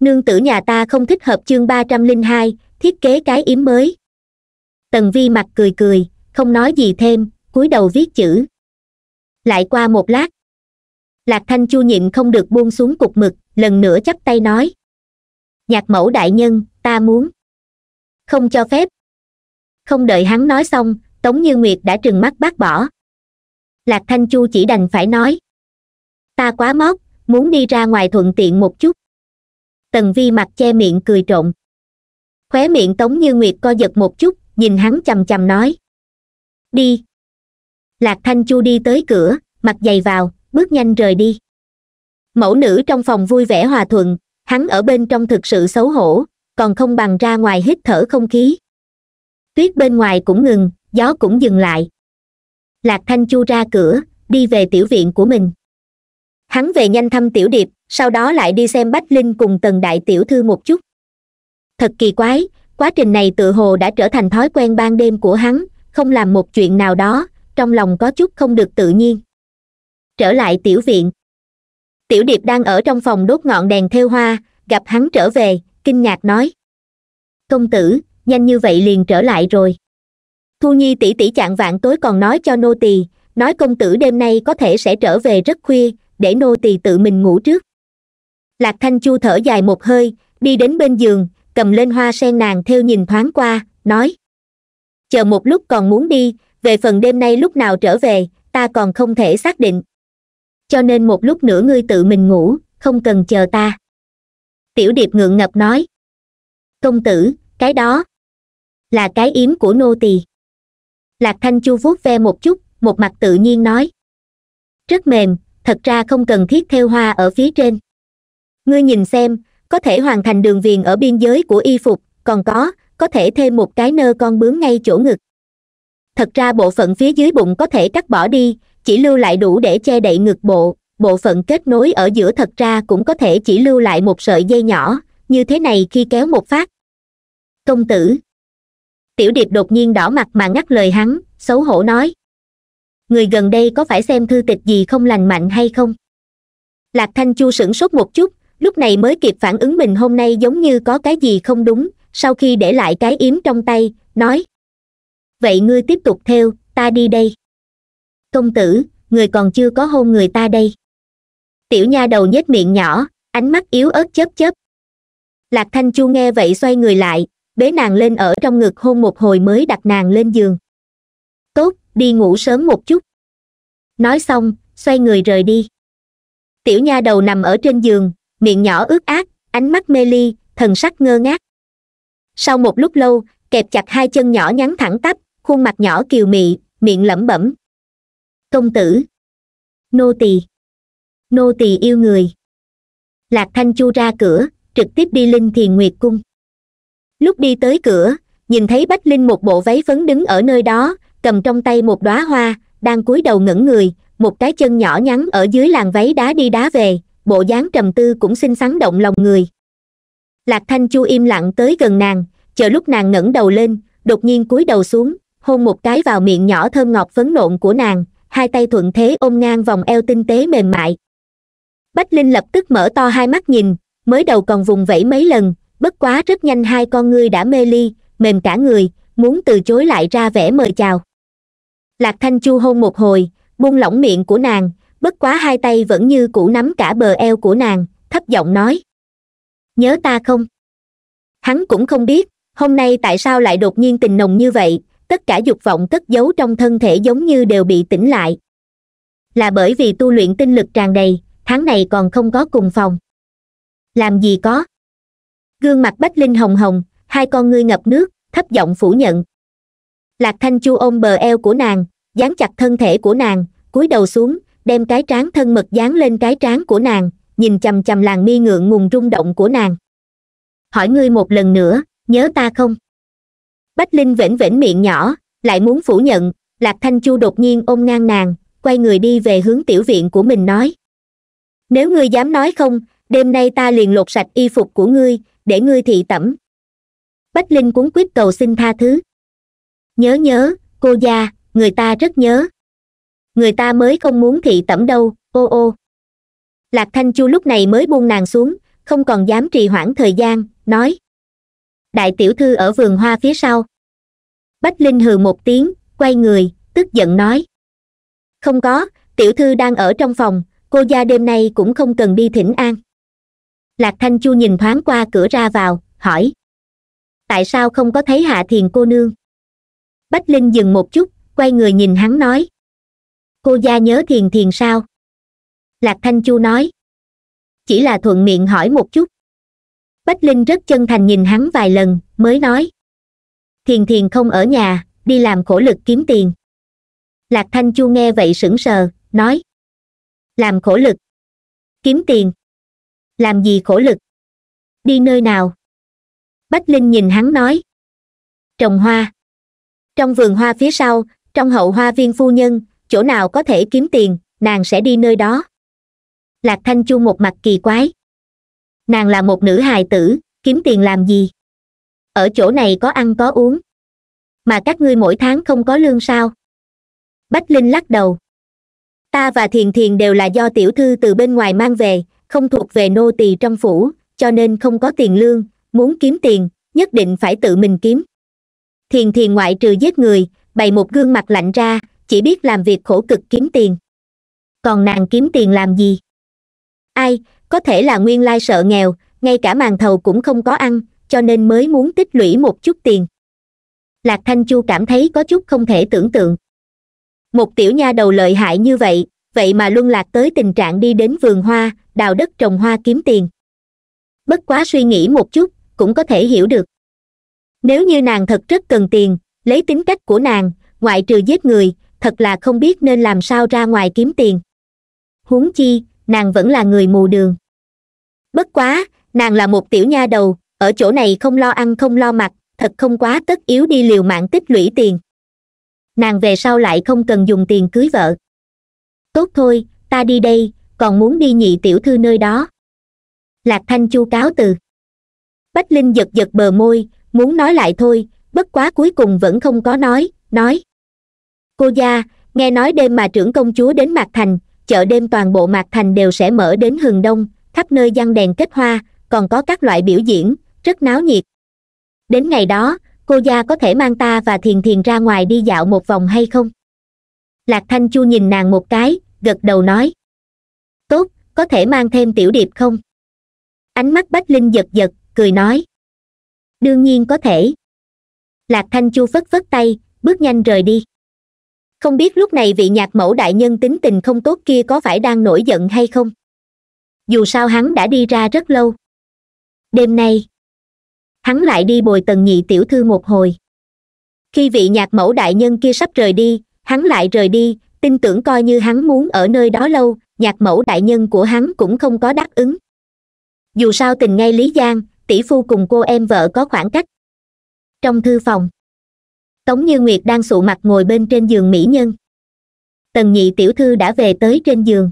nương tử nhà ta không thích hợp chương ba trăm linh hai thiết kế cái yếm mới tần vi mặt cười cười không nói gì thêm cúi đầu viết chữ lại qua một lát lạc thanh chu nhịn không được buông xuống cục mực lần nữa chắp tay nói nhạc mẫu đại nhân ta muốn không cho phép không đợi hắn nói xong tống như nguyệt đã trừng mắt bác bỏ lạc thanh chu chỉ đành phải nói ta quá mót muốn đi ra ngoài thuận tiện một chút tần vi mặt che miệng cười trộn khóe miệng tống như nguyệt co giật một chút nhìn hắn c h nói đi lạc thanh chu đi tới cửa mặt dày vào bước nhanh rời đi mẫu nữ trong phòng vui vẻ hòa thuận hắn ở bên trong thực sự xấu hổ còn không bằng ra ngoài hít thở không khí tuyết bên ngoài cũng ngừng gió cũng dừng lại lạc thanh chu ra cửa đi về tiểu viện của mình hắn về nhanh thăm tiểu điệp sau đó lại đi xem bách linh cùng tần đại tiểu thư một chút thật kỳ quái quá trình này tự hồ đã trở thành thói quen ban đêm của hắn không làm một chuyện nào đó trong lòng có chút không được tự nhiên trở lại tiểu viện tiểu điệp đang ở trong phòng đốt ngọn đèn thêu hoa gặp hắn trở về kinh ngạc nói công tử nhanh như vậy liền trở lại rồi thu nhi tỷ tỷ chạng vạn tối còn nói cho nô tỳ nói công tử đêm nay có thể sẽ trở về rất khuya để nô tỳ tự mình ngủ trước lạc thanh chu thở dài một hơi đi đến bên giường cầm lên hoa sen nàng theo nhìn thoáng qua nói chờ một lúc còn muốn đi về phần đêm nay lúc nào trở về ta còn không thể xác định cho nên một lúc nữa ngươi tự mình ngủ không cần chờ ta tiểu điệp ngượng ngập nói công tử cái đó là cái yếm của nô tỳ lạc thanh chu vuốt ve một chút một mặt tự nhiên nói rất mềm thật ra không cần thiết theo hoa ở phía trên ngươi nhìn xem có thể hoàn thành đường viền ở biên giới của y phục còn có có thể thêm một cái nơ con bướm ngay chỗ ngực thật ra bộ phận phía dưới bụng có thể cắt bỏ đi chỉ lưu lại đủ để che đậy ngực bộ bộ phận kết nối ở giữa thật ra cũng có thể chỉ lưu lại một sợi dây nhỏ như thế này khi kéo một phát công tử tiểu điệp đột nhiên đỏ mặt mà ngắt lời hắn xấu hổ nói người gần đây có phải xem thư tịch gì không lành mạnh hay không lạc thanh chu sửng sốt một chút lúc này mới kịp phản ứng mình hôm nay giống như có cái gì không đúng sau khi để lại cái yếm trong tay nói vậy ngươi tiếp tục theo ta đi đây công tử người còn chưa có hôn người ta đây tiểu nha đầu nhếch miệng nhỏ ánh mắt yếu ớt chớp chớp lạc thanh chu nghe vậy xoay người lại bế nàng lên ở trong ngực hôn một hồi mới đặt nàng lên giường tốt đi ngủ sớm một chút nói xong xoay người rời đi tiểu nha đầu nằm ở trên giường miệng nhỏ ướt át ánh mắt mê ly thần sắc ngơ ngác sau một lúc lâu kẹp chặt hai chân nhỏ nhắn thẳng tắp khuôn mặt nhỏ kiều mị miệng lẩm bẩm công tử nô tỳ nô tỳ yêu người lạc thanh chu ra cửa trực tiếp đi linh thiền nguyệt cung lúc đi tới cửa nhìn thấy bách linh một bộ váy phấn đứng ở nơi đó cầm trong tay một đóa hoa đang cúi đầu ngẩng người một cái chân nhỏ nhắn ở dưới làn váy đá đi đá về bộ dáng trầm tư cũng xinh xắn động lòng người lạc thanh chu im lặng tới gần nàng chờ lúc nàng ngẩng đầu lên đột nhiên cúi đầu xuống hôn một cái vào miệng nhỏ thơm ngọt phấn nộn của nàng hai tay thuận thế ôm ngang vòng eo tinh tế mềm mại bách linh lập tức mở to hai mắt nhìn mới đầu còn vùng vẫy mấy lần bất quá rất nhanh hai con ngươi đã mê ly mềm cả người muốn từ chối lại ra vẻ mời chào lạc thanh chu hôn một hồi buông lỏng miệng của nàng bất quá hai tay vẫn như cũ nắm cả bờ eo của nàng thấp giọng nói nhớ ta không hắn cũng không biết hôm nay tại sao lại đột nhiên tình nồng như vậy tất cả dục vọng cất giấu trong thân thể giống như đều bị tỉnh lại là bởi vì tu luyện tinh lực tràn đầy tháng này còn không có cùng phòng làm gì có gương mặt bách linh hồng hồng hai con ngươi ngập nước thấp giọng phủ nhận lạc thanh chu ôm bờ eo của nàng dán chặt thân thể của nàng cúi đầu xuống đem cái trán thân mật dán lên cái trán của nàng nhìn chằm chằm làng mi ngượng ngùng rung động của nàng hỏi ngươi một lần nữa nhớ ta không bách linh vĩnh vĩnh miệng nhỏ lại muốn phủ nhận lạc thanh chu đột nhiên ôm ngang nàng quay người đi về hướng tiểu viện của mình nói nếu ngươi dám nói không đêm nay ta liền lột sạch y phục của ngươi để ngươi thị tẩm bách linh cuốn quyết cầu xin tha thứ nhớ nhớ cô gia người ta rất nhớ người ta mới không muốn thị tẩm đâu ô ô lạc thanh chu lúc này mới buông nàng xuống không còn dám trì hoãn thời gian nói đại tiểu thư ở vườn hoa phía sau bách linh hừ một tiếng quay người tức giận nói không có tiểu thư đang ở trong phòng cô gia đêm nay cũng không cần đi thỉnh an lạc thanh chu nhìn thoáng qua cửa ra vào hỏi tại sao không có thấy hạ thiền cô nương bách linh dừng một chút quay người nhìn hắn nói cô gia nhớ thiền thiền sao lạc thanh chu nói chỉ là thuận miệng hỏi một chút bách linh rất chân thành nhìn hắn vài lần mới nói thiền thiền không ở nhà đi làm khổ lực kiếm tiền lạc thanh chu nghe vậy sững sờ nói làm khổ lực kiếm tiền làm gì khổ lực đi nơi nào bách linh nhìn hắn nói trồng hoa trong vườn hoa phía sau trong hậu hoa viên phu nhân chỗ nào có thể kiếm tiền nàng sẽ đi nơi đó lạc thanh chu một mặt kỳ quái nàng là một nữ hài tử kiếm tiền làm gì ở chỗ này có ăn có uống mà các ngươi mỗi tháng không có lương sao bách linh lắc đầu ta và thiền thiền đều là do tiểu thư từ bên ngoài mang về không thuộc về nô tỳ trong phủ cho nên không có tiền lương muốn kiếm tiền nhất định phải tự mình kiếm thiền thiền ngoại trừ giết người bày một gương mặt lạnh ra chỉ biết làm việc khổ cực kiếm tiền còn nàng kiếm tiền làm gì ai có thể là nguyên lai sợ nghèo ngay cả màn thầu cũng không có ăn cho nên mới muốn tích lũy một chút tiền lạc thanh chu cảm thấy có chút không thể tưởng tượng một tiểu nha đầu lợi hại như vậy vậy mà luân lạc tới tình trạng đi đến vườn hoa đào đất trồng hoa kiếm tiền bất quá suy nghĩ một chút cũng có thể hiểu được nếu như nàng thật rất cần tiền lấy tính cách của nàng ngoại trừ giết người thật là không biết nên làm sao ra ngoài kiếm tiền huống chi nàng vẫn là người mù đường bất quá nàng là một tiểu nha đầu ở chỗ này không lo ăn không lo mặc thật không quá tất yếu đi liều mạng tích lũy tiền nàng về sau lại không cần dùng tiền cưới vợ tốt thôi ta đi đây còn muốn đi nhị tiểu thư nơi đó lạc thanh chu cáo từ bách linh giật giật bờ môi muốn nói lại thôi bất quá cuối cùng vẫn không có nói nói cô gia nghe nói đêm mà trưởng công chúa đến mạc thành chợ đêm toàn bộ mạc thành đều sẽ mở đến hừng đông khắp nơi giăng đèn kết hoa còn có các loại biểu diễn rất náo nhiệt đến ngày đó cô gia có thể mang ta và thiền thiền ra ngoài đi dạo một vòng hay không lạc thanh chu nhìn nàng một cái gật đầu nói tốt có thể mang thêm tiểu điệp không ánh mắt bách linh giật giật cười nói đương nhiên có thể lạc thanh chu phất phất tay bước nhanh rời đi không biết lúc này vị nhạc mẫu đại nhân tính tình không tốt kia có phải đang nổi giận hay không dù sao hắn đã đi ra rất lâu đêm nay hắn lại đi bồi tần nhị tiểu thư một hồi khi vị nhạc mẫu đại nhân kia sắp rời đi hắn lại rời đi tin tưởng coi như hắn muốn ở nơi đó lâu nhạc mẫu đại nhân của hắn cũng không có đáp ứng dù sao tình ngay lý giang tỷ phu cùng cô em vợ có khoảng cách trong thư phòng tống như nguyệt đang sụ mặt ngồi bên trên giường mỹ nhân tần nhị tiểu thư đã về tới trên giường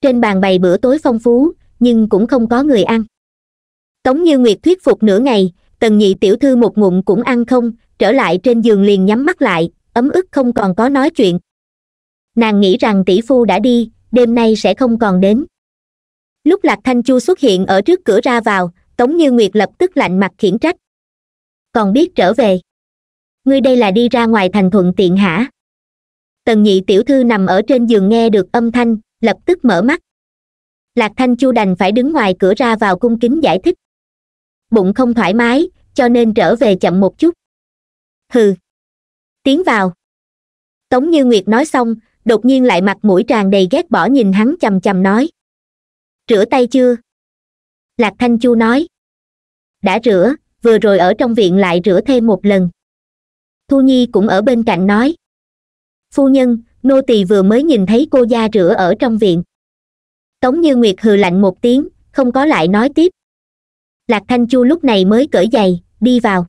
trên bàn bày bữa tối phong phú nhưng cũng không có người ăn tống như nguyệt thuyết phục nửa ngày tần nhị tiểu thư một ngụm cũng ăn không trở lại trên giường liền nhắm mắt lại ấm ức không còn có nói chuyện nàng nghĩ rằng tỷ phu đã đi đêm nay sẽ không còn đến lúc lạc thanh chu xuất hiện ở trước cửa ra vào tống như nguyệt lập tức lạnh mặt khiển trách còn biết trở về ngươi đây là đi ra ngoài thành thuận tiện hả tần nhị tiểu thư nằm ở trên giường nghe được âm thanh lập tức mở mắt lạc thanh chu đành phải đứng ngoài cửa ra vào cung kính giải thích bụng không thoải mái cho nên trở về chậm một chút hừ tiến vào tống như nguyệt nói xong đột nhiên lại mặt mũi tràn đầy ghét bỏ nhìn hắn chầm chầm nói rửa tay chưa lạc thanh chu nói đã rửa vừa rồi ở trong viện lại rửa thêm một lần thu nhi cũng ở bên cạnh nói phu nhân nô tỳ vừa mới nhìn thấy cô gia rửa ở trong viện tống như nguyệt hừ lạnh một tiếng không có lại nói tiếp lạc thanh chu lúc này mới cởi giày đi vào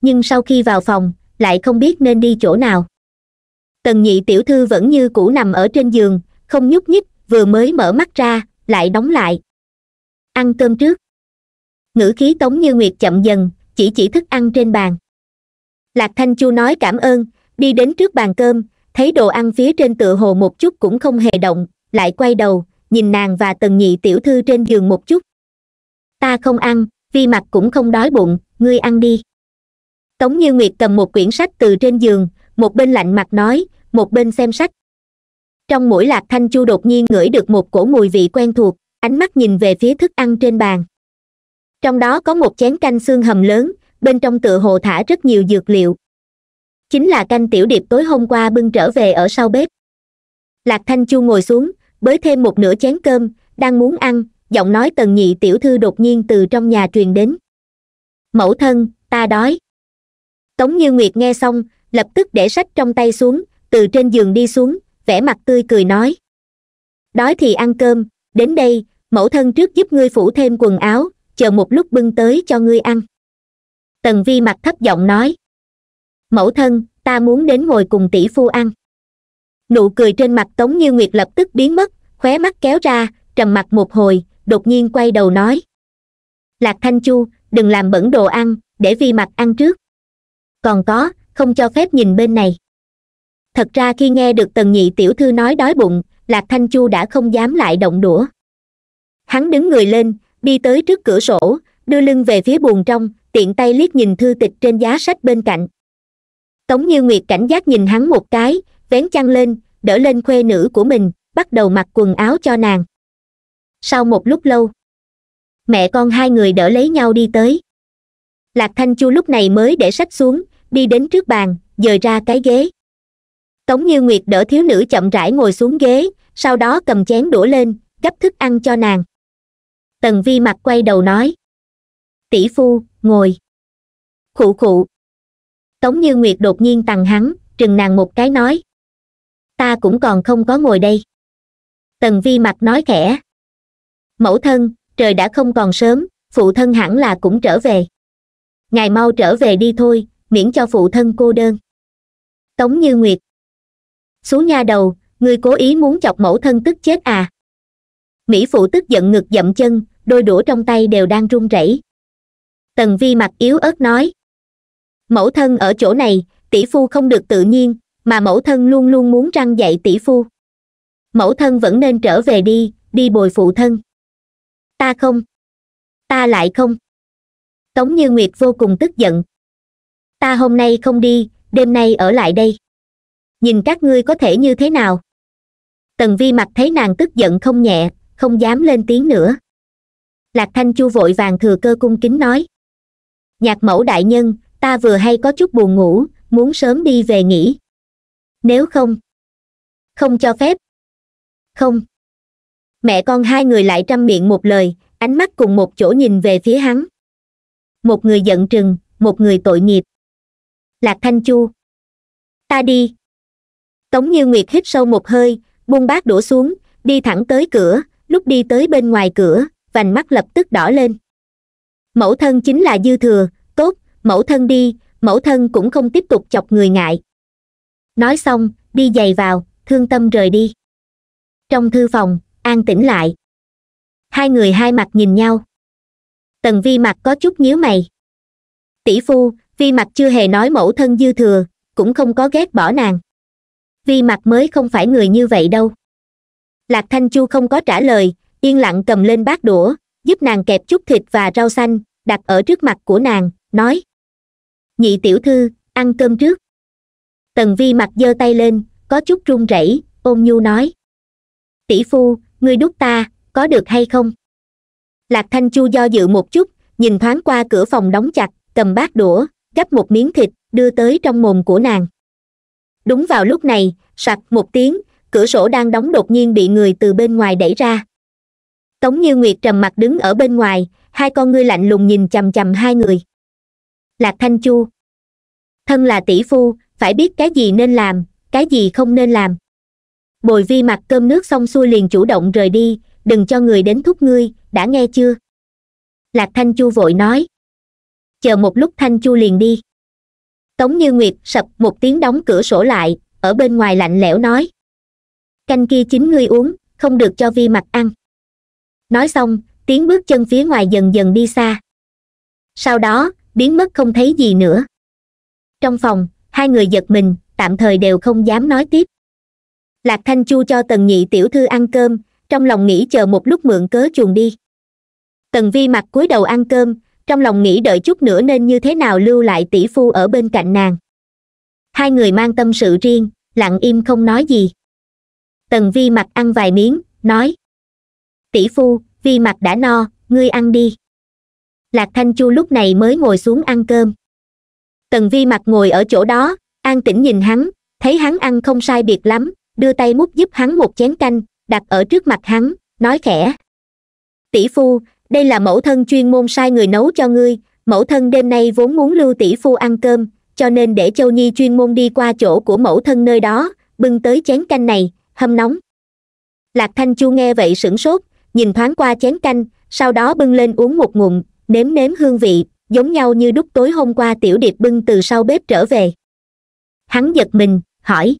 nhưng sau khi vào phòng lại không biết nên đi chỗ nào tần nhị tiểu thư vẫn như cũ nằm ở trên giường không nhúc nhích vừa mới mở mắt ra lại đóng lại ăn cơm trước ngữ khí tống như nguyệt chậm dần chỉ chỉ thức ăn trên bàn lạc thanh chu nói cảm ơn đi đến trước bàn cơm thấy đồ ăn phía trên tựa hồ một chút cũng không hề động lại quay đầu nhìn nàng và tần nhị tiểu thư trên giường một chút ta không ăn vi mặt cũng không đói bụng ngươi ăn đi tống như nguyệt cầm một quyển sách từ trên giường một bên lạnh mặt nói một bên xem sách trong mũi lạc thanh chu đột nhiên ngửi được một cổ mùi vị quen thuộc ánh mắt nhìn về phía thức ăn trên bàn trong đó có một chén canh xương hầm lớn bên trong tựa hồ thả rất nhiều dược liệu chính là canh tiểu điệp tối hôm qua bưng trở về ở sau bếp lạc thanh chu ngồi xuống bới thêm một nửa chén cơm đang muốn ăn giọng nói tần nhị tiểu thư đột nhiên từ trong nhà truyền đến mẫu thân ta đói tống như nguyệt nghe xong lập tức để sách trong tay xuống từ trên giường đi xuống vẻ mặt tươi cười nói đói thì ăn cơm đến đây mẫu thân trước giúp ngươi phủ thêm quần áo chờ một lúc bưng tới cho ngươi ăn tần vi mặt thấp giọng nói mẫu thân ta muốn đến ngồi cùng tỷ phu ăn nụ cười trên mặt tống như nguyệt lập tức biến mất khóe mắt kéo ra trầm mặt một hồi đột nhiên quay đầu nói lạc thanh chu đừng làm bẩn đồ ăn để vi mặt ăn trước còn có không cho phép nhìn bên này thật ra khi nghe được tần nhị tiểu thư nói đói bụng lạc thanh chu đã không dám lại động đũa hắn đứng người lên đi tới trước cửa sổ đưa lưng về phía buồng trong tiện tay liếc nhìn thư tịch trên giá sách bên cạnh tống như nguyệt cảnh giác nhìn hắn một cái vén chăn lên đỡ lên khuê nữ của mình bắt đầu mặc quần áo cho nàng sau một lúc lâu mẹ con hai người đỡ lấy nhau đi tới lạc thanh chu lúc này mới để sách xuống đi đến trước bàn dời ra cái ghế tống như nguyệt đỡ thiếu nữ chậm rãi ngồi xuống ghế sau đó cầm chén đũa lên gấp thức ăn cho nàng tần vi mặt quay đầu nói tỷ phu ngồi. Khụ khụ. Tống Như Nguyệt đột nhiên tằng hắn, trừng nàng một cái nói. Ta cũng còn không có ngồi đây. Tần Vi mặt nói khẽ. Mẫu thân, trời đã không còn sớm, phụ thân hẳn là cũng trở về. Ngài mau trở về đi thôi, miễn cho phụ thân cô đơn. Tống Như Nguyệt. xuống nha đầu, ngươi cố ý muốn chọc mẫu thân tức chết à. Mỹ phụ tức giận ngực dậm chân, đôi đũa trong tay đều đang run rẩy tần vi mặt yếu ớt nói mẫu thân ở chỗ này tỷ phu không được tự nhiên mà mẫu thân luôn luôn muốn răng dạy tỷ phu mẫu thân vẫn nên trở về đi đi bồi phụ thân ta không ta lại không tống như nguyệt vô cùng tức giận ta hôm nay không đi đêm nay ở lại đây nhìn các ngươi có thể như thế nào tần vi mặt thấy nàng tức giận không nhẹ không dám lên tiếng nữa lạc thanh chu vội vàng thừa cơ cung kính nói nhạc mẫu đại nhân ta vừa hay có chút buồn ngủ muốn sớm đi về nghỉ nếu không không cho phép không mẹ con hai người lại trăm miệng một lời ánh mắt cùng một chỗ nhìn về phía hắn một người giận trừng một người tội nghiệp lạc thanh chu ta đi tống như nguyệt hít sâu một hơi buông bát đổ xuống đi thẳng tới cửa lúc đi tới bên ngoài cửa vành mắt lập tức đỏ lên mẫu thân chính là dư thừa tốt mẫu thân đi mẫu thân cũng không tiếp tục chọc người ngại nói xong đi giày vào thương tâm rời đi trong thư phòng an tĩnh lại hai người hai mặt nhìn nhau tần vi mặt có chút nhíu mày tỷ phu vi mặt chưa hề nói mẫu thân dư thừa cũng không có ghét bỏ nàng vi mặt mới không phải người như vậy đâu lạc thanh chu không có trả lời yên lặng cầm lên bát đũa giúp nàng kẹp chút thịt và rau xanh đặt ở trước mặt của nàng nói nhị tiểu thư ăn cơm trước tần vi mặt giơ tay lên có chút run rẩy ôn nhu nói tỷ phu ngươi đút ta có được hay không lạc thanh chu do dự một chút nhìn thoáng qua cửa phòng đóng chặt cầm bát đũa gắp một miếng thịt đưa tới trong mồm của nàng đúng vào lúc này sặc một tiếng cửa sổ đang đóng đột nhiên bị người từ bên ngoài đẩy ra tống như nguyệt trầm mặt đứng ở bên ngoài hai con ngươi lạnh lùng nhìn chằm chằm hai người lạc thanh chu thân là tỷ phu phải biết cái gì nên làm cái gì không nên làm bồi vi mặc cơm nước xong xuôi liền chủ động rời đi đừng cho người đến thúc ngươi đã nghe chưa lạc thanh chu vội nói chờ một lúc thanh chu liền đi tống như nguyệt sập một tiếng đóng cửa sổ lại ở bên ngoài lạnh lẽo nói canh kia chính ngươi uống không được cho vi mặc ăn nói xong tiếng bước chân phía ngoài dần dần đi xa sau đó biến mất không thấy gì nữa trong phòng hai người giật mình tạm thời đều không dám nói tiếp lạc thanh chu cho tần nhị tiểu thư ăn cơm trong lòng nghĩ chờ một lúc mượn cớ chuồn đi tần vi mặt cúi đầu ăn cơm trong lòng nghĩ đợi chút nữa nên như thế nào lưu lại tỷ phu ở bên cạnh nàng hai người mang tâm sự riêng lặng im không nói gì tần vi mặt ăn vài miếng nói tỷ phu vi mặt đã no ngươi ăn đi lạc thanh chu lúc này mới ngồi xuống ăn cơm tần vi mặt ngồi ở chỗ đó an tĩnh nhìn hắn thấy hắn ăn không sai biệt lắm đưa tay múc giúp hắn một chén canh đặt ở trước mặt hắn nói khẽ tỷ phu đây là mẫu thân chuyên môn sai người nấu cho ngươi mẫu thân đêm nay vốn muốn lưu tỷ phu ăn cơm cho nên để châu nhi chuyên môn đi qua chỗ của mẫu thân nơi đó bưng tới chén canh này hâm nóng lạc thanh chu nghe vậy sửng sốt nhìn thoáng qua chén canh sau đó bưng lên uống một ngụm nếm nếm hương vị giống nhau như đúc tối hôm qua tiểu điệp bưng từ sau bếp trở về hắn giật mình hỏi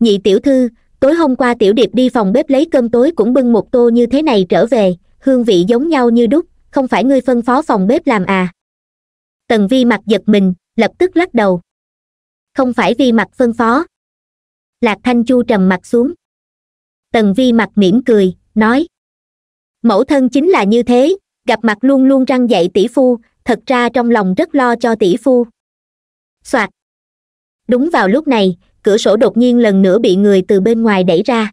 nhị tiểu thư tối hôm qua tiểu điệp đi phòng bếp lấy cơm tối cũng bưng một tô như thế này trở về hương vị giống nhau như đúc không phải ngươi phân phó phòng bếp làm à tần vi mặt giật mình lập tức lắc đầu không phải vi mặt phân phó lạc thanh chu trầm mặt xuống tần vi mặt mỉm cười nói mẫu thân chính là như thế gặp mặt luôn luôn răng dạy tỷ phu thật ra trong lòng rất lo cho tỷ phu soạt đúng vào lúc này cửa sổ đột nhiên lần nữa bị người từ bên ngoài đẩy ra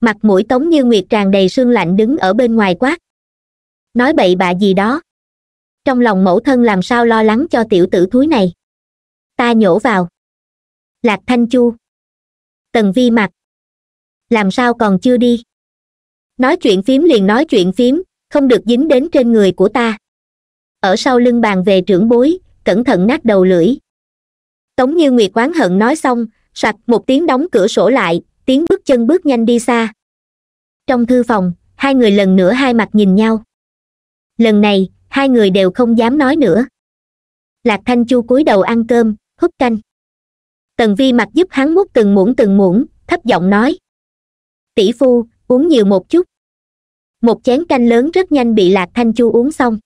mặt mũi tống như nguyệt tràn đầy sương lạnh đứng ở bên ngoài quát nói bậy bạ gì đó trong lòng mẫu thân làm sao lo lắng cho tiểu tử thúi này ta nhổ vào lạc thanh chu tần vi mặt làm sao còn chưa đi nói chuyện phím liền nói chuyện phím không được dính đến trên người của ta ở sau lưng bàn về trưởng bối cẩn thận nát đầu lưỡi tống như nguyệt quán hận nói xong soạt một tiếng đóng cửa sổ lại tiếng bước chân bước nhanh đi xa trong thư phòng hai người lần nữa hai mặt nhìn nhau lần này hai người đều không dám nói nữa lạc thanh chu cúi đầu ăn cơm hút canh tần vi mặc giúp hắn múc từng muỗng từng muỗng thấp giọng nói tỷ phu uống nhiều một chút một chén canh lớn rất nhanh bị lạc thanh chu uống xong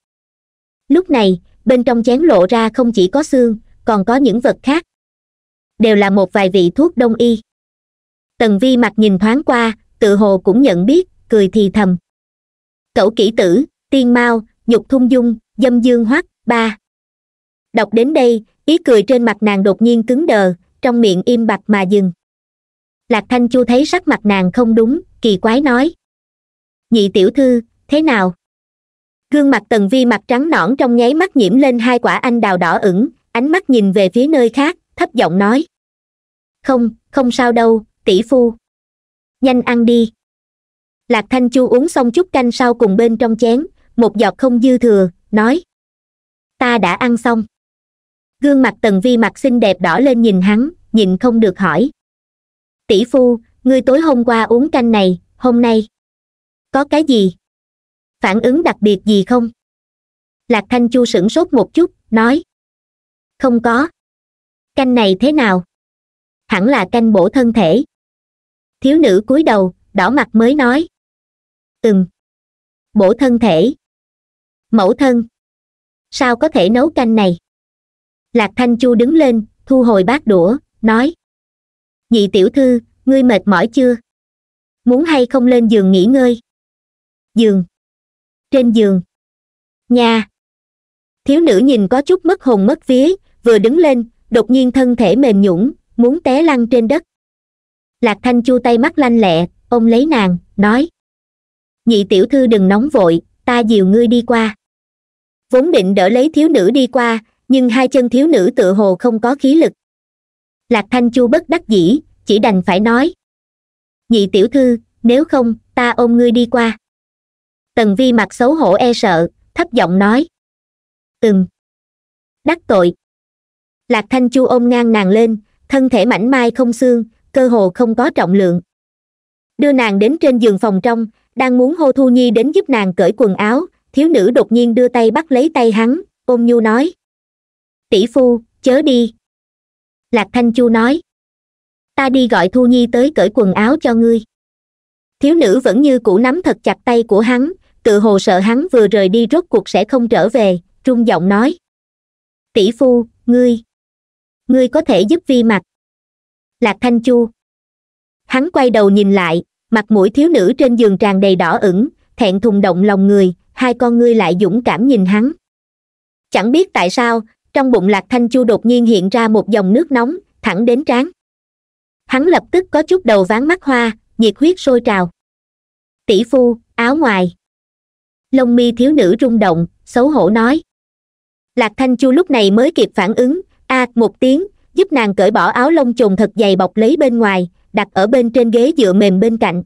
lúc này bên trong chén lộ ra không chỉ có xương còn có những vật khác đều là một vài vị thuốc đông y tần vi mặt nhìn thoáng qua tự hồ cũng nhận biết cười thì thầm cẩu kỹ tử tiên mao nhục thung dung dâm dương hoắc ba đọc đến đây ý cười trên mặt nàng đột nhiên cứng đờ trong miệng im bặt mà dừng lạc thanh chu thấy sắc mặt nàng không đúng kỳ quái nói nhị tiểu thư thế nào gương mặt tần vi mặt trắng nõn trong nháy mắt nhiễm lên hai quả anh đào đỏ ửng ánh mắt nhìn về phía nơi khác thấp giọng nói không không sao đâu tỷ phu nhanh ăn đi lạc thanh chu uống xong chút canh sau cùng bên trong chén một giọt không dư thừa nói ta đã ăn xong gương mặt tần vi mặt xinh đẹp đỏ lên nhìn hắn nhìn không được hỏi tỷ phu ngươi tối hôm qua uống canh này hôm nay có cái gì phản ứng đặc biệt gì không lạc thanh chu sửng sốt một chút nói không có canh này thế nào hẳn là canh bổ thân thể thiếu nữ cúi đầu đỏ mặt mới nói ừm bổ thân thể mẫu thân sao có thể nấu canh này lạc thanh chu đứng lên thu hồi bát đũa nói nhị tiểu thư ngươi mệt mỏi chưa muốn hay không lên giường nghỉ ngơi giường trên giường nhà thiếu nữ nhìn có chút mất hồn mất vía vừa đứng lên đột nhiên thân thể mềm nhũn muốn té lăn trên đất lạc thanh chu tay mắt lanh lẹ ông lấy nàng nói nhị tiểu thư đừng nóng vội ta dìu ngươi đi qua vốn định đỡ lấy thiếu nữ đi qua nhưng hai chân thiếu nữ tự hồ không có khí lực lạc thanh chu bất đắc dĩ chỉ đành phải nói nhị tiểu thư nếu không ta ôm ngươi đi qua tần vi mặt xấu hổ e sợ thấp giọng nói ừm đắc tội lạc thanh chu ôm ngang nàng lên thân thể mảnh mai không xương cơ hồ không có trọng lượng đưa nàng đến trên giường phòng trong đang muốn hô thu nhi đến giúp nàng cởi quần áo thiếu nữ đột nhiên đưa tay bắt lấy tay hắn ôm nhu nói tỷ phu chớ đi lạc thanh chu nói ta đi gọi thu nhi tới cởi quần áo cho ngươi thiếu nữ vẫn như cũ nắm thật chặt tay của hắn tự hồ sợ hắn vừa rời đi rốt cuộc sẽ không trở về trung giọng nói tỷ phu ngươi ngươi có thể giúp vi mặt lạc thanh chu hắn quay đầu nhìn lại mặt mũi thiếu nữ trên giường tràn đầy đỏ ửng thẹn thùng động lòng người hai con ngươi lại dũng cảm nhìn hắn chẳng biết tại sao trong bụng lạc thanh chu đột nhiên hiện ra một dòng nước nóng thẳng đến trán hắn lập tức có chút đầu ván mắt hoa nhiệt huyết sôi trào tỷ phu áo ngoài lông mi thiếu nữ rung động xấu hổ nói lạc thanh chu lúc này mới kịp phản ứng a à, một tiếng giúp nàng cởi bỏ áo lông trùng thật dày bọc lấy bên ngoài đặt ở bên trên ghế dựa mềm bên cạnh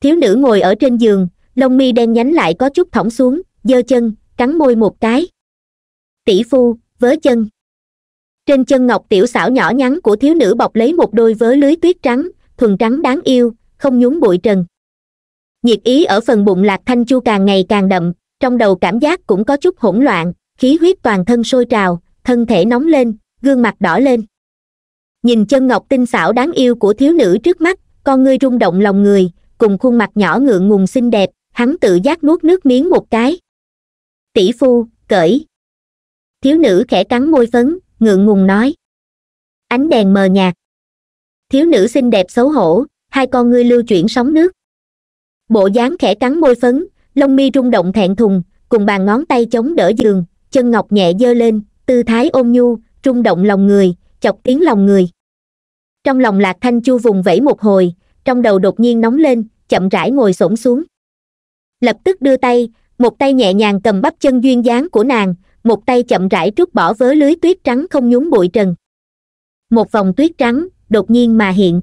thiếu nữ ngồi ở trên giường lông mi đen nhánh lại có chút thõng xuống giơ chân cắn môi một cái tỷ phu vớ chân trên chân ngọc tiểu xảo nhỏ nhắn của thiếu nữ bọc lấy một đôi vớ lưới tuyết trắng thuần trắng đáng yêu không nhún bụi trần nhiệt ý ở phần bụng lạc thanh chu càng ngày càng đậm trong đầu cảm giác cũng có chút hỗn loạn khí huyết toàn thân sôi trào thân thể nóng lên gương mặt đỏ lên nhìn chân ngọc tinh xảo đáng yêu của thiếu nữ trước mắt con ngươi rung động lòng người cùng khuôn mặt nhỏ ngượng ngùng xinh đẹp hắn tự giác nuốt nước miếng một cái tỷ phu cởi thiếu nữ khẽ cắn môi phấn ngượng ngùng nói ánh đèn mờ nhạt thiếu nữ xinh đẹp xấu hổ hai con ngươi lưu chuyển sóng nước bộ dáng khẽ cắn môi phấn lông mi rung động thẹn thùng cùng bàn ngón tay chống đỡ giường chân ngọc nhẹ dơ lên tư thái ôn nhu rung động lòng người chọc tiếng lòng người trong lòng lạc thanh chu vùng vẫy một hồi trong đầu đột nhiên nóng lên chậm rãi ngồi xổm xuống lập tức đưa tay một tay nhẹ nhàng cầm bắp chân duyên dáng của nàng một tay chậm rãi trút bỏ vớ lưới tuyết trắng không nhúng bụi trần một vòng tuyết trắng đột nhiên mà hiện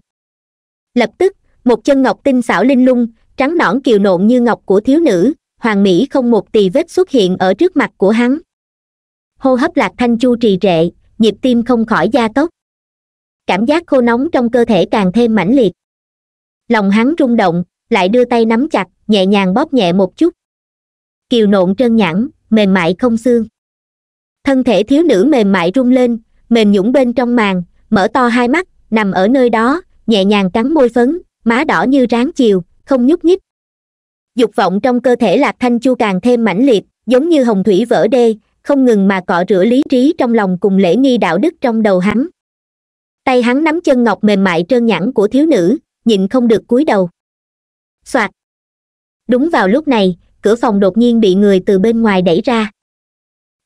lập tức một chân ngọc tinh xảo linh lung trắng nõn kiều nộn như ngọc của thiếu nữ hoàng mỹ không một tì vết xuất hiện ở trước mặt của hắn hô hấp lạc thanh chu trì trệ nhịp tim không khỏi gia tốc cảm giác khô nóng trong cơ thể càng thêm mãnh liệt lòng hắn rung động lại đưa tay nắm chặt nhẹ nhàng bóp nhẹ một chút kiều nộn trơn nhẵn mềm mại không xương thân thể thiếu nữ mềm mại rung lên mềm nhũng bên trong màn mở to hai mắt nằm ở nơi đó nhẹ nhàng cắn môi phấn má đỏ như ráng chiều không nhúc nhích dục vọng trong cơ thể lạc thanh chu càng thêm mãnh liệt giống như hồng thủy vỡ đê không ngừng mà cọ rửa lý trí trong lòng cùng lễ nghi đạo đức trong đầu hắn tay hắn nắm chân ngọc mềm mại trơn nhẵn của thiếu nữ nhịn không được cúi đầu soạt đúng vào lúc này cửa phòng đột nhiên bị người từ bên ngoài đẩy ra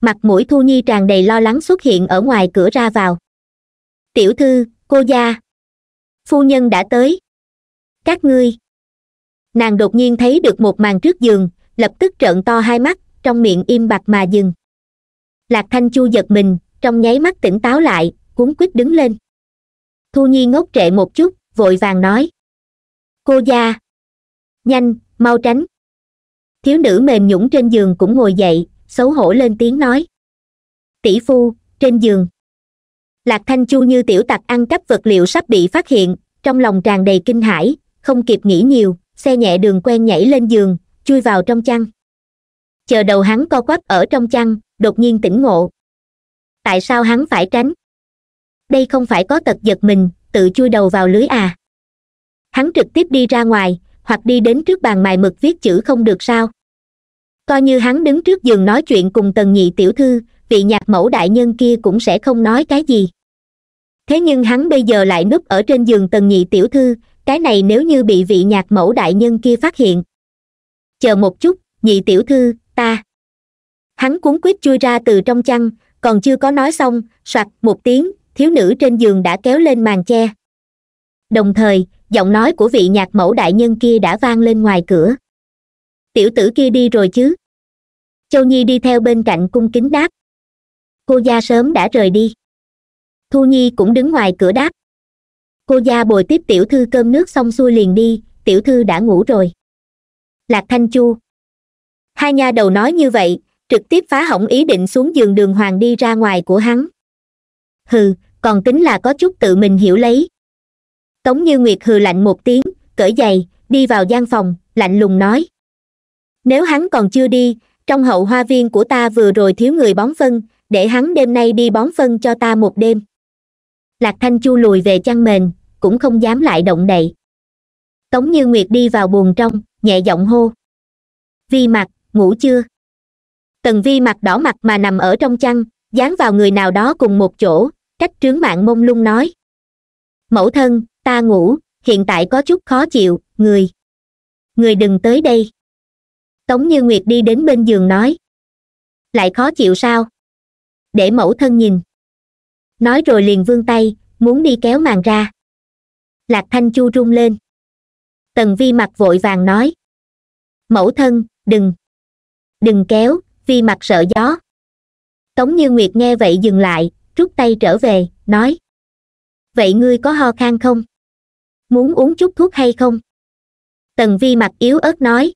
mặt mũi thu nhi tràn đầy lo lắng xuất hiện ở ngoài cửa ra vào tiểu thư cô gia phu nhân đã tới các ngươi nàng đột nhiên thấy được một màn trước giường lập tức trợn to hai mắt trong miệng im bặt mà dừng lạc thanh chu giật mình trong nháy mắt tỉnh táo lại cuốn quýt đứng lên thu nhi ngốc trệ một chút vội vàng nói cô gia nhanh mau tránh thiếu nữ mềm nhũng trên giường cũng ngồi dậy xấu hổ lên tiếng nói tỷ phu trên giường lạc thanh chu như tiểu tặc ăn cắp vật liệu sắp bị phát hiện trong lòng tràn đầy kinh hãi không kịp nghĩ nhiều xe nhẹ đường quen nhảy lên giường chui vào trong chăn chờ đầu hắn co quắp ở trong chăn đột nhiên tỉnh ngộ tại sao hắn phải tránh đây không phải có tật giật mình tự chui đầu vào lưới à hắn trực tiếp đi ra ngoài hoặc đi đến trước bàn mài mực viết chữ không được sao coi như hắn đứng trước giường nói chuyện cùng tần nhị tiểu thư vị nhạc mẫu đại nhân kia cũng sẽ không nói cái gì thế nhưng hắn bây giờ lại núp ở trên giường tần nhị tiểu thư cái này nếu như bị vị nhạc mẫu đại nhân kia phát hiện chờ một chút nhị tiểu thư ta hắn cuốn quýt chui ra từ trong chăn còn chưa có nói xong soạt một tiếng thiếu nữ trên giường đã kéo lên màn che đồng thời giọng nói của vị nhạc mẫu đại nhân kia đã vang lên ngoài cửa tiểu tử kia đi rồi chứ châu nhi đi theo bên cạnh cung kính đáp cô gia sớm đã rời đi thu nhi cũng đứng ngoài cửa đáp cô gia bồi tiếp tiểu thư cơm nước xong xuôi liền đi tiểu thư đã ngủ rồi lạc thanh chu hai nha đầu nói như vậy trực tiếp phá hỏng ý định xuống giường đường hoàng đi ra ngoài của hắn hừ còn tính là có chút tự mình hiểu lấy tống như nguyệt hừ lạnh một tiếng cởi giày đi vào gian phòng lạnh lùng nói nếu hắn còn chưa đi trong hậu hoa viên của ta vừa rồi thiếu người bón phân để hắn đêm nay đi bón phân cho ta một đêm lạc thanh chu lùi về chăn mền cũng không dám lại động đậy tống như nguyệt đi vào buồng trong nhẹ giọng hô vi mặt ngủ chưa tần vi mặt đỏ mặt mà nằm ở trong chăn dán vào người nào đó cùng một chỗ cách trướng mạng mông lung nói mẫu thân ta ngủ hiện tại có chút khó chịu người người đừng tới đây tống như nguyệt đi đến bên giường nói lại khó chịu sao để mẫu thân nhìn nói rồi liền vươn tay muốn đi kéo màn ra lạc thanh chu rung lên tần vi mặt vội vàng nói mẫu thân đừng đừng kéo vi mặt sợ gió tống như nguyệt nghe vậy dừng lại rút tay trở về nói vậy ngươi có ho khan không muốn uống chút thuốc hay không tần vi mặt yếu ớt nói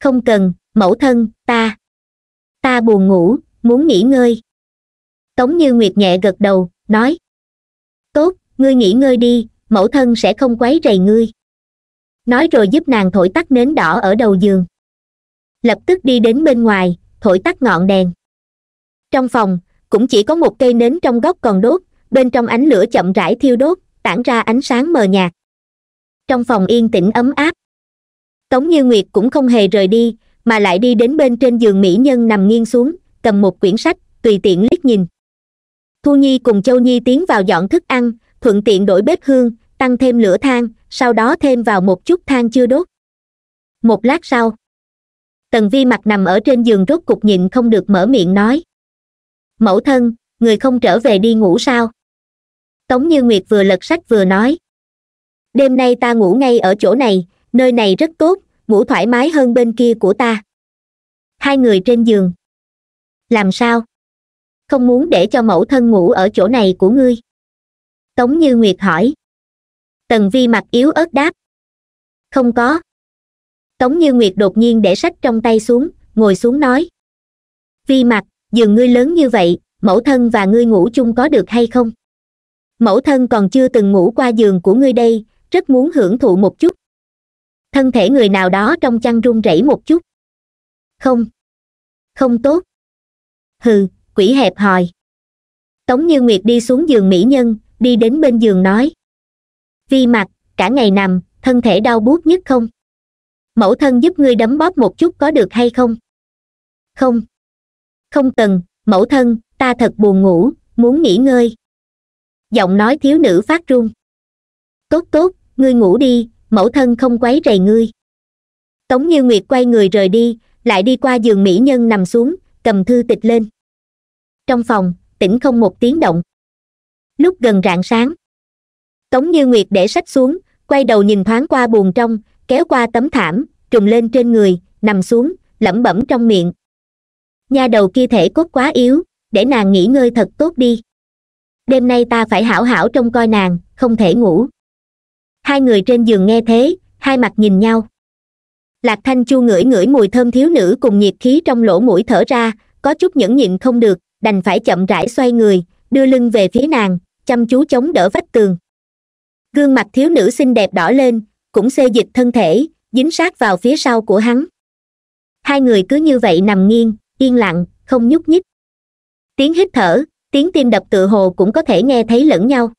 không cần mẫu thân ta ta buồn ngủ muốn nghỉ ngơi tống như nguyệt nhẹ gật đầu nói tốt ngươi nghỉ ngơi đi mẫu thân sẽ không quấy rầy ngươi nói rồi giúp nàng thổi tắt nến đỏ ở đầu giường lập tức đi đến bên ngoài thổi tắt ngọn đèn trong phòng cũng chỉ có một cây nến trong góc còn đốt bên trong ánh lửa chậm rãi thiêu đốt tản ra ánh sáng mờ nhạt trong phòng yên tĩnh ấm áp tống như nguyệt cũng không hề rời đi mà lại đi đến bên trên giường mỹ nhân nằm nghiêng xuống cầm một quyển sách tùy tiện liếc nhìn thu nhi cùng châu nhi tiến vào dọn thức ăn thuận tiện đổi bếp hương tăng thêm lửa than sau đó thêm vào một chút than chưa đốt một lát sau tần vi mặt nằm ở trên giường rốt cục nhịn không được mở miệng nói mẫu thân người không trở về đi ngủ sao tống như nguyệt vừa lật sách vừa nói đêm nay ta ngủ ngay ở chỗ này nơi này rất tốt ngủ thoải mái hơn bên kia của ta hai người trên giường làm sao không muốn để cho mẫu thân ngủ ở chỗ này của ngươi tống như nguyệt hỏi tần vi mặt yếu ớt đáp không có tống như nguyệt đột nhiên để sách trong tay xuống ngồi xuống nói vi mặt giường ngươi lớn như vậy mẫu thân và ngươi ngủ chung có được hay không mẫu thân còn chưa từng ngủ qua giường của ngươi đây rất muốn hưởng thụ một chút thân thể người nào đó trong chăn run rẩy một chút không không tốt hừ quỷ hẹp hòi tống như nguyệt đi xuống giường mỹ nhân đi đến bên giường nói vi mặt cả ngày nằm thân thể đau buốt nhất không mẫu thân giúp ngươi đấm bóp một chút có được hay không không không cần mẫu thân ta thật buồn ngủ muốn nghỉ ngơi giọng nói thiếu nữ phát run tốt tốt ngươi ngủ đi mẫu thân không quấy rầy ngươi tống như nguyệt quay người rời đi lại đi qua giường mỹ nhân nằm xuống cầm thư tịch lên trong phòng tĩnh không một tiếng động lúc gần rạng sáng tống như nguyệt để sách xuống quay đầu nhìn thoáng qua buồn trong kéo qua tấm thảm trùm lên trên người nằm xuống lẩm bẩm trong miệng nha đầu kia thể cốt quá yếu để nàng nghỉ ngơi thật tốt đi đêm nay ta phải hảo hảo trông coi nàng không thể ngủ hai người trên giường nghe thế hai mặt nhìn nhau lạc thanh chu ngửi ngửi mùi thơm thiếu nữ cùng nhiệt khí trong lỗ mũi thở ra có chút nhẫn nhịn không được đành phải chậm rãi xoay người đưa lưng về phía nàng chăm chú chống đỡ vách tường gương mặt thiếu nữ xinh đẹp đỏ lên cũng xê dịch thân thể dính sát vào phía sau của hắn hai người cứ như vậy nằm nghiêng yên lặng không nhúc nhích tiếng hít thở tiếng tim đập tự hồ cũng có thể nghe thấy lẫn nhau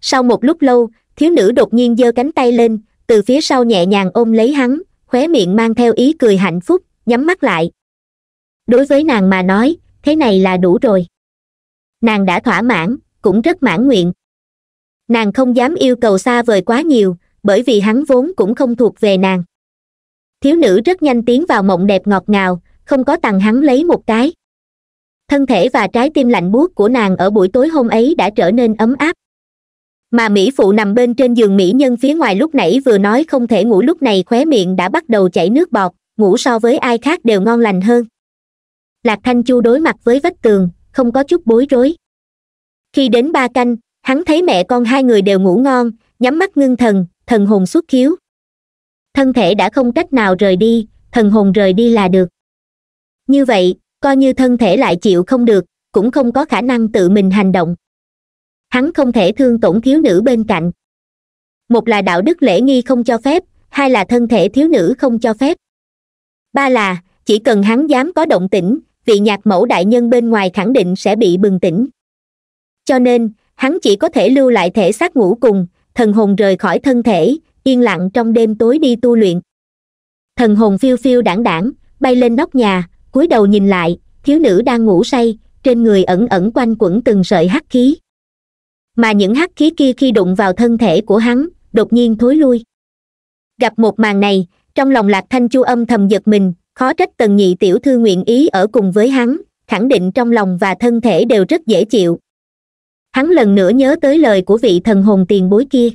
sau một lúc lâu thiếu nữ đột nhiên giơ cánh tay lên từ phía sau nhẹ nhàng ôm lấy hắn khóe miệng mang theo ý cười hạnh phúc nhắm mắt lại đối với nàng mà nói thế này là đủ rồi nàng đã thỏa mãn cũng rất mãn nguyện nàng không dám yêu cầu xa vời quá nhiều bởi vì hắn vốn cũng không thuộc về nàng thiếu nữ rất nhanh tiến vào mộng đẹp ngọt ngào không có tằng hắn lấy một cái thân thể và trái tim lạnh buốt của nàng ở buổi tối hôm ấy đã trở nên ấm áp mà mỹ phụ nằm bên trên giường mỹ nhân phía ngoài lúc nãy vừa nói không thể ngủ lúc này khóe miệng đã bắt đầu chảy nước bọt ngủ so với ai khác đều ngon lành hơn lạc thanh chu đối mặt với vách tường không có chút bối rối khi đến ba canh hắn thấy mẹ con hai người đều ngủ ngon nhắm mắt ngưng thần thần hồn xuất khiếu thân thể đã không cách nào rời đi thần hồn rời đi là được như vậy coi như thân thể lại chịu không được cũng không có khả năng tự mình hành động hắn không thể thương tổn thiếu nữ bên cạnh một là đạo đức lễ nghi không cho phép hai là thân thể thiếu nữ không cho phép ba là chỉ cần hắn dám có động tĩnh vị nhạc mẫu đại nhân bên ngoài khẳng định sẽ bị bừng tỉnh cho nên hắn chỉ có thể lưu lại thể xác ngủ cùng thần hồn rời khỏi thân thể yên lặng trong đêm tối đi tu luyện thần hồn phiêu phiêu đảng đảng bay lên nóc nhà cúi đầu nhìn lại thiếu nữ đang ngủ say trên người ẩn ẩn quanh quẩn từng sợi hắc khí mà những hắc khí kia khi đụng vào thân thể của hắn đột nhiên thối lui gặp một màn này trong lòng lạc thanh chu âm thầm giật mình khó trách tần nhị tiểu thư nguyện ý ở cùng với hắn khẳng định trong lòng và thân thể đều rất dễ chịu hắn lần nữa nhớ tới lời của vị thần hồn tiền bối kia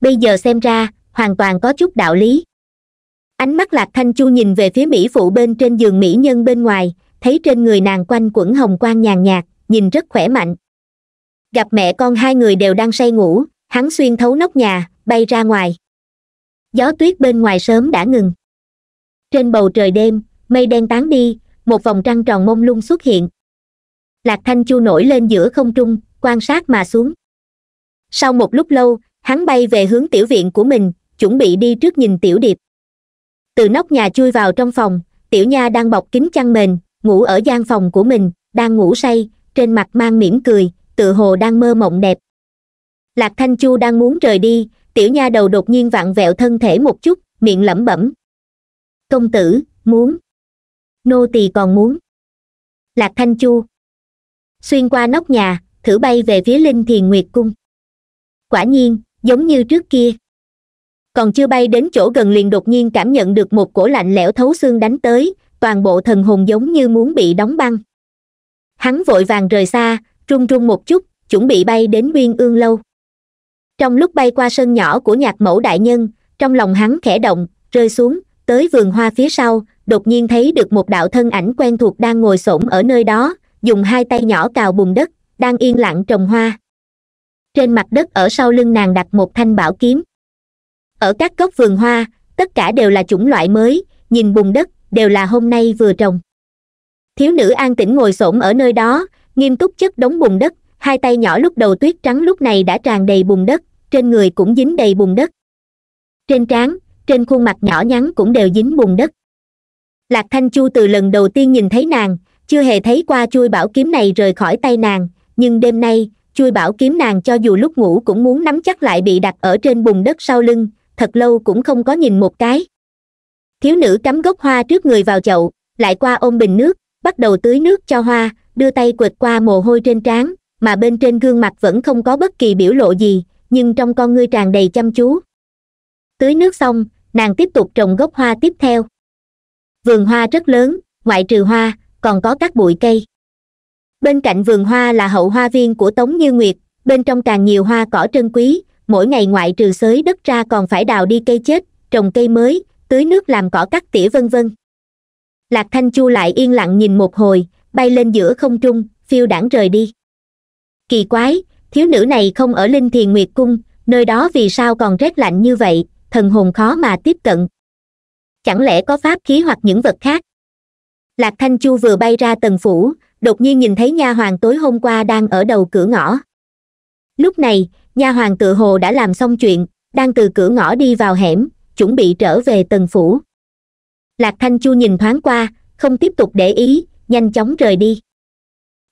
bây giờ xem ra hoàn toàn có chút đạo lý ánh mắt lạc thanh chu nhìn về phía mỹ phụ bên trên giường mỹ nhân bên ngoài thấy trên người nàng quanh quẩn hồng quang nhàn nhạt nhìn rất khỏe mạnh gặp mẹ con hai người đều đang say ngủ hắn xuyên thấu nóc nhà bay ra ngoài gió tuyết bên ngoài sớm đã ngừng trên bầu trời đêm mây đen tán đi một vòng trăng tròn mông lung xuất hiện lạc thanh chu nổi lên giữa không trung quan sát mà xuống sau một lúc lâu hắn bay về hướng tiểu viện của mình chuẩn bị đi trước nhìn tiểu điệp từ nóc nhà chui vào trong phòng tiểu nha đang bọc kín chăn mền ngủ ở gian phòng của mình đang ngủ say trên mặt mang mỉm cười tự hồ đang mơ mộng đẹp lạc thanh chu đang muốn rời đi tiểu nha đầu đột nhiên vặn vẹo thân thể một chút miệng lẩm bẩm công tử muốn nô tỳ còn muốn lạc thanh chu xuyên qua nóc nhà thử bay về phía linh thiền nguyệt cung quả nhiên giống như trước kia còn chưa bay đến chỗ gần liền đột nhiên cảm nhận được một cổ lạnh lẽo thấu xương đánh tới toàn bộ thần hồn giống như muốn bị đóng băng hắn vội vàng rời xa run run một chút chuẩn bị bay đến nguyên ương lâu trong lúc bay qua sân nhỏ của nhạc mẫu đại nhân trong lòng hắn khẽ động rơi xuống tới vườn hoa phía sau đột nhiên thấy được một đạo thân ảnh quen thuộc đang ngồi s ở nơi đó dùng hai tay nhỏ cào bùn đất đang yên lặng trồng hoa trên mặt đất ở sau lưng nàng đặt một thanh bảo kiếm ở các gốc vườn hoa tất cả đều là chủng loại mới nhìn bùn đất đều là hôm nay vừa trồng thiếu nữ an tĩnh ngồi s ở nơi đó nghiêm túc chất đống bùn đất hai tay nhỏ lúc đầu tuyết trắng lúc này đã tràn đầy bùn đất trên người cũng dính đầy bùn đất trên trán trên khuôn mặt nhỏ nhắn cũng đều dính bùn đất lạc thanh chu từ lần đầu tiên nhìn thấy nàng chưa hề thấy qua chui bảo kiếm này rời khỏi tay nàng nhưng đêm nay chui bảo kiếm nàng cho dù lúc ngủ cũng muốn nắm chắc lại bị đặt ở trên bùn đất sau lưng thật lâu cũng không có nhìn một cái thiếu nữ cắm gốc hoa trước người vào chậu lại qua ôm bình nước bắt đầu tưới nước cho hoa đưa tay quệt qua mồ hôi trên trán mà bên trên gương mặt vẫn không có bất kỳ biểu lộ gì nhưng trong con ngươi tràn đầy chăm chú tưới nước xong nàng tiếp tục trồng gốc hoa tiếp theo vườn hoa rất lớn ngoại trừ hoa còn có các bụi cây bên cạnh vườn hoa là hậu hoa viên của tống như nguyệt bên trong càng nhiều hoa cỏ trân quý mỗi ngày ngoại trừ xới đất ra còn phải đào đi cây chết trồng cây mới tưới nước làm cỏ cắt tỉa vân vân lạc thanh chu lại yên lặng nhìn một hồi bay lên giữa không trung phiêu đảng rời đi kỳ quái thiếu nữ này không ở linh thiền nguyệt cung nơi đó vì sao còn rét lạnh như vậy thần hồn khó mà tiếp cận chẳng lẽ có pháp khí hoặc những vật khác lạc thanh chu vừa bay ra tầng phủ đột nhiên nhìn thấy nha hoàng tối hôm qua đang ở đầu cửa ngõ lúc này nha hoàng tự hồ đã làm xong chuyện đang từ cửa ngõ đi vào hẻm chuẩn bị trở về tầng phủ lạc thanh chu nhìn thoáng qua không tiếp tục để ý nhanh chóng rời đi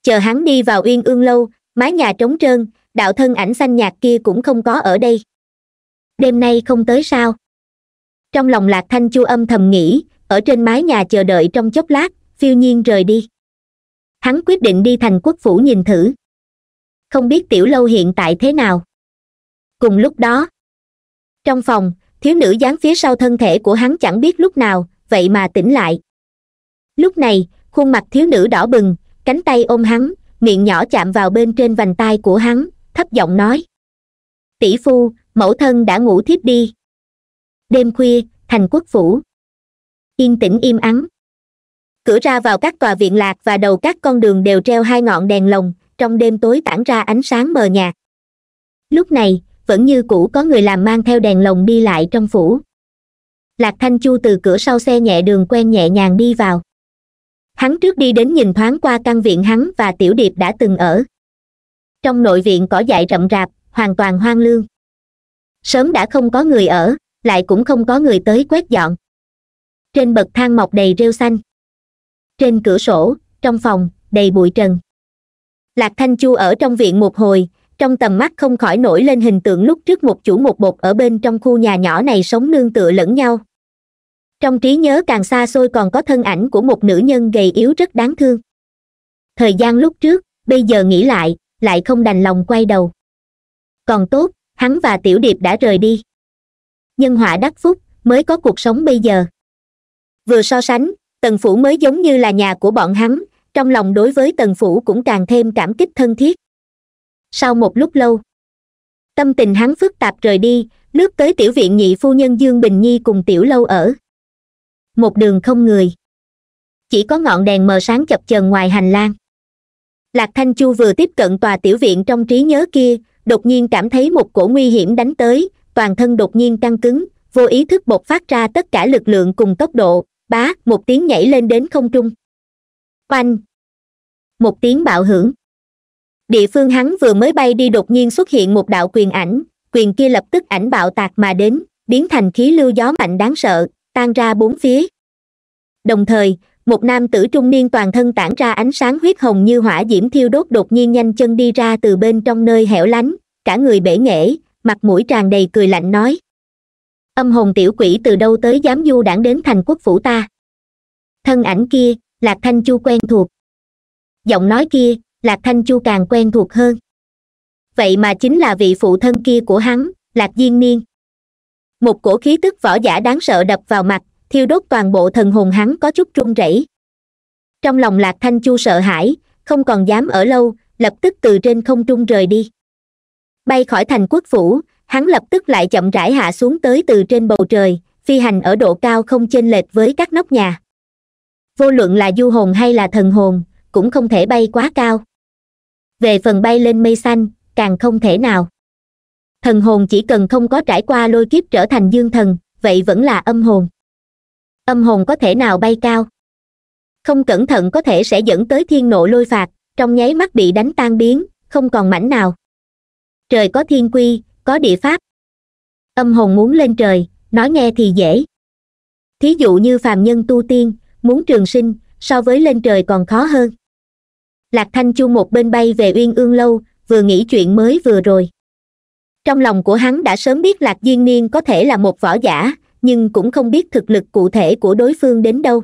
chờ hắn đi vào uyên ương lâu mái nhà trống trơn đạo thân ảnh xanh nhạt kia cũng không có ở đây đêm nay không tới sao trong lòng lạc thanh chu âm thầm nghĩ ở trên mái nhà chờ đợi trong chốc lát phiêu nhiên rời đi hắn quyết định đi thành quốc phủ nhìn thử không biết tiểu lâu hiện tại thế nào cùng lúc đó trong phòng thiếu nữ dán phía sau thân thể của hắn chẳng biết lúc nào vậy mà tỉnh lại lúc này khuôn mặt thiếu nữ đỏ bừng cánh tay ôm hắn miệng nhỏ chạm vào bên trên vành tay của hắn thấp giọng nói tỷ phu mẫu thân đã ngủ thiếp đi đêm khuya thành quốc phủ yên tĩnh im ắng cửa ra vào các tòa viện lạc và đầu các con đường đều treo hai ngọn đèn lồng trong đêm tối tản ra ánh sáng mờ nhạt lúc này vẫn như cũ có người làm mang theo đèn lồng đi lại trong phủ lạc thanh chu từ cửa sau xe nhẹ đường quen nhẹ nhàng đi vào hắn trước đi đến nhìn thoáng qua căn viện hắn và tiểu điệp đã từng ở trong nội viện cỏ dại rậm rạp hoàn toàn hoang lương sớm đã không có người ở lại cũng không có người tới quét dọn trên bậc thang mọc đầy rêu xanh trên cửa sổ trong phòng đầy bụi trần lạc thanh chu ở trong viện một hồi trong tầm mắt không khỏi nổi lên hình tượng lúc trước một chủ một bột ở bên trong khu nhà nhỏ này sống nương tựa lẫn nhau trong trí nhớ càng xa xôi còn có thân ảnh của một nữ nhân gầy yếu rất đáng thương thời gian lúc trước bây giờ nghĩ lại lại không đành lòng quay đầu còn tốt hắn và tiểu điệp đã rời đi nhân họa đắc phúc mới có cuộc sống bây giờ vừa so sánh tần phủ mới giống như là nhà của bọn hắn trong lòng đối với tần phủ cũng càng thêm cảm kích thân thiết sau một lúc lâu tâm tình hắn phức tạp rời đi lướt tới tiểu viện nhị phu nhân dương bình nhi cùng tiểu lâu ở một đường không người chỉ có ngọn đèn mờ sáng chập chờn ngoài hành lang lạc thanh chu vừa tiếp cận tòa tiểu viện trong trí nhớ kia đột nhiên cảm thấy một cổ nguy hiểm đánh tới toàn thân đột nhiên căng cứng vô ý thức bộc phát ra tất cả lực lượng cùng tốc độ bá một tiếng nhảy lên đến không trung oanh một tiếng bạo hưởng địa phương hắn vừa mới bay đi đột nhiên xuất hiện một đạo quyền ảnh quyền kia lập tức ảnh bạo tạc mà đến biến thành khí lưu gió mạnh đáng sợ tan ra bốn phía đồng thời một nam tử trung niên toàn thân tản ra ánh sáng huyết hồng như hỏa diễm thiêu đốt đột nhiên nhanh chân đi ra từ bên trong nơi hẻo lánh cả người bể nghễ mặt mũi tràn đầy cười lạnh nói âm hồn tiểu quỷ từ đâu tới dám du đảng đến thành quốc phủ ta thân ảnh kia lạc thanh chu quen thuộc giọng nói kia lạc thanh chu càng quen thuộc hơn vậy mà chính là vị phụ thân kia của hắn lạc diên niên một cổ khí tức võ giả đáng sợ đập vào mặt thiêu đốt toàn bộ thần hồn hắn có chút run rẩy trong lòng lạc thanh chu sợ hãi không còn dám ở lâu lập tức từ trên không trung rời đi bay khỏi thành quốc phủ hắn lập tức lại chậm rãi hạ xuống tới từ trên bầu trời phi hành ở độ cao không chênh lệch với các nóc nhà vô luận là du hồn hay là thần hồn cũng không thể bay quá cao về phần bay lên mây xanh càng không thể nào thần hồn chỉ cần không có trải qua lôi kiếp trở thành dương thần vậy vẫn là âm hồn âm hồn có thể nào bay cao không cẩn thận có thể sẽ dẫn tới thiên nộ lôi phạt trong nháy mắt bị đánh tan biến không còn mảnh nào trời có thiên quy có địa pháp âm hồn muốn lên trời nói nghe thì dễ thí dụ như phàm nhân tu tiên muốn trường sinh so với lên trời còn khó hơn lạc thanh chu một bên bay về uyên ương lâu vừa nghĩ chuyện mới vừa rồi trong lòng của hắn đã sớm biết lạc diên niên có thể là một võ giả nhưng cũng không biết thực lực cụ thể của đối phương đến đâu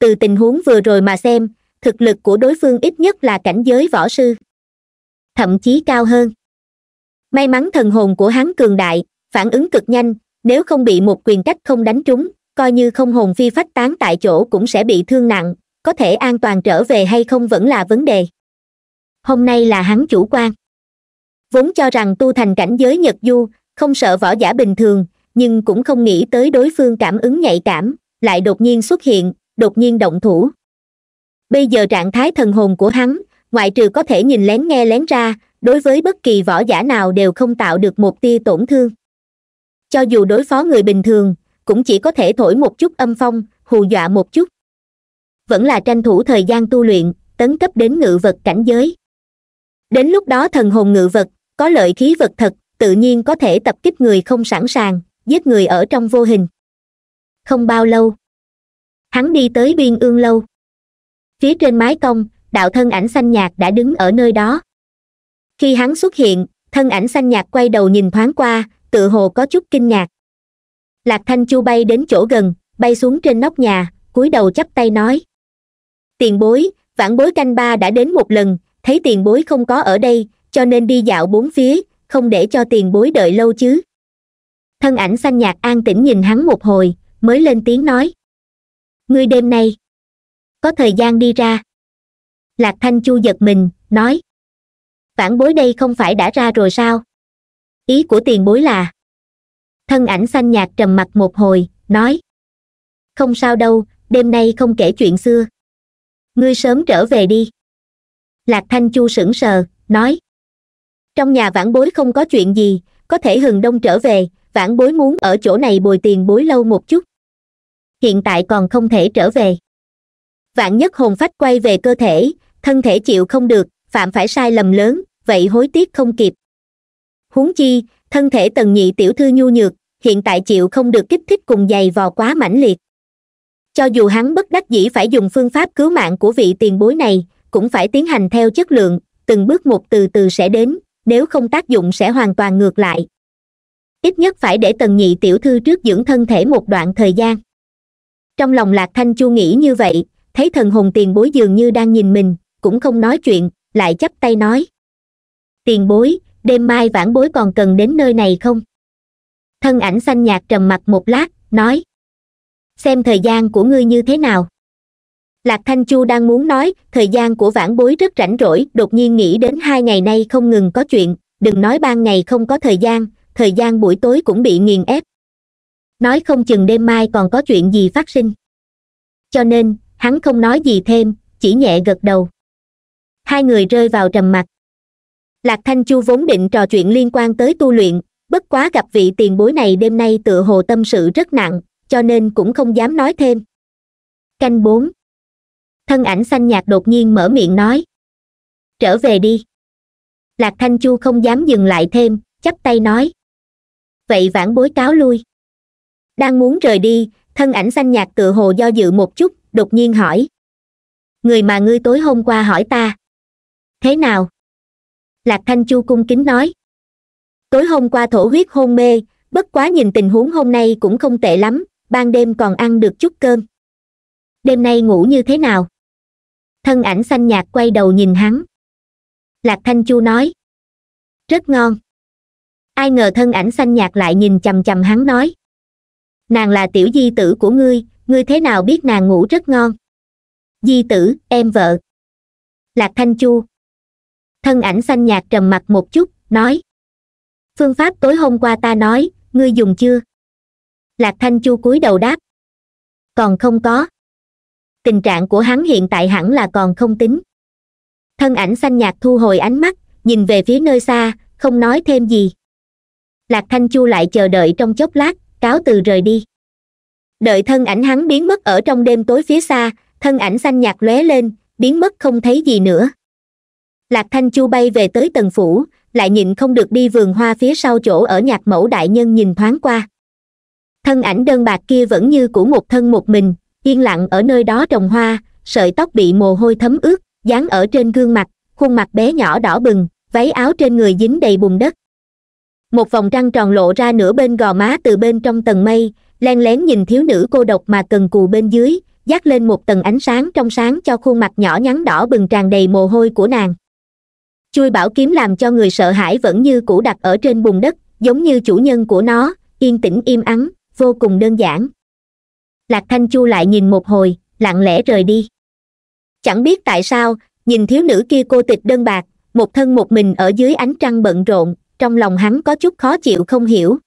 từ tình huống vừa rồi mà xem thực lực của đối phương ít nhất là cảnh giới võ sư thậm chí cao hơn may mắn thần hồn của hắn cường đại phản ứng cực nhanh nếu không bị một quyền cách không đánh trúng coi như không hồn phi phách tán tại chỗ cũng sẽ bị thương nặng có thể an toàn trở về hay không vẫn là vấn đề hôm nay là hắn chủ quan vốn cho rằng tu thành cảnh giới nhật du không sợ võ giả bình thường nhưng cũng không nghĩ tới đối phương cảm ứng nhạy cảm lại đột nhiên xuất hiện đột nhiên động thủ bây giờ trạng thái thần hồn của hắn ngoại trừ có thể nhìn lén nghe lén ra đối với bất kỳ võ giả nào đều không tạo được một tia tổn thương cho dù đối phó người bình thường cũng chỉ có thể thổi một chút âm phong hù dọa một chút vẫn là tranh thủ thời gian tu luyện tấn cấp đến ngự vật cảnh giới đến lúc đó thần hồn ngự vật có lợi khí vật thật tự nhiên có thể tập kích người không sẵn sàng giết người ở trong vô hình không bao lâu hắn đi tới biên ương lâu phía trên mái cong đạo thân ảnh xanh nhạt đã đứng ở nơi đó khi hắn xuất hiện thân ảnh xanh nhạt quay đầu nhìn thoáng qua tự hồ có chút kinh ngạc lạc thanh chu bay đến chỗ gần bay xuống trên nóc nhà cúi đầu chắp tay nói tiền bối vãn bối canh ba đã đến một lần thấy tiền bối không có ở đây cho nên đi dạo bốn phía không để cho tiền bối đợi lâu chứ thân ảnh xanh nhạt an tĩnh nhìn hắn một hồi mới lên tiếng nói ngươi đêm nay có thời gian đi ra lạc thanh chu giật mình nói vãn bối đây không phải đã ra rồi sao ý của tiền bối là thân ảnh xanh nhạt trầm mặt một hồi nói không sao đâu đêm nay không kể chuyện xưa ngươi sớm trở về đi lạc thanh chu sững sờ nói trong nhà vãn bối không có chuyện gì có thể hừng đông trở về vãn bối muốn ở chỗ này bồi tiền bối lâu một chút hiện tại còn không thể trở về vạn nhất hồn phách quay về cơ thể thân thể chịu không được phạm phải sai lầm lớn vậy hối tiếc không kịp huống chi thân thể tần nhị tiểu thư nhu nhược hiện tại chịu không được kích thích cùng giày vò quá mãnh liệt cho dù hắn bất đắc dĩ phải dùng phương pháp cứu mạng của vị tiền bối này cũng phải tiến hành theo chất lượng từng bước một từ từ sẽ đến nếu không tác dụng sẽ hoàn toàn ngược lại ít nhất phải để tần nhị tiểu thư trước dưỡng thân thể một đoạn thời gian trong lòng lạc thanh chu nghĩ như vậy thấy thần hồn tiền bối dường như đang nhìn mình cũng không nói chuyện lại chắp tay nói tiền bối đêm mai vãn bối còn cần đến nơi này không thân ảnh xanh nhạt trầm mặt một lát nói xem thời gian của ngươi như thế nào lạc thanh chu đang muốn nói thời gian của vãn bối rất rảnh rỗi đột nhiên nghĩ đến hai ngày nay không ngừng có chuyện đừng nói ban ngày không có thời gian thời gian buổi tối cũng bị nghiền ép nói không chừng đêm mai còn có chuyện gì phát sinh cho nên hắn không nói gì thêm chỉ nhẹ gật đầu hai người rơi vào trầm mặc lạc thanh chu vốn định trò chuyện liên quan tới tu luyện bất quá gặp vị tiền bối này đêm nay tựa hồ tâm sự rất nặng cho nên cũng không dám nói thêm canh bốn thân ảnh xanh nhạt đột nhiên mở miệng nói trở về đi lạc thanh chu không dám dừng lại thêm chắp tay nói vậy vãn bối cáo lui đang muốn rời đi thân ảnh xanh nhạt tự hồ do dự một chút đột nhiên hỏi người mà ngươi tối hôm qua hỏi ta thế nào lạc thanh chu cung kính nói tối hôm qua thổ huyết hôn mê bất quá nhìn tình huống hôm nay cũng không tệ lắm ban đêm còn ăn được chút cơm đêm nay ngủ như thế nào thân ảnh xanh nhạt quay đầu nhìn hắn lạc thanh chu nói rất ngon ai ngờ thân ảnh xanh nhạt lại nhìn chằm chằm hắn nói nàng là tiểu di tử của ngươi ngươi thế nào biết nàng ngủ rất ngon di tử em vợ lạc thanh chu thân ảnh xanh nhạt trầm mặt một chút nói phương pháp tối hôm qua ta nói ngươi dùng chưa lạc thanh chu cúi đầu đáp còn không có tình trạng của hắn hiện tại hẳn là còn không tính thân ảnh xanh nhạt thu hồi ánh mắt nhìn về phía nơi xa không nói thêm gì lạc thanh chu lại chờ đợi trong chốc lát cáo từ rời đi đợi thân ảnh hắn biến mất ở trong đêm tối phía xa thân ảnh xanh nhạt lóe lên biến mất không thấy gì nữa lạc thanh chu bay về tới tầng phủ lại nhịn không được đi vườn hoa phía sau chỗ ở nhạc mẫu đại nhân nhìn thoáng qua thân ảnh đơn bạc kia vẫn như của một thân một mình yên lặng ở nơi đó trồng hoa sợi tóc bị mồ hôi thấm ướt dán ở trên gương mặt khuôn mặt bé nhỏ đỏ bừng váy áo trên người dính đầy bùn đất một vòng trăng tròn lộ ra nửa bên gò má từ bên trong tầng mây len lén nhìn thiếu nữ cô độc mà cần cù bên dưới dắt lên một tầng ánh sáng trong sáng cho khuôn mặt nhỏ nhắn đỏ bừng tràn đầy mồ hôi của nàng chui bảo kiếm làm cho người sợ hãi vẫn như cũ đặt ở trên bùn đất giống như chủ nhân của nó yên tĩnh im ắng vô cùng đơn giản lạc thanh chu lại nhìn một hồi lặng lẽ rời đi chẳng biết tại sao nhìn thiếu nữ kia cô tịch đơn bạc một thân một mình ở dưới ánh trăng bận rộn trong lòng hắn có chút khó chịu không hiểu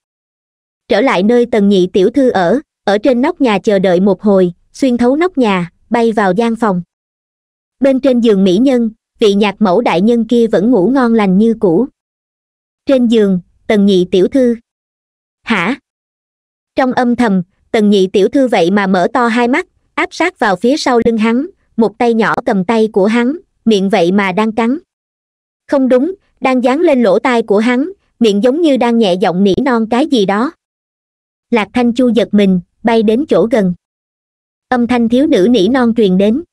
trở lại nơi tần nhị tiểu thư ở ở trên nóc nhà chờ đợi một hồi xuyên thấu nóc nhà bay vào gian phòng bên trên giường mỹ nhân vị nhạc mẫu đại nhân kia vẫn ngủ ngon lành như cũ trên giường tần nhị tiểu thư hả trong âm thầm tần nhị tiểu thư vậy mà mở to hai mắt áp sát vào phía sau lưng hắn một tay nhỏ cầm tay của hắn miệng vậy mà đang cắn không đúng đang dán lên lỗ tai của hắn miệng giống như đang nhẹ giọng nỉ non cái gì đó lạc thanh chu giật mình bay đến chỗ gần âm thanh thiếu nữ nỉ non truyền đến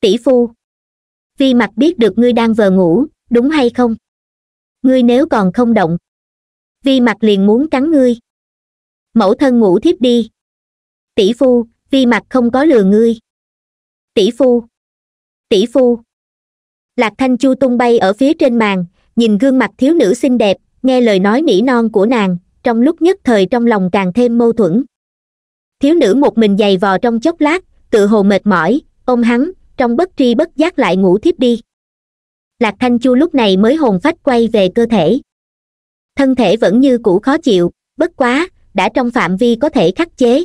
tỷ phu vi mặt biết được ngươi đang vờ ngủ đúng hay không ngươi nếu còn không động vi mặt liền muốn cắn ngươi mẫu thân ngủ thiếp đi tỷ phu vi mặt không có lừa ngươi tỷ phu tỷ phu lạc thanh chu tung bay ở phía trên màn nhìn gương mặt thiếu nữ xinh đẹp nghe lời nói nỉ non của nàng trong lúc nhất thời trong lòng càng thêm mâu thuẫn thiếu nữ một mình giày vò trong chốc lát tự hồ mệt mỏi ôm hắn trong bất tri bất giác lại ngủ thiếp đi lạc thanh chu lúc này mới hồn phách quay về cơ thể thân thể vẫn như cũ khó chịu bất quá đã trong phạm vi có thể khắc chế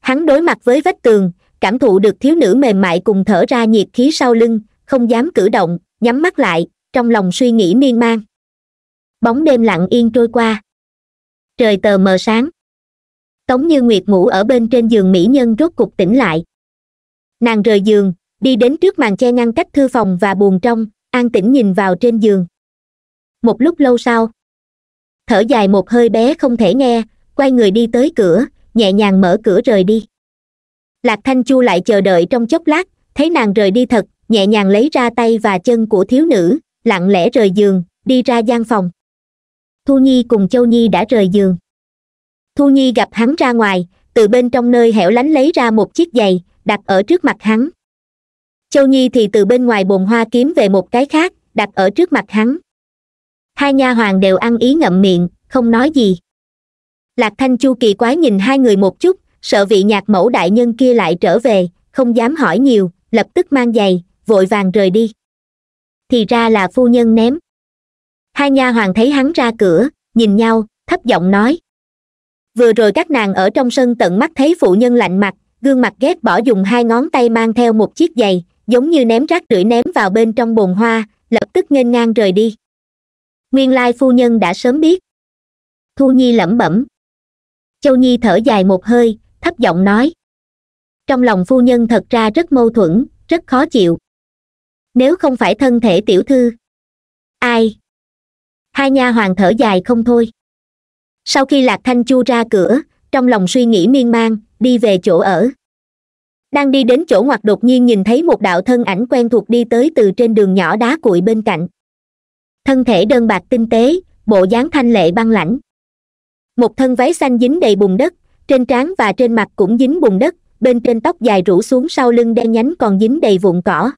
hắn đối mặt với vách tường cảm thụ được thiếu nữ mềm mại cùng thở ra nhiệt khí sau lưng không dám cử động nhắm mắt lại trong lòng suy nghĩ miên man bóng đêm lặng yên trôi qua trời tờ mờ sáng tống như nguyệt ngủ ở bên trên giường mỹ nhân rốt cục tỉnh lại nàng rời giường đi đến trước màn che ngăn cách thư phòng và buồng trong an tĩnh nhìn vào trên giường một lúc lâu sau thở dài một hơi bé không thể nghe quay người đi tới cửa nhẹ nhàng mở cửa rời đi lạc thanh chu lại chờ đợi trong chốc lát thấy nàng rời đi thật nhẹ nhàng lấy ra tay và chân của thiếu nữ lặng lẽ rời giường đi ra gian phòng thu nhi cùng châu nhi đã rời giường thu nhi gặp hắn ra ngoài từ bên trong nơi hẻo lánh lấy ra một chiếc giày đặt ở trước mặt hắn châu nhi thì từ bên ngoài bồn hoa kiếm về một cái khác đặt ở trước mặt hắn hai nha hoàng đều ăn ý ngậm miệng không nói gì lạc thanh chu kỳ quái nhìn hai người một chút sợ vị nhạc mẫu đại nhân kia lại trở về không dám hỏi nhiều lập tức mang giày vội vàng rời đi thì ra là phu nhân ném hai nha hoàng thấy hắn ra cửa nhìn nhau thấp giọng nói vừa rồi các nàng ở trong sân tận mắt thấy phụ nhân lạnh mặt gương mặt ghét bỏ dùng hai ngón tay mang theo một chiếc giày giống như ném rác rưởi ném vào bên trong bồn hoa lập tức nghênh ngang rời đi nguyên lai phu nhân đã sớm biết thu nhi lẩm bẩm châu nhi thở dài một hơi thấp giọng nói trong lòng phu nhân thật ra rất mâu thuẫn rất khó chịu nếu không phải thân thể tiểu thư ai hai nha hoàng thở dài không thôi sau khi lạc thanh chu ra cửa trong lòng suy nghĩ miên man đi về chỗ ở đang đi đến chỗ ngoặt đột nhiên nhìn thấy một đạo thân ảnh quen thuộc đi tới từ trên đường nhỏ đá cuội bên cạnh thân thể đơn bạc tinh tế bộ dáng thanh lệ băng lãnh một thân váy xanh dính đầy bùn đất trên trán và trên mặt cũng dính bùn đất bên trên tóc dài rủ xuống sau lưng đen nhánh còn dính đầy vụn cỏ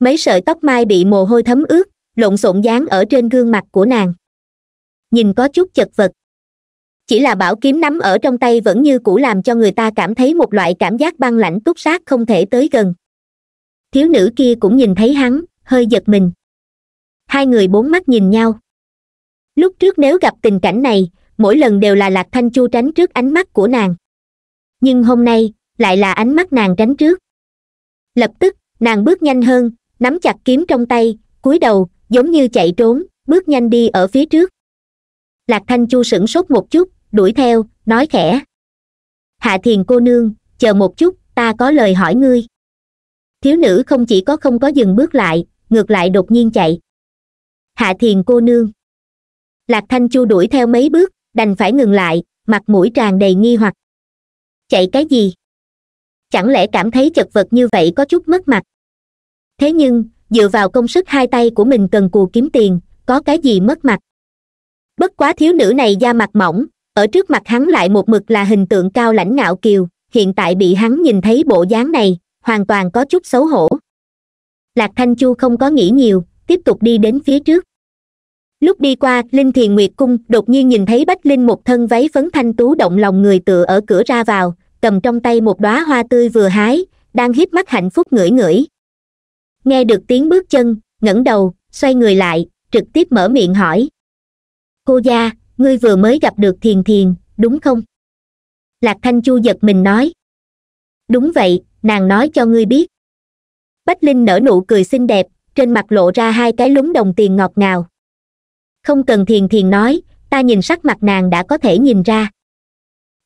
mấy sợi tóc mai bị mồ hôi thấm ướt lộn xộn dáng ở trên gương mặt của nàng nhìn có chút chật vật chỉ là bảo kiếm nắm ở trong tay vẫn như cũ làm cho người ta cảm thấy một loại cảm giác băng lãnh túc sát không thể tới gần thiếu nữ kia cũng nhìn thấy hắn hơi giật mình hai người bốn mắt nhìn nhau lúc trước nếu gặp tình cảnh này mỗi lần đều là lạc thanh chu tránh trước ánh mắt của nàng nhưng hôm nay lại là ánh mắt nàng tránh trước lập tức nàng bước nhanh hơn nắm chặt kiếm trong tay cúi đầu giống như chạy trốn bước nhanh đi ở phía trước lạc thanh chu sửng sốt một chút đuổi theo nói khẽ hạ thiền cô nương chờ một chút ta có lời hỏi ngươi thiếu nữ không chỉ có không có dừng bước lại ngược lại đột nhiên chạy hạ thiền cô nương lạc thanh chu đuổi theo mấy bước đành phải ngừng lại mặt mũi tràn đầy nghi hoặc chạy cái gì chẳng lẽ cảm thấy chật vật như vậy có chút mất mặt thế nhưng dựa vào công sức hai tay của mình cần cù kiếm tiền có cái gì mất mặt bất quá thiếu nữ này da mặt mỏng ở trước mặt hắn lại một mực là hình tượng cao lãnh ngạo kiều hiện tại bị hắn nhìn thấy bộ dáng này hoàn toàn có chút xấu hổ lạc thanh chu không có nghĩ nhiều tiếp tục đi đến phía trước lúc đi qua linh thiền nguyệt cung đột nhiên nhìn thấy bách linh một thân váy phấn thanh tú động lòng người tựa ở cửa ra vào cầm trong tay một đóa hoa tươi vừa hái đang hiếp mắt hạnh phúc ngửi ngửi nghe được tiếng bước chân ngẩng đầu xoay người lại trực tiếp mở miệng hỏi cô gia ngươi vừa mới gặp được thiền thiền đúng không lạc thanh chu giật mình nói đúng vậy nàng nói cho ngươi biết bách linh nở nụ cười xinh đẹp trên mặt lộ ra hai cái lúng đồng tiền ngọt ngào không cần thiền thiền nói ta nhìn sắc mặt nàng đã có thể nhìn ra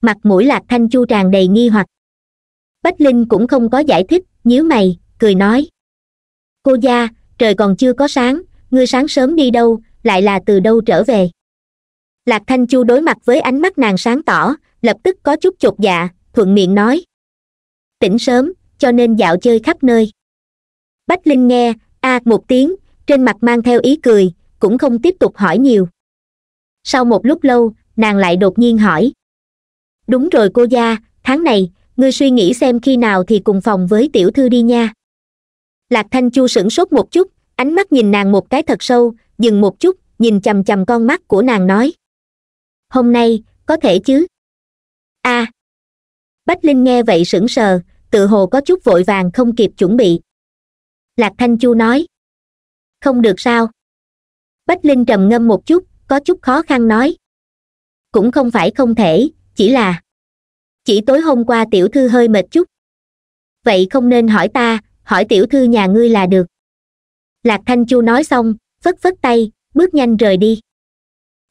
mặt mũi lạc thanh chu tràn đầy nghi hoặc bách linh cũng không có giải thích nhíu mày cười nói cô gia trời còn chưa có sáng ngươi sáng sớm đi đâu lại là từ đâu trở về lạc thanh chu đối mặt với ánh mắt nàng sáng tỏ lập tức có chút chột dạ thuận miệng nói tỉnh sớm cho nên dạo chơi khắp nơi bách linh nghe a một tiếng trên mặt mang theo ý cười cũng không tiếp tục hỏi nhiều sau một lúc lâu nàng lại đột nhiên hỏi đúng rồi cô gia tháng này ngươi suy nghĩ xem khi nào thì cùng phòng với tiểu thư đi nha lạc thanh chu sửng sốt một chút ánh mắt nhìn nàng một cái thật sâu dừng một chút nhìn chằm chằm con mắt của nàng nói hôm nay có thể chứ a à. bách linh nghe vậy sững sờ tự hồ có chút vội vàng không kịp chuẩn bị lạc thanh chu nói không được sao bách linh trầm ngâm một chút có chút khó khăn nói cũng không phải không thể chỉ là chỉ tối hôm qua tiểu thư hơi mệt chút vậy không nên hỏi ta hỏi tiểu thư nhà ngươi là được lạc thanh chu nói xong phất phất tay bước nhanh rời đi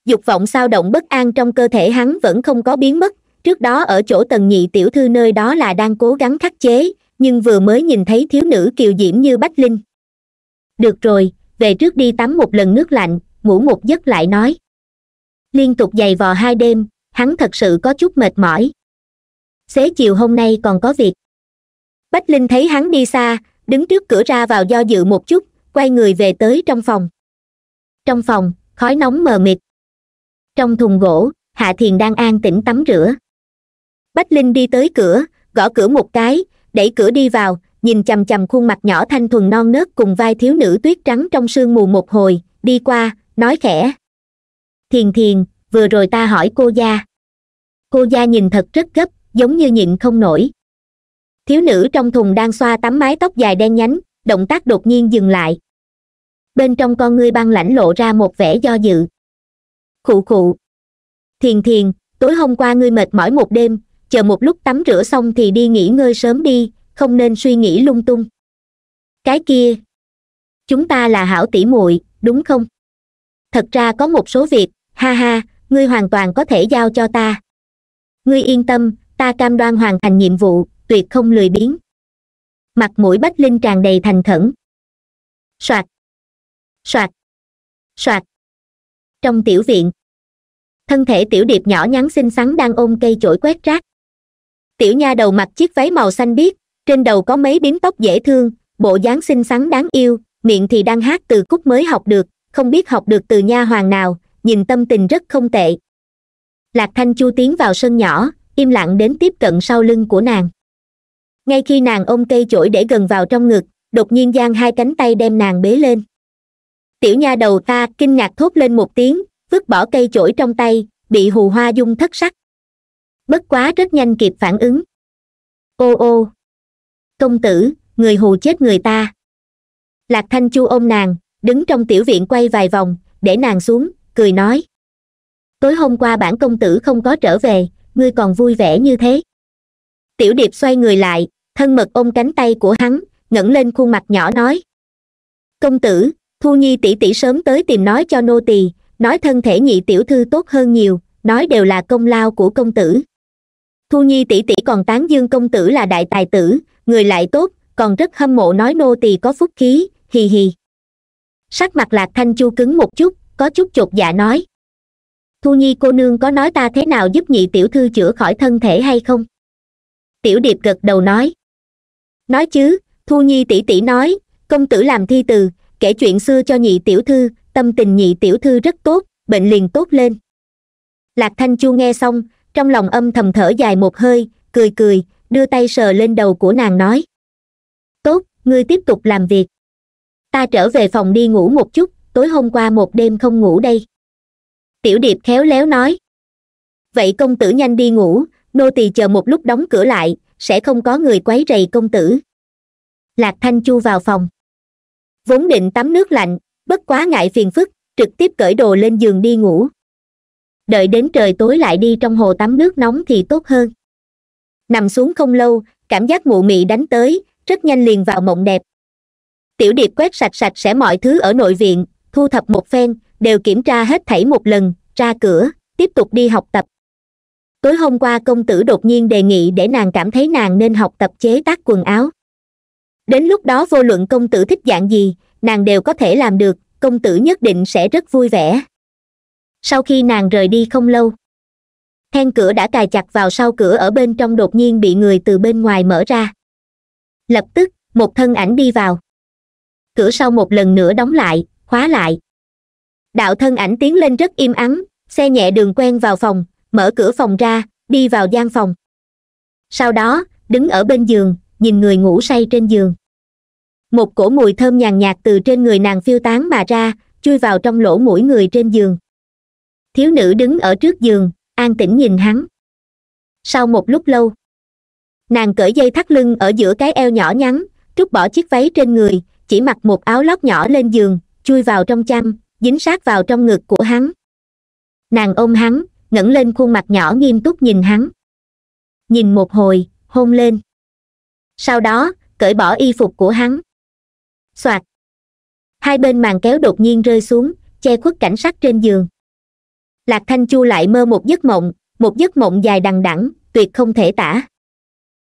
dục vọng sao động bất an trong cơ thể hắn vẫn không có biến mất trước đó ở chỗ tần nhị tiểu thư nơi đó là đang cố gắng khắc chế nhưng vừa mới nhìn thấy thiếu nữ kiều diễm như bách linh được rồi về trước đi tắm một lần nước lạnh ngủ một giấc lại nói liên tục giày vò hai đêm hắn thật sự có chút mệt mỏi xế chiều hôm nay còn có việc bách linh thấy hắn đi xa đứng trước cửa ra vào do dự một chút quay người về tới trong phòng trong phòng khói nóng mờ mịt trong thùng gỗ hạ thiền đang an tĩnh tắm rửa bách linh đi tới cửa gõ cửa một cái đẩy cửa đi vào nhìn chằm chằm khuôn mặt nhỏ thanh thuần non nớt cùng vai thiếu nữ tuyết trắng trong sương mù một hồi đi qua nói khẽ thiền thiền vừa rồi ta hỏi cô gia cô gia nhìn thật rất gấp giống như nhịn không nổi thiếu nữ trong thùng đang xoa tắm mái tóc dài đen nhánh động tác đột nhiên dừng lại bên trong con ngươi băng lãnh lộ ra một vẻ do dự khụ khụ thiền thiền tối hôm qua ngươi mệt mỏi một đêm chờ một lúc tắm rửa xong thì đi nghỉ ngơi sớm đi không nên suy nghĩ lung tung cái kia chúng ta là hảo tỉ muội đúng không thật ra có một số việc ha ha ngươi hoàn toàn có thể giao cho ta ngươi yên tâm ta cam đoan hoàn thành nhiệm vụ tuyệt không lười biếng mặt mũi bách linh tràn đầy thành khẩn soạt soạt soạt trong tiểu viện thân thể tiểu điệp nhỏ nhắn xinh xắn đang ôm cây chổi quét rác tiểu nha đầu mặc chiếc váy màu xanh biếc trên đầu có mấy bím tóc dễ thương bộ dáng xinh xắn đáng yêu miệng thì đang hát từ cúc mới học được không biết học được từ nha hoàng nào nhìn tâm tình rất không tệ lạc thanh chu tiến vào sân nhỏ im lặng đến tiếp cận sau lưng của nàng ngay khi nàng ôm cây chổi để gần vào trong ngực đột nhiên giang hai cánh tay đem nàng bế lên tiểu nha đầu ta kinh ngạc thốt lên một tiếng vứt bỏ cây chổi trong tay bị hù hoa dung thất sắc bất quá rất nhanh kịp phản ứng ô ô công tử người hù chết người ta lạc thanh chu ôm nàng đứng trong tiểu viện quay vài vòng để nàng xuống cười nói tối hôm qua bản công tử không có trở về ngươi còn vui vẻ như thế tiểu điệp xoay người lại thân mật ôm cánh tay của hắn ngẩng lên khuôn mặt nhỏ nói công tử thu nhi tỷ tỷ sớm tới tìm nói cho nô tỳ nói thân thể nhị tiểu thư tốt hơn nhiều nói đều là công lao của công tử thu nhi tỷ tỷ còn tán dương công tử là đại tài tử người lại tốt còn rất hâm mộ nói nô tỳ có phúc khí hì hì sắc mặt lạc thanh chu cứng một chút có chút chột dạ nói thu nhi cô nương có nói ta thế nào giúp nhị tiểu thư chữa khỏi thân thể hay không tiểu điệp gật đầu nói nói chứ thu nhi tỷ tỷ nói công tử làm thi từ kể chuyện xưa cho nhị tiểu thư tâm tình nhị tiểu thư rất tốt bệnh liền tốt lên lạc thanh chu nghe xong trong lòng âm thầm thở dài một hơi cười cười đưa tay sờ lên đầu của nàng nói tốt ngươi tiếp tục làm việc ta trở về phòng đi ngủ một chút tối hôm qua một đêm không ngủ đây tiểu điệp khéo léo nói vậy công tử nhanh đi ngủ nô tỳ chờ một lúc đóng cửa lại sẽ không có người quấy rầy công tử lạc thanh chu vào phòng vốn định tắm nước lạnh bất quá ngại phiền phức trực tiếp cởi đồ lên giường đi ngủ đợi đến trời tối lại đi trong hồ tắm nước nóng thì tốt hơn nằm xuống không lâu cảm giác mụ mị đánh tới rất nhanh liền vào mộng đẹp tiểu điệp quét sạch sạch sẽ mọi thứ ở nội viện thu thập một phen đều kiểm tra hết thảy một lần ra cửa tiếp tục đi học tập tối hôm qua công tử đột nhiên đề nghị để nàng cảm thấy nàng nên học tập chế tác quần áo đến lúc đó vô luận công tử thích dạng gì nàng đều có thể làm được công tử nhất định sẽ rất vui vẻ sau khi nàng rời đi không lâu then cửa đã cài chặt vào sau cửa ở bên trong đột nhiên bị người từ bên ngoài mở ra lập tức một thân ảnh đi vào cửa sau một lần nữa đóng lại khóa lại đạo thân ảnh tiến lên rất im ắng xe nhẹ đường quen vào phòng mở cửa phòng ra đi vào gian phòng sau đó đứng ở bên giường nhìn người ngủ say trên giường một cổ mùi thơm nhàn nhạt từ trên người nàng phiêu tán mà ra chui vào trong lỗ mũi người trên giường thiếu nữ đứng ở trước giường an tĩnh nhìn hắn sau một lúc lâu nàng cởi dây thắt lưng ở giữa cái eo nhỏ nhắn trút bỏ chiếc váy trên người chỉ mặc một áo lót nhỏ lên giường chui vào trong chăn dính sát vào trong ngực của hắn nàng ôm hắn ngẩng lên khuôn mặt nhỏ nghiêm túc nhìn hắn nhìn một hồi hôn lên sau đó cởi bỏ y phục của hắn xoạt hai bên màn kéo đột nhiên rơi xuống che khuất cảnh sắc trên giường lạc thanh chu lại mơ một giấc mộng một giấc mộng dài đằng đẵng tuyệt không thể tả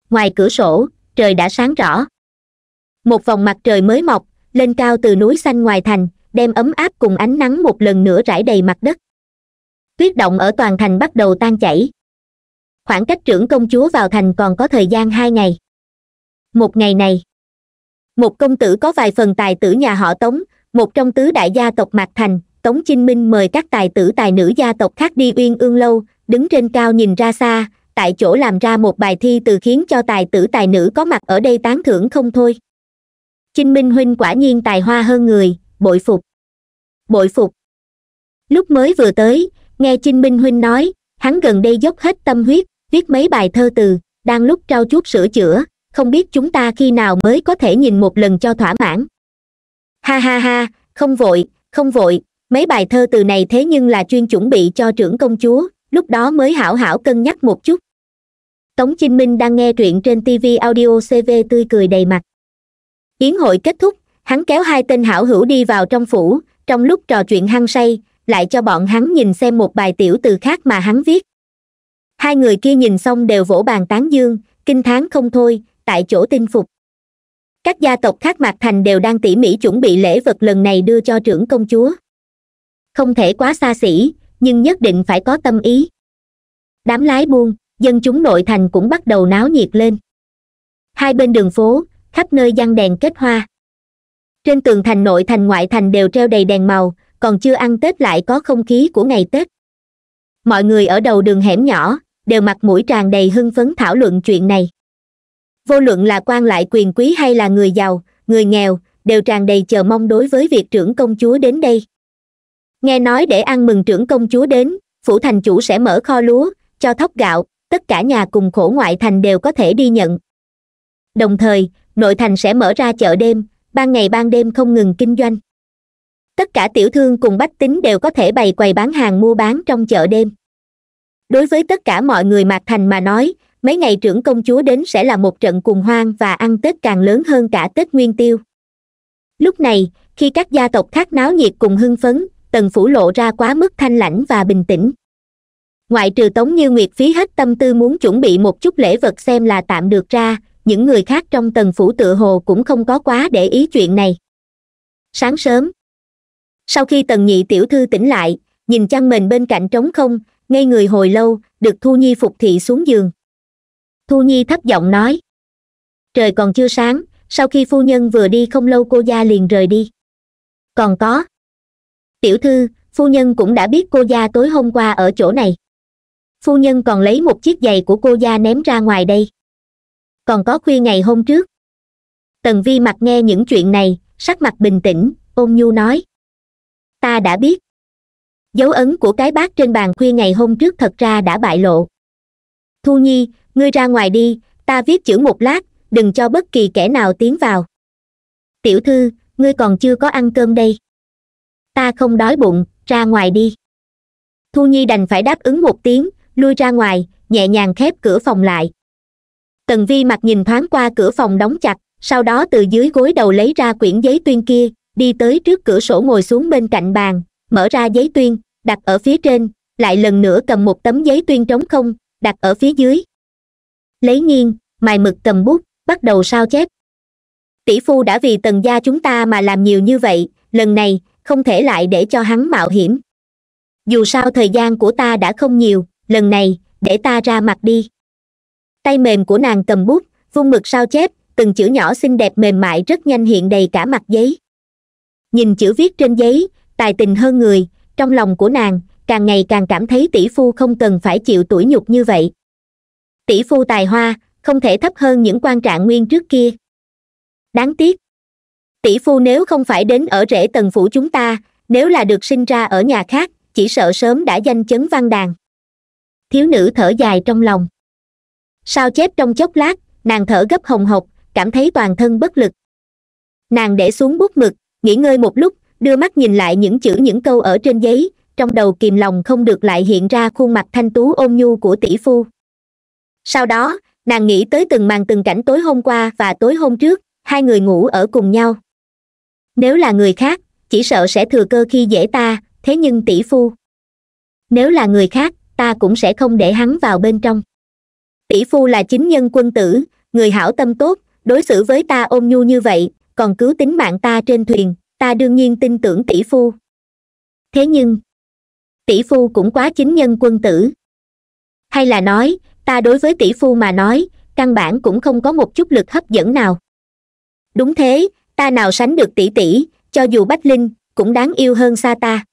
ngoài cửa sổ trời đã sáng rõ một vòng mặt trời mới mọc lên cao từ núi xanh ngoài thành đem ấm áp cùng ánh nắng một lần nữa rải đầy mặt đất tuyết động ở toàn thành bắt đầu tan chảy khoảng cách trưởng công chúa vào thành còn có thời gian hai ngày một ngày này một công tử có vài phần tài tử nhà họ tống một trong tứ đại gia tộc mạc thành tống chinh minh mời các tài tử tài nữ gia tộc khác đi uyên ương lâu đứng trên cao nhìn ra xa tại chỗ làm ra một bài thi từ khiến cho tài tử tài nữ có mặt ở đây tán thưởng không thôi chinh minh huynh quả nhiên tài hoa hơn người bội phục bội phục lúc mới vừa tới nghe chinh minh huynh nói hắn gần đây dốc hết tâm huyết viết mấy bài thơ từ đang lúc trao chút sửa chữa không biết chúng ta khi nào mới có thể nhìn một lần cho thỏa mãn ha ha ha không vội không vội mấy bài thơ từ này thế nhưng là chuyên chuẩn bị cho trưởng công chúa lúc đó mới hảo hảo cân nhắc một chút tống chinh minh đang nghe truyện trên tv audio cv tươi cười đầy mặt yến hội kết thúc hắn kéo hai tên hảo hữu đi vào trong phủ trong lúc trò chuyện hăng say lại cho bọn hắn nhìn xem một bài tiểu từ khác mà hắn viết hai người kia nhìn xong đều vỗ bàn tán dương kinh thán không thôi tại chỗ tin phục các gia tộc khác mặt thành đều đang tỉ mỉ chuẩn bị lễ vật lần này đưa cho trưởng công chúa không thể quá xa xỉ nhưng nhất định phải có tâm ý đám lái buôn dân chúng nội thành cũng bắt đầu náo nhiệt lên hai bên đường phố khắp nơi giăng đèn kết hoa trên tường thành nội thành ngoại thành đều treo đầy đèn màu còn chưa ăn tết lại có không khí của ngày tết mọi người ở đầu đường hẻm nhỏ đều mặt mũi tràn đầy hưng phấn thảo luận chuyện này vô luận là quan lại quyền quý hay là người giàu người nghèo đều tràn đầy chờ mong đối với việc trưởng công chúa đến đây nghe nói để ăn mừng trưởng công chúa đến phủ thành chủ sẽ mở kho lúa cho thóc gạo tất cả nhà cùng khổ ngoại thành đều có thể đi nhận đồng thời nội thành sẽ mở ra chợ đêm ban ngày ban đêm không ngừng kinh doanh tất cả tiểu thương cùng bách tính đều có thể bày quầy bán hàng mua bán trong chợ đêm đối với tất cả mọi người mạc thành mà nói mấy ngày trưởng công chúa đến sẽ là một trận cùng hoang và ăn tết càng lớn hơn cả tết nguyên tiêu lúc này khi các gia tộc khác náo nhiệt cùng hưng phấn tần phủ lộ ra quá mức thanh lãnh và bình tĩnh ngoại trừ tống như nguyệt phí hết tâm tư muốn chuẩn bị một chút lễ vật xem là tạm được ra những người khác trong tần phủ tựa hồ cũng không có quá để ý chuyện này sáng sớm sau khi tần nhị tiểu thư tỉnh lại nhìn chăn mình bên cạnh trống không ngay người hồi lâu được thu nhi phục thị xuống giường thu nhi thấp giọng nói trời còn chưa sáng sau khi phu nhân vừa đi không lâu cô gia liền rời đi còn có tiểu thư phu nhân cũng đã biết cô gia tối hôm qua ở chỗ này phu nhân còn lấy một chiếc giày của cô gia ném ra ngoài đây còn có khuya ngày hôm trước tần vi Mặc nghe những chuyện này sắc mặt bình tĩnh ôn nhu nói ta đã biết dấu ấn của cái bát trên bàn khuya ngày hôm trước thật ra đã bại lộ thu nhi ngươi ra ngoài đi ta viết chữ một lát đừng cho bất kỳ kẻ nào tiến vào tiểu thư ngươi còn chưa có ăn cơm đây ta không đói bụng ra ngoài đi thu nhi đành phải đáp ứng một tiếng lui ra ngoài nhẹ nhàng khép cửa phòng lại tần vi mặt nhìn thoáng qua cửa phòng đóng chặt sau đó từ dưới gối đầu lấy ra quyển giấy tuyên kia đi tới trước cửa sổ ngồi xuống bên cạnh bàn mở ra giấy tuyên đặt ở phía trên lại lần nữa cầm một tấm giấy tuyên trống không đặt ở phía dưới lấy nghiêng mài mực cầm bút bắt đầu sao chép tỷ phu đã vì tần gia chúng ta mà làm nhiều như vậy lần này không thể lại để cho hắn mạo hiểm dù sao thời gian của ta đã không nhiều lần này để ta ra mặt đi tay mềm của nàng cầm bút vung mực sao chép từng chữ nhỏ xinh đẹp mềm mại rất nhanh hiện đầy cả mặt giấy nhìn chữ viết trên giấy tài tình hơn người trong lòng của nàng càng ngày càng cảm thấy tỷ phu không cần phải chịu tủi nhục như vậy tỷ phu tài hoa không thể thấp hơn những quan trạng nguyên trước kia đáng tiếc tỷ phu nếu không phải đến ở rễ tần phủ chúng ta nếu là được sinh ra ở nhà khác chỉ sợ sớm đã danh chấn văn đàn thiếu nữ thở dài trong lòng sao chép trong chốc lát nàng thở gấp hồng hộc cảm thấy toàn thân bất lực nàng để xuống bút mực nghỉ ngơi một lúc đưa mắt nhìn lại những chữ những câu ở trên giấy trong đầu kìm lòng không được lại hiện ra khuôn mặt thanh tú ôn nhu của tỷ phu sau đó nàng nghĩ tới từng màn từng cảnh tối hôm qua và tối hôm trước hai người ngủ ở cùng nhau nếu là người khác chỉ sợ sẽ thừa cơ khi dễ ta thế nhưng tỷ phu nếu là người khác ta cũng sẽ không để hắn vào bên trong tỷ phu là chính nhân quân tử người hảo tâm tốt đối xử với ta ôn nhu như vậy còn cứu tính mạng ta trên thuyền ta đương nhiên tin tưởng tỷ phu thế nhưng tỷ phu cũng quá chính nhân quân tử hay là nói ta đối với tỷ phu mà nói căn bản cũng không có một chút lực hấp dẫn nào đúng thế ta nào sánh được tỷ tỷ cho dù bách linh cũng đáng yêu hơn xa ta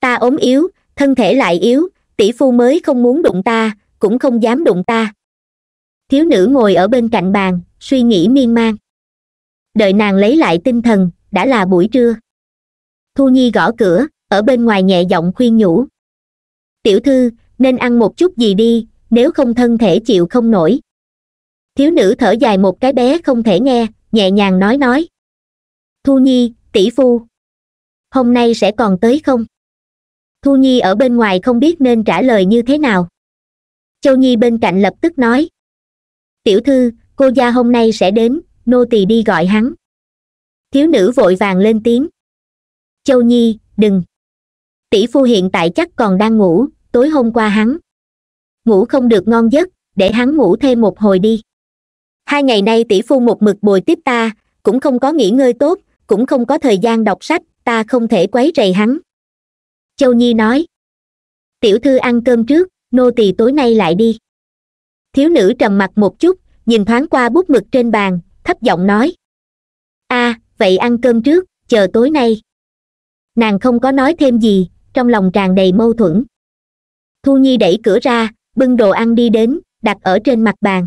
ta ốm yếu thân thể lại yếu tỷ phu mới không muốn đụng ta cũng không dám đụng ta thiếu nữ ngồi ở bên cạnh bàn suy nghĩ miên man đợi nàng lấy lại tinh thần đã là buổi trưa thu nhi gõ cửa ở bên ngoài nhẹ giọng khuyên nhủ tiểu thư nên ăn một chút gì đi nếu không thân thể chịu không nổi thiếu nữ thở dài một cái bé không thể nghe nhẹ nhàng nói nói thu nhi tỷ phu hôm nay sẽ còn tới không thu nhi ở bên ngoài không biết nên trả lời như thế nào châu nhi bên cạnh lập tức nói tiểu thư cô gia hôm nay sẽ đến nô tỳ đi gọi hắn thiếu nữ vội vàng lên tiếng châu nhi đừng tỷ phu hiện tại chắc còn đang ngủ tối hôm qua hắn ngủ không được ngon giấc để hắn ngủ thêm một hồi đi hai ngày nay tỷ phu một mực bồi tiếp ta cũng không có nghỉ ngơi tốt cũng không có thời gian đọc sách ta không thể quấy rầy hắn châu nhi nói tiểu thư ăn cơm trước nô tỳ tối nay lại đi thiếu nữ trầm mặt một chút nhìn thoáng qua bút mực trên bàn thấp giọng nói a à, vậy ăn cơm trước chờ tối nay nàng không có nói thêm gì trong lòng tràn đầy mâu thuẫn thu nhi đẩy cửa ra bưng đồ ăn đi đến đặt ở trên mặt bàn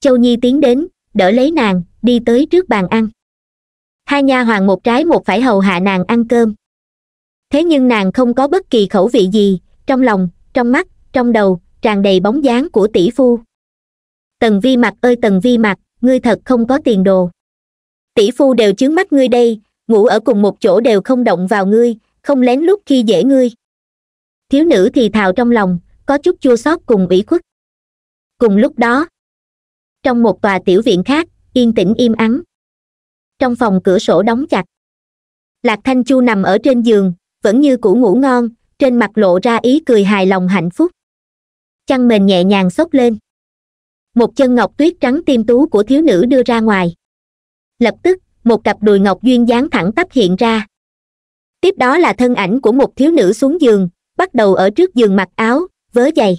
châu nhi tiến đến đỡ lấy nàng đi tới trước bàn ăn hai nha hoàng một trái một phải hầu hạ nàng ăn cơm thế nhưng nàng không có bất kỳ khẩu vị gì trong lòng trong mắt trong đầu tràn đầy bóng dáng của tỷ phu tần vi mặt ơi tần vi mặt ngươi thật không có tiền đồ tỷ phu đều chướng mắt ngươi đây ngủ ở cùng một chỗ đều không động vào ngươi không lén lút khi dễ ngươi thiếu nữ thì thào trong lòng có chút chua xót cùng ủy khuất cùng lúc đó trong một tòa tiểu viện khác yên tĩnh im ắng trong phòng cửa sổ đóng chặt lạc thanh chu nằm ở trên giường vẫn như cũ ngủ ngon trên mặt lộ ra ý cười hài lòng hạnh phúc chăn mền nhẹ nhàng xốc lên một chân ngọc tuyết trắng tiêm tú của thiếu nữ đưa ra ngoài lập tức một cặp đùi ngọc duyên dáng thẳng tắp hiện ra tiếp đó là thân ảnh của một thiếu nữ xuống giường bắt đầu ở trước giường mặc áo vớ giày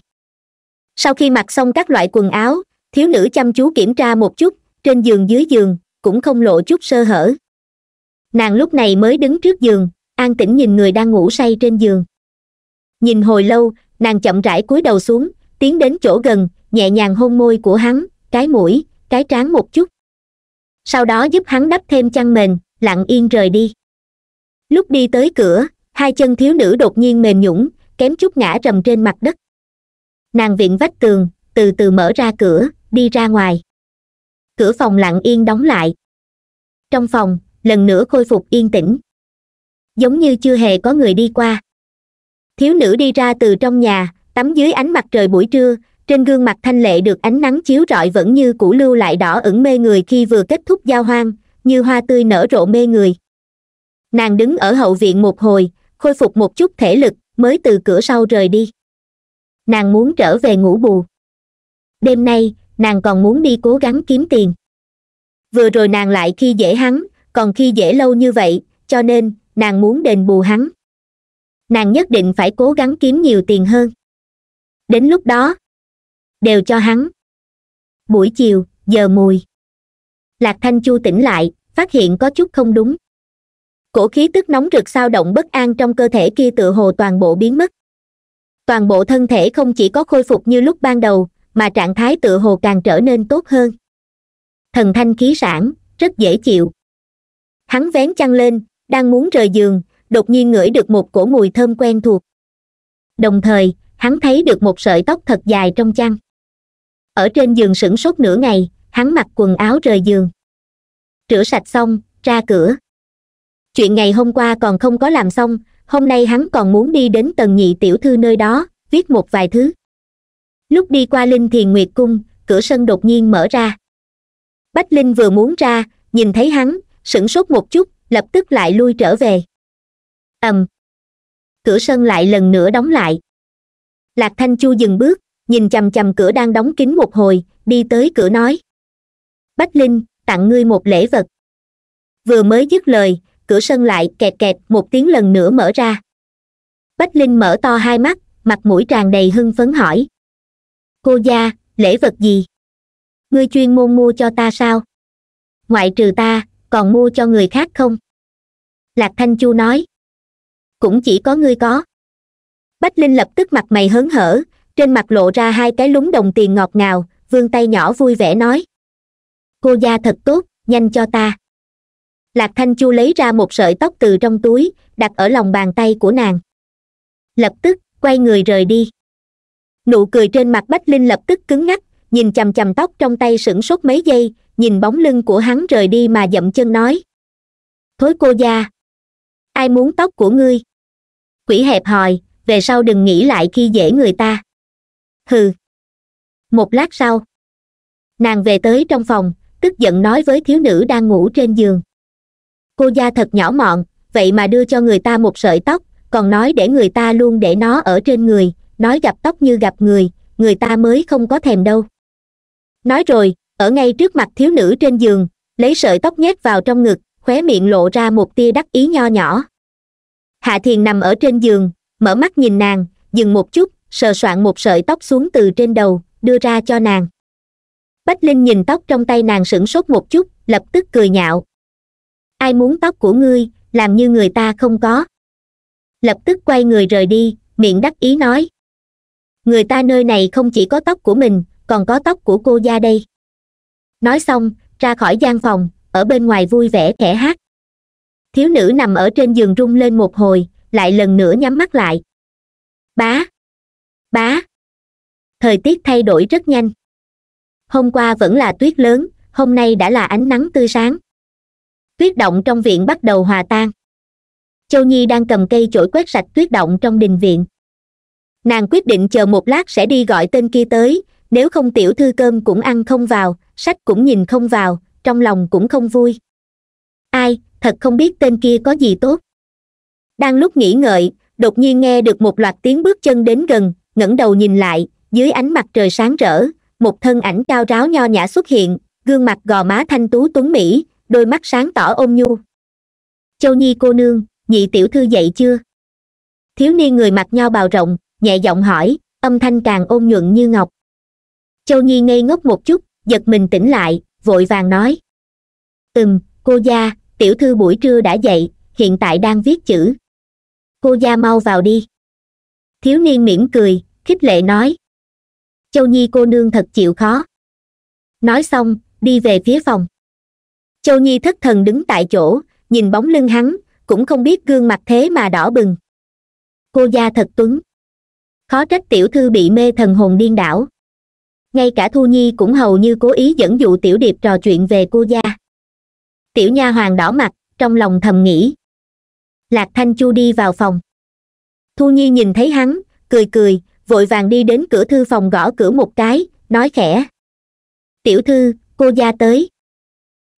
sau khi mặc xong các loại quần áo thiếu nữ chăm chú kiểm tra một chút trên giường dưới giường cũng không lộ chút sơ hở nàng lúc này mới đứng trước giường an tĩnh nhìn người đang ngủ say trên giường nhìn hồi lâu nàng chậm rãi cúi đầu xuống tiến đến chỗ gần nhẹ nhàng hôn môi của hắn cái mũi cái trán một chút sau đó giúp hắn đắp thêm chăn mền lặng yên rời đi lúc đi tới cửa hai chân thiếu nữ đột nhiên mềm nhũng kém chút ngã rầm trên mặt đất nàng viện vách tường từ từ mở ra cửa đi ra ngoài cửa phòng lặng yên đóng lại trong phòng lần nữa khôi phục yên tĩnh giống như chưa hề có người đi qua thiếu nữ đi ra từ trong nhà tắm dưới ánh mặt trời buổi trưa trên gương mặt thanh lệ được ánh nắng chiếu rọi vẫn như cũ lưu lại đỏ ửng mê người khi vừa kết thúc giao hoang như hoa tươi nở rộ mê người nàng đứng ở hậu viện một hồi khôi phục một chút thể lực mới từ cửa sau rời đi nàng muốn trở về ngủ bù đêm nay nàng còn muốn đi cố gắng kiếm tiền vừa rồi nàng lại khi dễ hắn còn khi dễ lâu như vậy cho nên nàng muốn đền bù hắn nàng nhất định phải cố gắng kiếm nhiều tiền hơn đến lúc đó đều cho hắn buổi chiều giờ mùi lạc thanh chu tỉnh lại phát hiện có chút không đúng cổ khí tức nóng rực sao động bất an trong cơ thể kia tự hồ toàn bộ biến mất toàn bộ thân thể không chỉ có khôi phục như lúc ban đầu mà trạng thái tựa hồ càng trở nên tốt hơn thần thanh khí sản rất dễ chịu hắn vén chăn lên đang muốn rời giường đột nhiên ngửi được một cổ mùi thơm quen thuộc đồng thời hắn thấy được một sợi tóc thật dài trong chăn ở trên giường sửng sốt nửa ngày hắn mặc quần áo rời giường rửa sạch xong ra cửa chuyện ngày hôm qua còn không có làm xong hôm nay hắn còn muốn đi đến tầng nhị tiểu thư nơi đó viết một vài thứ lúc đi qua linh thiền nguyệt cung cửa sân đột nhiên mở ra bách linh vừa muốn ra nhìn thấy hắn sửng sốt một chút lập tức lại lui trở về ầm cửa sân lại lần nữa đóng lại lạc thanh chu dừng bước nhìn chầm chầm cửa đang đóng kín một hồi đi tới cửa nói bách linh tặng ngươi một lễ vật vừa mới dứt lời cửa sân lại kẹt kẹt một tiếng lần nữa mở ra bách linh mở to hai mắt mặt mũi tràn đầy hưng phấn hỏi cô gia lễ vật gì ngươi chuyên môn mua cho ta sao ngoại trừ ta còn mua cho người khác không lạc thanh chu nói cũng chỉ có ngươi có bách linh lập tức mặt mày hớn hở trên mặt lộ ra hai cái lúng đồng tiền ngọt ngào vươn tay nhỏ vui vẻ nói cô gia thật tốt nhanh cho ta lạc thanh chu lấy ra một sợi tóc từ trong túi đặt ở lòng bàn tay của nàng lập tức quay người rời đi nụ cười trên mặt bách linh lập tức cứng ngắc nhìn chằm chằm tóc trong tay sửng sốt mấy giây nhìn bóng lưng của hắn rời đi mà dậm chân nói thối cô gia ai muốn tóc của ngươi quỷ hẹp hòi về sau đừng nghĩ lại khi dễ người ta hừ một lát sau nàng về tới trong phòng tức giận nói với thiếu nữ đang ngủ trên giường cô gia thật nhỏ mọn vậy mà đưa cho người ta một sợi tóc còn nói để người ta luôn để nó ở trên người nói gặp tóc như gặp người người ta mới không có thèm đâu nói rồi ở ngay trước mặt thiếu nữ trên giường lấy sợi tóc nhét vào trong ngực khóe miệng lộ ra một tia đắc ý nho nhỏ hạ thiền nằm ở trên giường mở mắt nhìn nàng dừng một chút sờ soạn một sợi tóc xuống từ trên đầu đưa ra cho nàng bách linh nhìn tóc trong tay nàng sửng sốt một chút lập tức cười nhạo ai muốn tóc của ngươi làm như người ta không có lập tức quay người rời đi miệng đắc ý nói người ta nơi này không chỉ có tóc của mình còn có tóc của cô gia đây nói xong ra khỏi gian phòng ở bên ngoài vui vẻ khẽ hát thiếu nữ nằm ở trên giường rung lên một hồi lại lần nữa nhắm mắt lại bá bá thời tiết thay đổi rất nhanh hôm qua vẫn là tuyết lớn hôm nay đã là ánh nắng tươi sáng tuyết động trong viện bắt đầu hòa tan châu nhi đang cầm cây chổi quét sạch tuyết động trong đình viện nàng quyết định chờ một lát sẽ đi gọi tên kia tới nếu không tiểu thư cơm cũng ăn không vào sách cũng nhìn không vào trong lòng cũng không vui ai thật không biết tên kia có gì tốt đang lúc nghĩ ngợi đột nhiên nghe được một loạt tiếng bước chân đến gần ngẩng đầu nhìn lại dưới ánh mặt trời sáng rỡ một thân ảnh cao ráo nho nhã xuất hiện gương mặt gò má thanh tú tuấn mỹ đôi mắt sáng tỏ ôm nhu châu nhi cô nương nhị tiểu thư dậy chưa thiếu niên người mặc nho bào rộng nhẹ giọng hỏi âm thanh càng ôn nhuận như ngọc châu nhi ngây ngốc một chút giật mình tỉnh lại vội vàng nói ừm cô gia tiểu thư buổi trưa đã dậy hiện tại đang viết chữ cô gia mau vào đi thiếu niên mỉm cười khích lệ nói châu nhi cô nương thật chịu khó nói xong đi về phía phòng châu nhi thất thần đứng tại chỗ nhìn bóng lưng hắn cũng không biết gương mặt thế mà đỏ bừng cô gia thật tuấn khó trách tiểu thư bị mê thần hồn điên đảo ngay cả thu nhi cũng hầu như cố ý dẫn dụ tiểu điệp trò chuyện về cô gia tiểu nha hoàng đỏ mặt trong lòng thầm nghĩ lạc thanh chu đi vào phòng thu nhi nhìn thấy hắn cười cười vội vàng đi đến cửa thư phòng gõ cửa một cái nói khẽ tiểu thư cô gia tới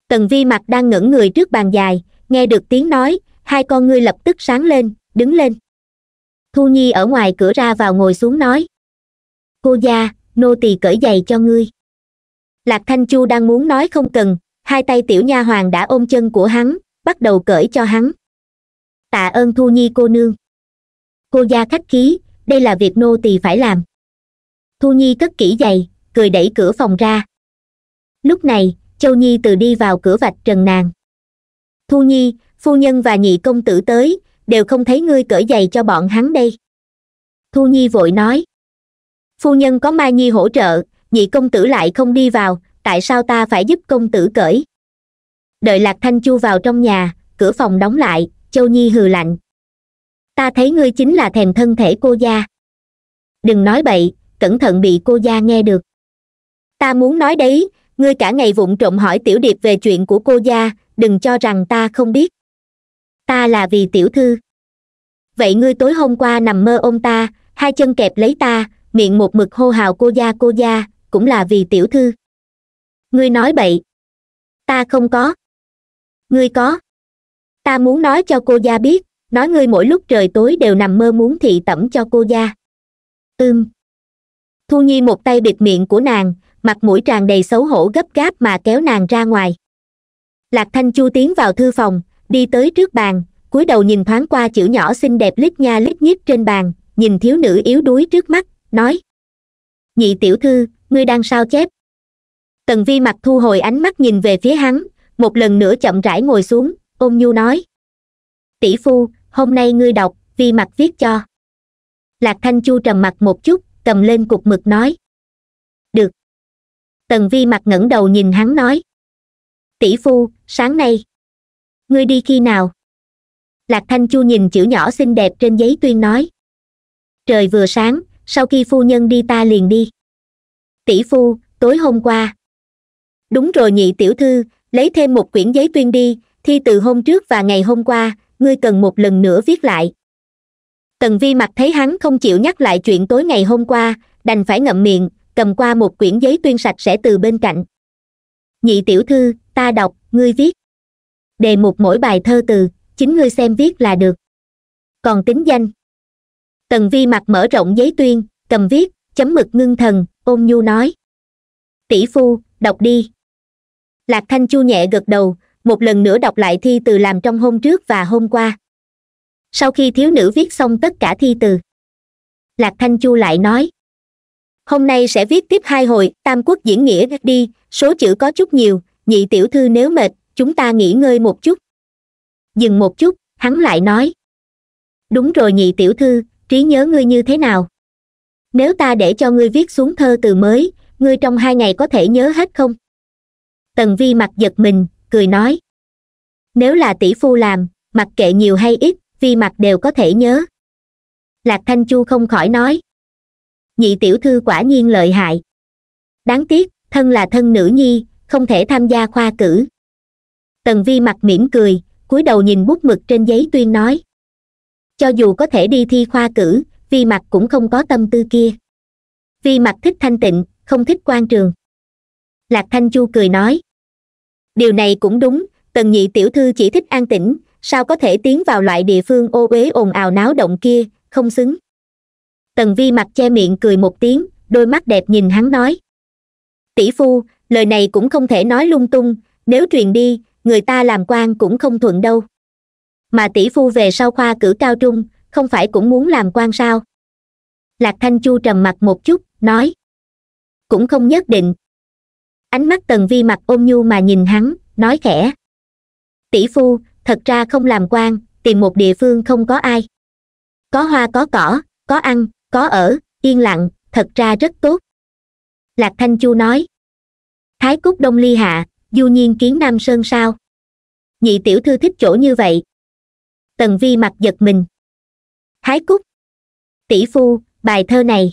tần vi mặt đang ngẩng người trước bàn dài nghe được tiếng nói hai con ngươi lập tức sáng lên đứng lên thu nhi ở ngoài cửa ra vào ngồi xuống nói cô gia nô tỳ cởi giày cho ngươi lạc thanh chu đang muốn nói không cần hai tay tiểu nha hoàng đã ôm chân của hắn bắt đầu cởi cho hắn tạ ơn thu nhi cô nương cô gia khách khí đây là việc nô tỳ phải làm thu nhi cất kỹ giày cười đẩy cửa phòng ra lúc này châu nhi từ đi vào cửa vạch trần nàng thu nhi phu nhân và nhị công tử tới đều không thấy ngươi cởi giày cho bọn hắn đây thu nhi vội nói phu nhân có mai nhi hỗ trợ nhị công tử lại không đi vào tại sao ta phải giúp công tử cởi đợi lạc thanh chu vào trong nhà cửa phòng đóng lại châu nhi hừ lạnh ta thấy ngươi chính là thèm thân thể cô gia đừng nói bậy cẩn thận bị cô gia nghe được ta muốn nói đấy ngươi cả ngày vụng trộm hỏi tiểu điệp về chuyện của cô gia đừng cho rằng ta không biết ta là vì tiểu thư vậy ngươi tối hôm qua nằm mơ ôm ta hai chân kẹp lấy ta miệng một mực hô hào cô gia cô gia cũng là vì tiểu thư ngươi nói bậy ta không có ngươi có ta muốn nói cho cô gia biết nói ngươi mỗi lúc trời tối đều nằm mơ muốn thị tẩm cho cô gia ưm thu nhi một tay bịt miệng của nàng mặt mũi tràn đầy xấu hổ gấp gáp mà kéo nàng ra ngoài lạc thanh chu tiến vào thư phòng đi tới trước bàn cúi đầu nhìn thoáng qua chữ nhỏ xinh đẹp lít nha lít nhít trên bàn nhìn thiếu nữ yếu đuối trước mắt nói nhị tiểu thư ngươi đang sao chép tần vi mặt thu hồi ánh mắt nhìn về phía hắn một lần nữa chậm rãi ngồi xuống ôm nhu nói tỷ phu hôm nay ngươi đọc vi mặt viết cho lạc thanh chu trầm mặt một chút cầm lên cục mực nói được tần vi mặt ngẩng đầu nhìn hắn nói tỷ phu sáng nay ngươi đi khi nào lạc thanh chu nhìn chữ nhỏ xinh đẹp trên giấy tuyên nói trời vừa sáng sau khi phu nhân đi ta liền đi tỷ phu tối hôm qua đúng rồi nhị tiểu thư lấy thêm một quyển giấy tuyên đi thi từ hôm trước và ngày hôm qua ngươi cần một lần nữa viết lại tần vi mặt thấy hắn không chịu nhắc lại chuyện tối ngày hôm qua đành phải ngậm miệng cầm qua một quyển giấy tuyên sạch sẽ từ bên cạnh nhị tiểu thư ta đọc ngươi viết đề mục mỗi bài thơ từ chính ngươi xem viết là được còn tính danh tần vi mặt mở rộng giấy tuyên cầm viết chấm mực ngưng thần ôm nhu nói tỷ phu đọc đi lạc thanh chu nhẹ gật đầu một lần nữa đọc lại thi từ làm trong hôm trước và hôm qua sau khi thiếu nữ viết xong tất cả thi từ lạc thanh chu lại nói hôm nay sẽ viết tiếp hai hồi tam quốc diễn nghĩa đi số chữ có chút nhiều nhị tiểu thư nếu mệt chúng ta nghỉ ngơi một chút dừng một chút hắn lại nói đúng rồi nhị tiểu thư trí nhớ ngươi như thế nào nếu ta để cho ngươi viết xuống thơ từ mới ngươi trong hai ngày có thể nhớ hết không tần vi mặt giật mình cười nói nếu là tỷ phu làm mặc kệ nhiều hay ít vi mặt đều có thể nhớ lạc thanh chu không khỏi nói nhị tiểu thư quả nhiên lợi hại đáng tiếc thân là thân nữ nhi không thể tham gia khoa cử tần vi mặt mỉm cười cúi đầu nhìn bút mực trên giấy tuyên nói cho dù có thể đi thi khoa cử vi mặt cũng không có tâm tư kia vi mặt thích thanh tịnh không thích quan trường lạc thanh chu cười nói điều này cũng đúng tần nhị tiểu thư chỉ thích an tĩnh sao có thể tiến vào loại địa phương ô uế ồn ào náo động kia không xứng tần vi mặt che miệng cười một tiếng đôi mắt đẹp nhìn hắn nói tỷ phu lời này cũng không thể nói lung tung nếu truyền đi người ta làm quan cũng không thuận đâu mà tỷ phu về sau khoa cử cao trung không phải cũng muốn làm quan sao lạc thanh chu trầm mặt một chút nói cũng không nhất định ánh mắt tần vi mặt ôn nhu mà nhìn hắn nói khẽ tỷ phu thật ra không làm quan tìm một địa phương không có ai có hoa có cỏ có ăn có ở yên lặng thật ra rất tốt lạc thanh chu nói thái cúc đông ly hạ du nhiên kiến nam sơn sao nhị tiểu thư thích chỗ như vậy tần vi mặt giật mình thái cúc tỷ phu bài thơ này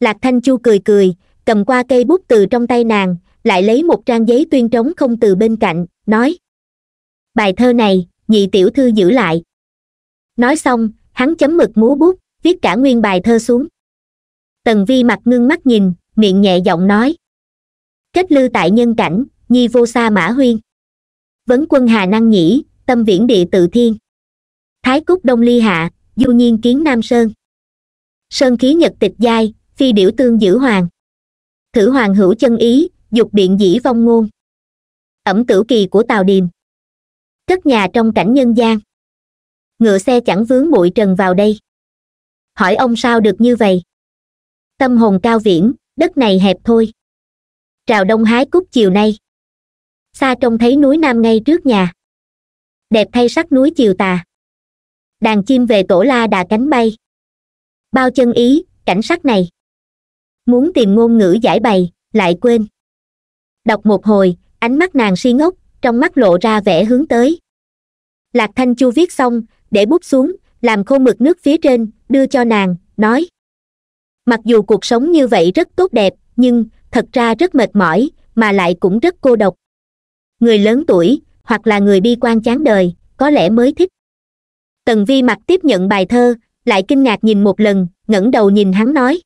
lạc thanh chu cười cười cầm qua cây bút từ trong tay nàng lại lấy một trang giấy tuyên trống không từ bên cạnh nói bài thơ này nhị tiểu thư giữ lại nói xong hắn chấm mực múa bút viết cả nguyên bài thơ xuống tần vi mặt ngưng mắt nhìn miệng nhẹ giọng nói kết lư tại nhân cảnh nhi vô sa mã huyên vấn quân hà năng nhĩ tâm viễn địa tự thiên thái cúc đông ly hạ du nhiên kiến nam sơn sơn khí nhật tịch giai phi điểu tương giữ hoàng thử hoàng hữu chân ý dục điện dĩ vong ngôn ẩm tử kỳ của tào điềm cất nhà trong cảnh nhân gian ngựa xe chẳng vướng bụi trần vào đây hỏi ông sao được như vậy tâm hồn cao viễn đất này hẹp thôi trào đông hái cúc chiều nay xa trông thấy núi nam ngay trước nhà đẹp thay sắc núi chiều tà đàn chim về tổ la đà cánh bay bao chân ý cảnh sắc này muốn tìm ngôn ngữ giải bày lại quên đọc một hồi ánh mắt nàng si ngốc trong mắt lộ ra vẻ hướng tới lạc thanh chu viết xong để bút xuống làm khô mực nước phía trên đưa cho nàng nói mặc dù cuộc sống như vậy rất tốt đẹp nhưng thật ra rất mệt mỏi mà lại cũng rất cô độc người lớn tuổi hoặc là người bi quan chán đời có lẽ mới thích tần vi mặc tiếp nhận bài thơ lại kinh ngạc nhìn một lần ngẩng đầu nhìn hắn nói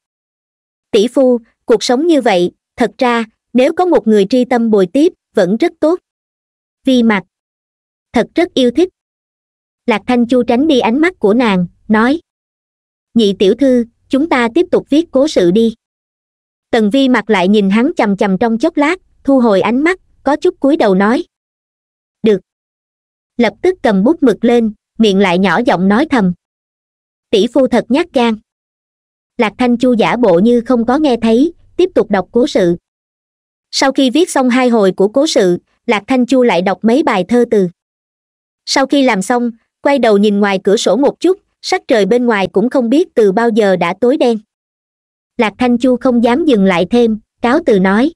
tỷ phu cuộc sống như vậy thật ra nếu có một người tri tâm bồi tiếp vẫn rất tốt vi mặc thật rất yêu thích lạc thanh chu tránh đi ánh mắt của nàng nói nhị tiểu thư chúng ta tiếp tục viết cố sự đi tần vi mặc lại nhìn hắn c h trong chốc lát thu hồi ánh mắt có chút cúi đầu nói được lập tức cầm bút mực lên miệng lại nhỏ giọng nói thầm tỷ phu thật nhát gan lạc thanh chu giả bộ như không có nghe thấy tiếp tục đọc cố sự sau khi viết xong hai hồi của cố sự lạc thanh chu lại đọc mấy bài thơ từ sau khi làm xong quay đầu nhìn ngoài cửa sổ một chút sắc trời bên ngoài cũng không biết từ bao giờ đã tối đen lạc thanh chu không dám dừng lại thêm cáo từ nói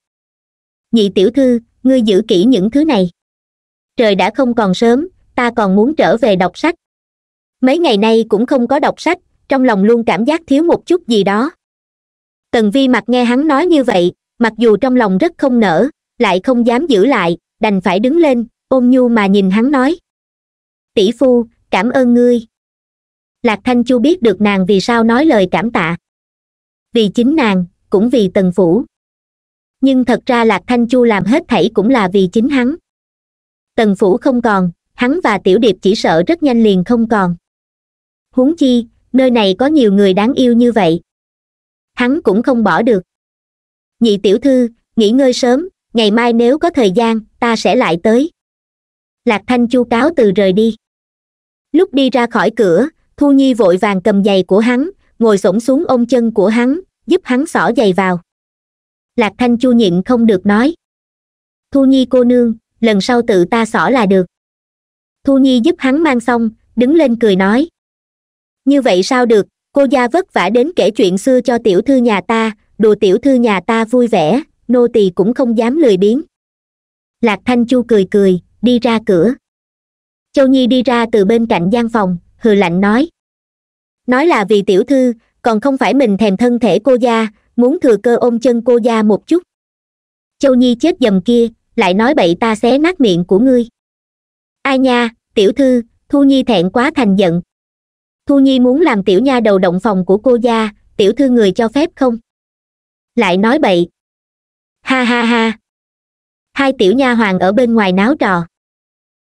nhị tiểu thư ngươi giữ kỹ những thứ này trời đã không còn sớm ta còn muốn trở về đọc sách mấy ngày nay cũng không có đọc sách trong lòng luôn cảm giác thiếu một chút gì đó tần vi mặc nghe hắn nói như vậy mặc dù trong lòng rất không nở lại không dám giữ lại đành phải đứng lên ôm nhu mà nhìn hắn nói tỷ phu cảm ơn ngươi lạc thanh chu biết được nàng vì sao nói lời cảm tạ vì chính nàng cũng vì tần phủ nhưng thật ra lạc thanh chu làm hết thảy cũng là vì chính hắn tần phủ không còn hắn và tiểu điệp chỉ sợ rất nhanh liền không còn huống chi nơi này có nhiều người đáng yêu như vậy hắn cũng không bỏ được nhị tiểu thư nghỉ ngơi sớm ngày mai nếu có thời gian ta sẽ lại tới lạc thanh chu cáo từ rời đi lúc đi ra khỏi cửa thu nhi vội vàng cầm giày của hắn ngồi s xuống ôm chân của hắn giúp hắn xỏ giày vào lạc thanh chu nhịn không được nói thu nhi cô nương lần sau tự ta xỏ là được thu nhi giúp hắn mang xong đứng lên cười nói như vậy sao được cô gia vất vả đến kể chuyện xưa cho tiểu thư nhà ta đùa tiểu thư nhà ta vui vẻ nô tỳ cũng không dám lười biếng lạc thanh chu cười cười đi ra cửa châu nhi đi ra từ bên cạnh gian phòng hừ lạnh nói nói là vì tiểu thư còn không phải mình thèm thân thể cô gia muốn thừa cơ ôm chân cô ra một chút châu nhi chết dầm kia lại nói bậy ta xé nát miệng của ngươi ai nha tiểu thư thu nhi thẹn quá thành giận thu nhi muốn làm tiểu nha đầu động phòng của cô gia tiểu thư người cho phép không lại nói bậy ha ha ha hai tiểu nha hoàng ở bên ngoài náo trò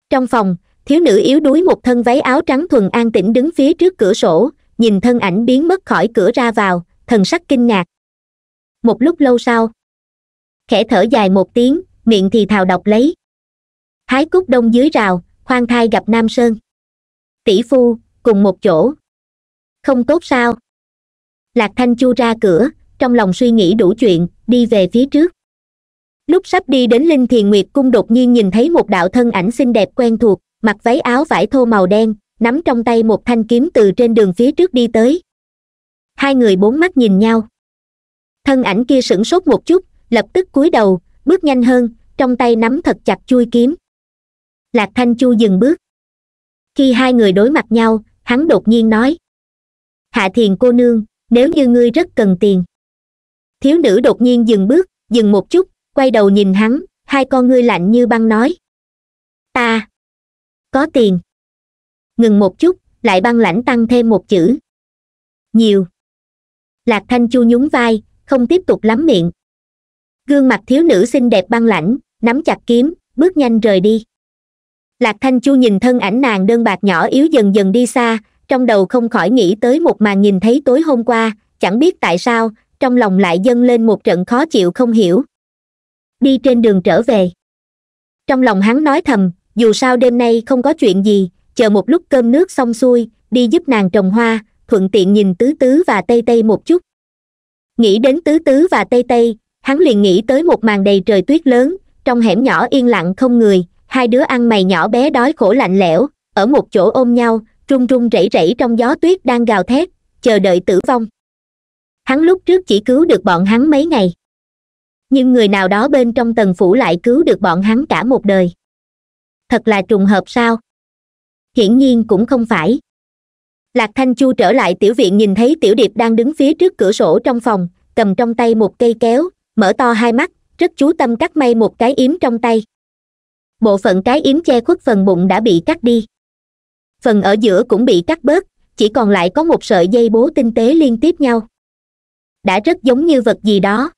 trong phòng thiếu nữ yếu đuối một thân váy áo trắng thuần an tĩnh đứng phía trước cửa sổ nhìn thân ảnh biến mất khỏi cửa ra vào thần sắc kinh ngạc một lúc lâu sau khẽ thở dài một tiếng miệng thì thào đọc lấy thái cúc đông dưới rào khoan thai gặp nam sơn tỷ phu cùng một chỗ không tốt sao lạc thanh chu ra cửa trong lòng suy nghĩ đủ chuyện đi về phía trước lúc sắp đi đến linh thiền nguyệt cung đột nhiên nhìn thấy một đạo thân ảnh xinh đẹp quen thuộc mặc váy áo vải thô màu đen nắm trong tay một thanh kiếm từ trên đường phía trước đi tới hai người bốn mắt nhìn nhau thân ảnh kia sửng sốt một chút lập tức cúi đầu bước nhanh hơn trong tay nắm thật chặt chui kiếm lạc thanh chu dừng bước khi hai người đối mặt nhau hắn đột nhiên nói hạ thiền cô nương nếu như ngươi rất cần tiền thiếu nữ đột nhiên dừng bước dừng một chút quay đầu nhìn hắn hai con ngươi lạnh như băng nói ta có tiền ngừng một chút lại băng lãnh tăng thêm một chữ nhiều lạc thanh chu nhún vai không tiếp tục lắm miệng gương mặt thiếu nữ xinh đẹp băng lãnh nắm chặt kiếm bước nhanh rời đi lạc thanh chu nhìn thân ảnh nàng đơn bạc nhỏ yếu dần dần đi xa trong đầu không khỏi nghĩ tới một màn nhìn thấy tối hôm qua chẳng biết tại sao trong lòng lại dâng lên một trận khó chịu không hiểu đi trên đường trở về trong lòng hắn nói thầm dù sao đêm nay không có chuyện gì chờ một lúc cơm nước xong xuôi đi giúp nàng trồng hoa thuận tiện nhìn tứ tứ và tây tây một chút nghĩ đến tứ tứ và tây tây hắn liền nghĩ tới một màn đầy trời tuyết lớn trong hẻm nhỏ yên lặng không người hai đứa ăn mày nhỏ bé đói khổ lạnh lẽo ở một chỗ ôm nhau run run rẩy rẩy trong gió tuyết đang gào thét chờ đợi tử vong hắn lúc trước chỉ cứu được bọn hắn mấy ngày nhưng người nào đó bên trong tầng phủ lại cứu được bọn hắn cả một đời thật là trùng hợp sao hiển nhiên cũng không phải lạc thanh chu trở lại tiểu viện nhìn thấy tiểu điệp đang đứng phía trước cửa sổ trong phòng cầm trong tay một cây kéo mở to hai mắt rất chú tâm cắt may một cái yếm trong tay bộ phận cái yếm che khuất phần bụng đã bị cắt đi phần ở giữa cũng bị cắt bớt chỉ còn lại có một sợi dây bố tinh tế liên tiếp nhau đã rất giống như vật gì đó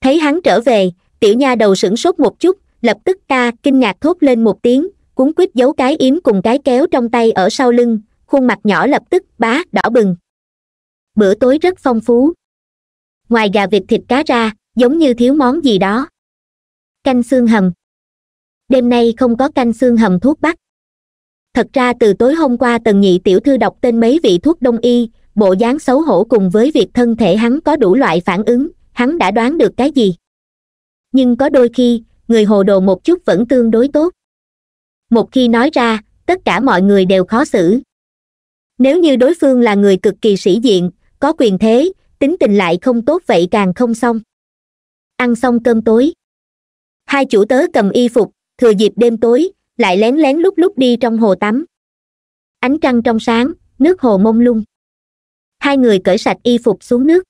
thấy hắn trở về tiểu nha đầu sửng sốt một chút lập tức ca kinh ngạc thốt lên một tiếng cuốn quýt giấu cái yếm cùng cái kéo trong tay ở sau lưng khuôn mặt nhỏ lập tức bá đỏ bừng bữa tối rất phong phú ngoài gà vịt thịt cá ra giống như thiếu món gì đó canh xương hầm đêm nay không có canh xương hầm thuốc bắc thật ra từ tối hôm qua tần nhị tiểu thư đọc tên mấy vị thuốc đông y bộ dáng xấu hổ cùng với việc thân thể hắn có đủ loại phản ứng hắn đã đoán được cái gì nhưng có đôi khi người hồ đồ một chút vẫn tương đối tốt một khi nói ra tất cả mọi người đều khó xử nếu như đối phương là người cực kỳ sĩ diện có quyền thế tính tình lại không tốt vậy càng không xong ăn xong cơm tối hai chủ tớ cầm y phục thừa dịp đêm tối lại lén lén lúc lúc đi trong hồ tắm ánh trăng trong sáng nước hồ mông lung hai người cởi sạch y phục xuống nước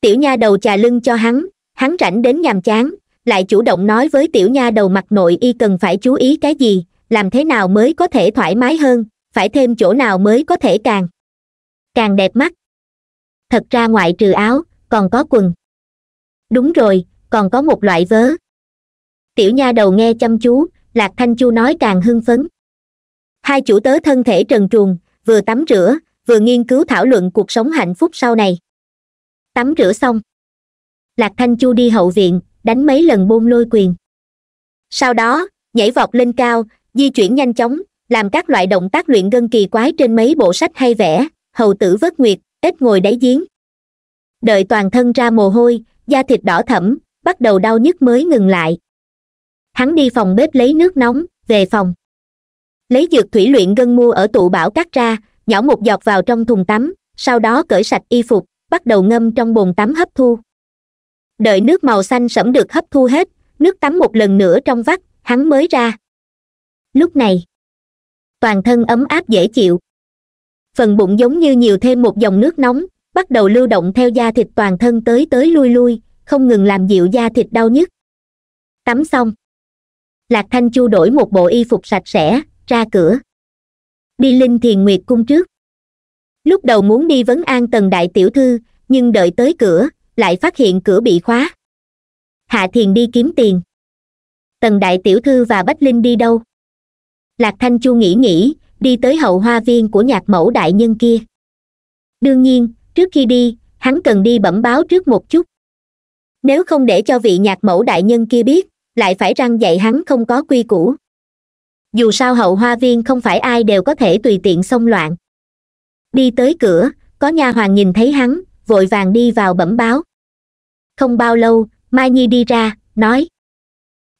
tiểu nha đầu chà lưng cho hắn hắn rảnh đến nhàm chán lại chủ động nói với tiểu nha đầu mặt nội y cần phải chú ý cái gì làm thế nào mới có thể thoải mái hơn phải thêm chỗ nào mới có thể càng càng đẹp mắt thật ra ngoại trừ áo còn có quần đúng rồi còn có một loại vớ tiểu nha đầu nghe chăm chú lạc thanh chu nói càng hưng phấn hai chủ tớ thân thể trần truồng vừa tắm rửa vừa nghiên cứu thảo luận cuộc sống hạnh phúc sau này tắm rửa xong lạc thanh chu đi hậu viện đánh mấy lần bôn lôi quyền sau đó nhảy vọt lên cao di chuyển nhanh chóng làm các loại động tác luyện gân kỳ quái trên mấy bộ sách hay vẽ hầu tử vớt nguyệt ít ngồi đáy giếng đợi toàn thân ra mồ hôi da thịt đỏ thẫm bắt đầu đau nhức mới ngừng lại hắn đi phòng bếp lấy nước nóng về phòng lấy dược thủy luyện gân mua ở tụ bảo cắt ra nhỏ một giọt vào trong thùng tắm sau đó cởi sạch y phục bắt đầu ngâm trong bồn tắm hấp thu đợi nước màu xanh sẫm được hấp thu hết nước tắm một lần nữa trong vắt hắn mới ra lúc này toàn thân ấm áp dễ chịu phần bụng giống như nhiều thêm một dòng nước nóng bắt đầu lưu động theo da thịt toàn thân tới tới lui lui không ngừng làm dịu da thịt đau nhức tắm xong lạc thanh chu đổi một bộ y phục sạch sẽ ra cửa đi linh thiền nguyệt cung trước lúc đầu muốn đi vấn an tần đại tiểu thư nhưng đợi tới cửa lại phát hiện cửa bị khóa hạ thiền đi kiếm tiền tần đại tiểu thư và bách linh đi đâu lạc thanh chu nghĩ nghĩ đi tới hậu hoa viên của nhạc mẫu đại nhân kia đương nhiên trước khi đi hắn cần đi bẩm báo trước một chút nếu không để cho vị nhạc mẫu đại nhân kia biết lại phải răng dạy hắn không có quy củ dù sao hậu hoa viên không phải ai đều có thể tùy tiện xông loạn đi tới cửa có nha hoàng nhìn thấy hắn vội vàng đi vào bẩm báo không bao lâu mai nhi đi ra nói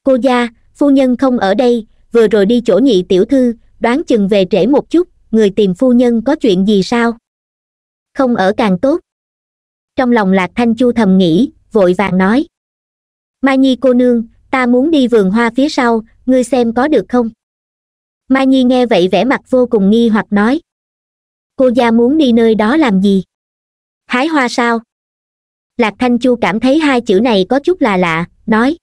cô gia phu nhân không ở đây vừa rồi đi chỗ nhị tiểu thư đoán chừng về trễ một chút người tìm phu nhân có chuyện gì sao không ở càng tốt trong lòng lạc thanh chu thầm nghĩ vội vàng nói mai nhi cô nương ta muốn đi vườn hoa phía sau ngươi xem có được không mai nhi nghe vậy vẻ mặt vô cùng nghi hoặc nói cô gia muốn đi nơi đó làm gì hái hoa sao lạc thanh chu cảm thấy hai chữ này có chút là lạ nói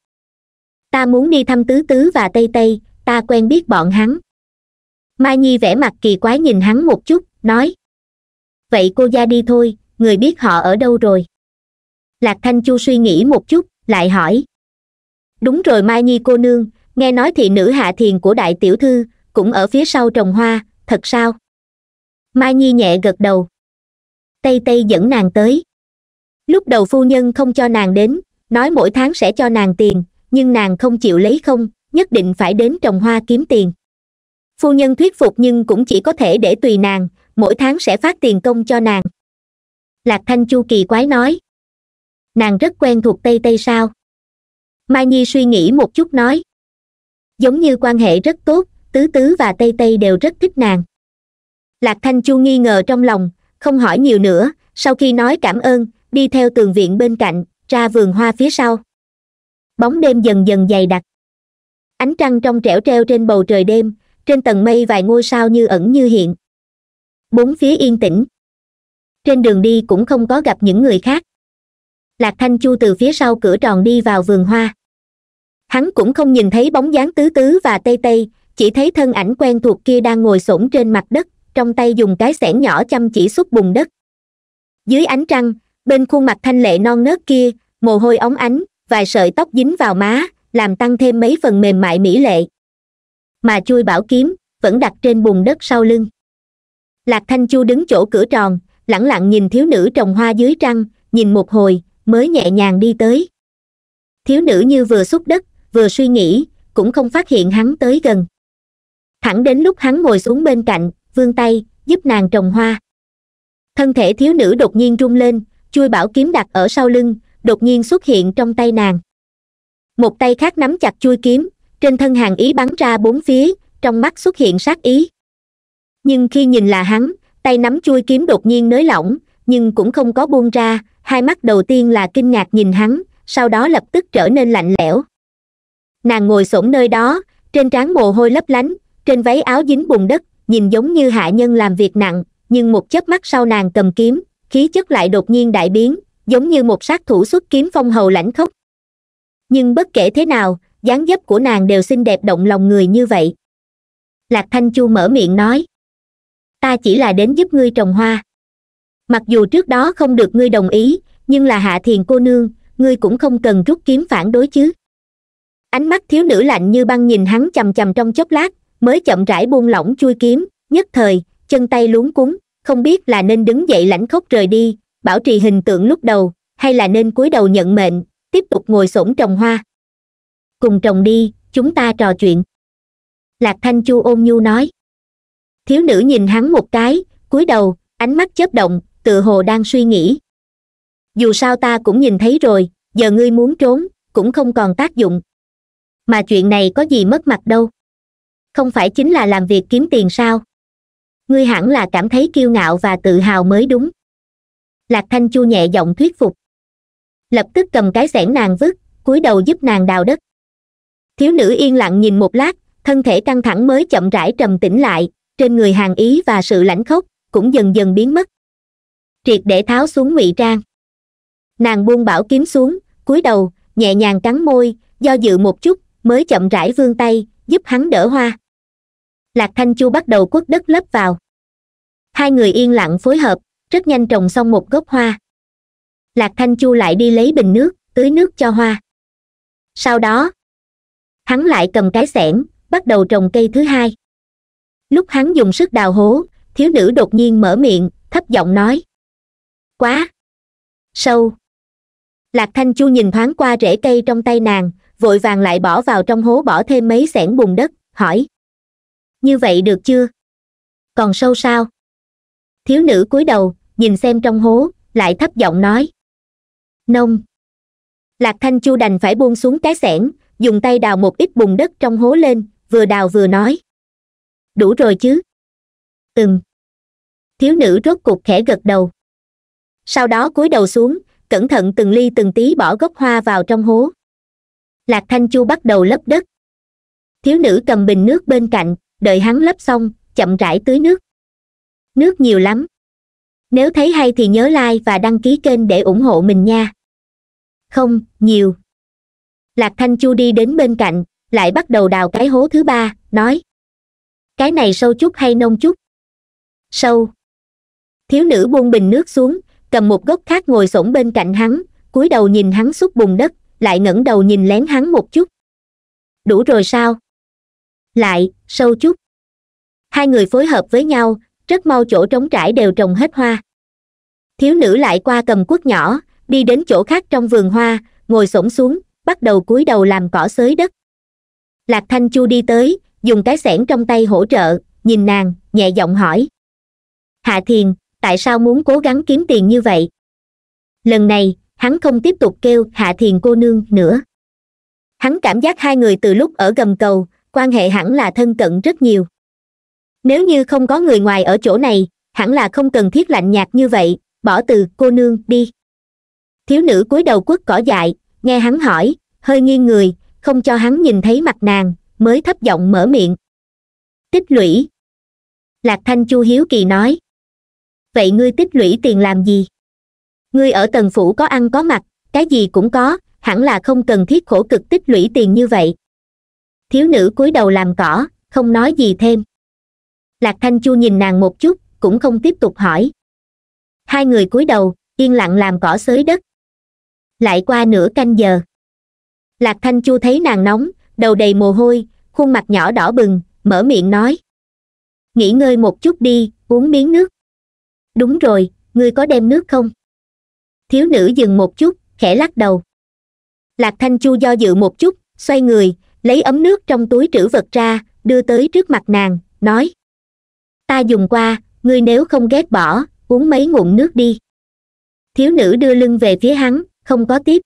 ta muốn đi thăm tứ tứ và tây tây ta quen biết bọn hắn mai nhi vẻ mặt kỳ quái nhìn hắn một chút nói vậy cô ra đi thôi người biết họ ở đâu rồi lạc thanh chu suy nghĩ một chút lại hỏi đúng rồi mai nhi cô nương nghe nói thị nữ hạ thiền của đại tiểu thư cũng ở phía sau trồng hoa thật sao mai nhi nhẹ gật đầu tây tây dẫn nàng tới lúc đầu phu nhân không cho nàng đến nói mỗi tháng sẽ cho nàng tiền nhưng nàng không chịu lấy không nhất định phải đến trồng hoa kiếm tiền phu nhân thuyết phục nhưng cũng chỉ có thể để tùy nàng mỗi tháng sẽ phát tiền công cho nàng lạc thanh chu kỳ quái nói nàng rất quen thuộc tây tây sao mai nhi suy nghĩ một chút nói giống như quan hệ rất tốt tứ tứ và tây tây đều rất thích nàng lạc thanh chu nghi ngờ trong lòng không hỏi nhiều nữa sau khi nói cảm ơn đi theo tường viện bên cạnh ra vườn hoa phía sau bóng đêm dần dần dày đặc ánh trăng trong trẻo treo trên bầu trời đêm trên tầng mây vài ngôi sao như ẩn như hiện bốn phía yên tĩnh trên đường đi cũng không có gặp những người khác lạc thanh chu từ phía sau cửa tròn đi vào vườn hoa hắn cũng không nhìn thấy bóng dáng tứ tứ và tây tây chỉ thấy thân ảnh quen thuộc kia đang ngồi s trên mặt đất trong tay dùng cái xẻng nhỏ chăm chỉ xúc bùn đất dưới ánh trăng bên khuôn mặt thanh lệ non nớt kia mồ hôi óng ánh vài sợi tóc dính vào má làm tăng thêm mấy phần mềm mại mỹ lệ mà chui bảo kiếm vẫn đặt trên bùn đất sau lưng lạc thanh chu đứng chỗ cửa tròn lẳng lặng nhìn thiếu nữ trồng hoa dưới trăng nhìn một hồi mới nhẹ nhàng đi tới thiếu nữ như vừa xúc đất vừa suy nghĩ cũng không phát hiện hắn tới gần thẳng đến lúc hắn ngồi xuống bên cạnh vươn tay giúp nàng trồng hoa thân thể thiếu nữ đột nhiên rung lên chui bảo kiếm đặt ở sau lưng đột nhiên xuất hiện trong tay nàng một tay khác nắm chặt chui kiếm trên thân hàng ý bắn ra bốn phía trong mắt xuất hiện sát ý nhưng khi nhìn là hắn tay nắm chui kiếm đột nhiên nới lỏng nhưng cũng không có buông ra hai mắt đầu tiên là kinh ngạc nhìn hắn sau đó lập tức trở nên lạnh lẽo nàng ngồi xổm nơi đó trên trán mồ hôi lấp lánh trên váy áo dính bùn đất nhìn giống như hạ nhân làm việc nặng nhưng một chớp mắt sau nàng cầm kiếm khí chất lại đột nhiên đại biến giống như một sát thủ xuất kiếm phong hầu lãnh khốc nhưng bất kể thế nào dáng dấp của nàng đều xinh đẹp động lòng người như vậy lạc thanh chu mở miệng nói ta chỉ là đến giúp ngươi trồng hoa mặc dù trước đó không được ngươi đồng ý nhưng là hạ thiền cô nương ngươi cũng không cần rút kiếm phản đối chứ ánh mắt thiếu nữ lạnh như băng nhìn hắn c h trong chốc lát mới chậm rãi buông lỏng chui kiếm nhất thời chân tay luống cúng không biết là nên đứng dậy lãnh khốc rời đi bảo trì hình tượng lúc đầu hay là nên cúi đầu nhận mệnh tiếp tục ngồi s trồng hoa cùng trồng đi chúng ta trò chuyện lạc thanh chu ôn nhu nói thiếu nữ nhìn hắn một cái cúi đầu ánh mắt chớp động tựa hồ đang suy nghĩ dù sao ta cũng nhìn thấy rồi giờ ngươi muốn trốn cũng không còn tác dụng mà chuyện này có gì mất mặt đâu không phải chính là làm việc kiếm tiền sao ngươi hẳn là cảm thấy kiêu ngạo và tự hào mới đúng lạc thanh chu nhẹ giọng thuyết phục lập tức cầm cái xẻng nàng vứt cúi đầu giúp nàng đào đất thiếu nữ yên lặng nhìn một lát thân thể căng thẳng mới chậm rãi trầm tĩnh lại trên người hàng ý và sự lãnh khốc cũng dần dần biến mất triệt để tháo xuống ngụy trang nàng buông bảo kiếm xuống cúi đầu nhẹ nhàng cắn môi do dự một chút mới chậm rãi vươn tay giúp hắn đỡ hoa lạc thanh chu bắt đầu quất đất lấp vào hai người yên lặng phối hợp rất nhanh trồng xong một gốc hoa lạc thanh chu lại đi lấy bình nước tưới nước cho hoa sau đó hắn lại cầm cái xẻng bắt đầu trồng cây thứ hai lúc hắn dùng sức đào hố thiếu nữ đột nhiên mở miệng thấp giọng nói quá sâu lạc thanh chu nhìn thoáng qua rễ cây trong tay nàng vội vàng lại bỏ vào trong hố bỏ thêm mấy xẻng bùn đất hỏi như vậy được chưa còn sâu sao thiếu nữ cúi đầu nhìn xem trong hố lại thấp giọng nói nông lạc thanh chu đành phải buông xuống cái xẻng dùng tay đào một ít bùn đất trong hố lên vừa đào vừa nói đủ rồi chứ ừm thiếu nữ rốt cuộc khẽ gật đầu sau đó cúi đầu xuống cẩn thận từng ly từng tí bỏ gốc hoa vào trong hố lạc thanh chu bắt đầu lấp đất thiếu nữ cầm bình nước bên cạnh đợi hắn lấp xong chậm rãi tưới nước nước nhiều lắm nếu thấy hay thì nhớ like và đăng ký kênh để ủng hộ mình nha không nhiều lạc thanh chu đi đến bên cạnh lại bắt đầu đào cái hố thứ ba nói cái này sâu chút hay nông chút sâu thiếu nữ buông bình nước xuống cầm một gốc khác ngồi s bên cạnh hắn cúi đầu nhìn hắn xúc bùn đất lại ngẩng đầu nhìn lén hắn một chút đủ rồi sao lại sâu chút hai người phối hợp với nhau rất mau chỗ trống trải đều trồng hết hoa thiếu nữ lại qua cầm cuốc nhỏ đi đến chỗ khác trong vườn hoa ngồi s xuống bắt đầu cúi đầu làm cỏ xới đất lạc thanh chu đi tới dùng cái xẻng trong tay hỗ trợ nhìn nàng nhẹ giọng hỏi hạ thiền tại sao muốn cố gắng kiếm tiền như vậy lần này hắn không tiếp tục kêu hạ thiền cô nương nữa hắn cảm giác hai người từ lúc ở gầm cầu quan hệ hẳn là thân cận rất nhiều nếu như không có người ngoài ở chỗ này hẳn là không cần thiết lạnh nhạt như vậy bỏ từ cô nương đi thiếu nữ cúi đầu quất cỏ dại nghe hắn hỏi hơi nghiêng người không cho hắn nhìn thấy mặt nàng mới thấp giọng mở miệng tích lũy lạc thanh chu hiếu kỳ nói vậy ngươi tích lũy tiền làm gì ngươi ở tầng phủ có ăn có mặc cái gì cũng có hẳn là không cần thiết khổ cực tích lũy tiền như vậy thiếu nữ cúi đầu làm cỏ không nói gì thêm lạc thanh chu nhìn nàng một chút cũng không tiếp tục hỏi hai người cúi đầu yên lặng làm cỏ xới đất lại qua nửa canh giờ lạc thanh chu thấy nàng nóng đầu đầy mồ hôi khuôn mặt nhỏ đỏ bừng mở miệng nói nghỉ ngơi một chút đi uống miếng nước đúng rồi ngươi có đem nước không thiếu nữ dừng một chút khẽ lắc đầu lạc thanh chu do dự một chút xoay người lấy ấm nước trong túi trữ vật ra đưa tới trước mặt nàng nói ta dùng qua ngươi nếu không ghét bỏ uống mấy ngụm nước đi thiếu nữ đưa lưng về phía hắn không có tiếp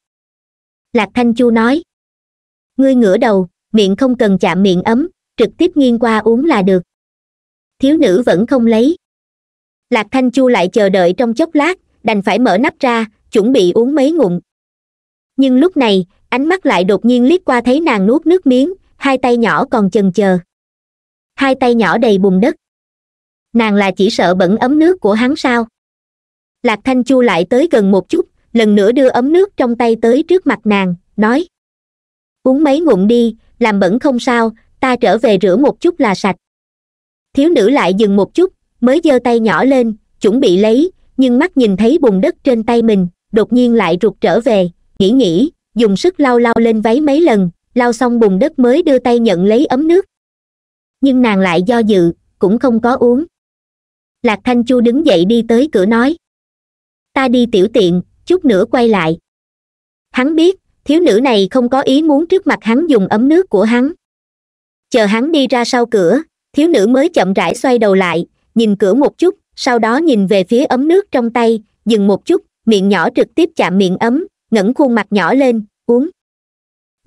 lạc thanh chu nói ngươi ngửa đầu miệng không cần chạm miệng ấm trực tiếp nghiêng qua uống là được thiếu nữ vẫn không lấy lạc thanh chu lại chờ đợi trong chốc lát đành phải mở nắp ra chuẩn bị uống mấy ngụm nhưng lúc này ánh mắt lại đột nhiên liếc qua thấy nàng nuốt nước miếng hai tay nhỏ còn chần chờ hai tay nhỏ đầy bùn đất nàng là chỉ sợ bẩn ấm nước của hắn sao lạc thanh chu lại tới gần một chút lần nữa đưa ấm nước trong tay tới trước mặt nàng nói uống mấy ngụm đi làm bẩn không sao ta trở về rửa một chút là sạch thiếu nữ lại dừng một chút mới giơ tay nhỏ lên chuẩn bị lấy nhưng mắt nhìn thấy bùn đất trên tay mình đột nhiên lại rụt trở về nghĩ nghĩ dùng sức lau lau lên váy mấy lần lau xong bùn đất mới đưa tay nhận lấy ấm nước nhưng nàng lại do dự cũng không có uống lạc thanh chu đứng dậy đi tới cửa nói ta đi tiểu tiện chút nữa quay lại hắn biết thiếu nữ này không có ý muốn trước mặt hắn dùng ấm nước của hắn chờ hắn đi ra sau cửa thiếu nữ mới chậm rãi xoay đầu lại nhìn cửa một chút sau đó nhìn về phía ấm nước trong tay dừng một chút miệng nhỏ trực tiếp chạm miệng ấm ngẩng khuôn mặt nhỏ lên uống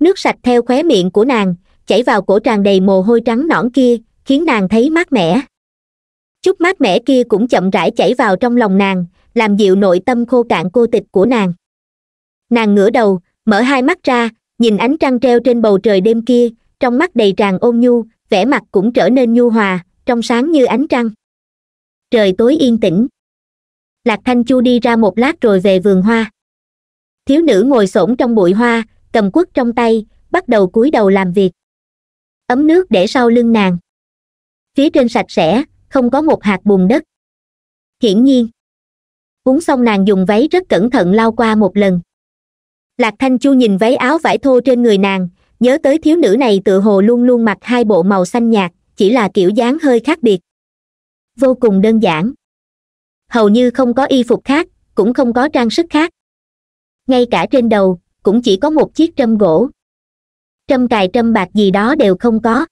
nước sạch theo khóe miệng của nàng chảy vào cổ tràn đầy mồ hôi trắng nõn kia khiến nàng thấy mát mẻ chút mát mẻ kia cũng chậm rãi chảy vào trong lòng nàng làm dịu nội tâm khô cạn cô tịch của nàng nàng ngửa đầu mở hai mắt ra nhìn ánh trăng treo trên bầu trời đêm kia trong mắt đầy tràn ôn nhu vẻ mặt cũng trở nên nhu hòa trong sáng như ánh trăng trời tối yên tĩnh lạc thanh chu đi ra một lát rồi về vườn hoa thiếu nữ ngồi xổm trong bụi hoa cầm quất trong tay bắt đầu cúi đầu làm việc ấm nước để sau lưng nàng phía trên sạch sẽ không có một hạt bùn đất hiển nhiên uống xong nàng dùng váy rất cẩn thận lau qua một lần lạc thanh chu nhìn váy áo vải thô trên người nàng nhớ tới thiếu nữ này tự hồ luôn luôn mặc hai bộ màu xanh nhạt chỉ là kiểu dáng hơi khác biệt vô cùng đơn giản hầu như không có y phục khác cũng không có trang sức khác ngay cả trên đầu cũng chỉ có một chiếc trâm gỗ trâm cài trâm bạc gì đó đều không có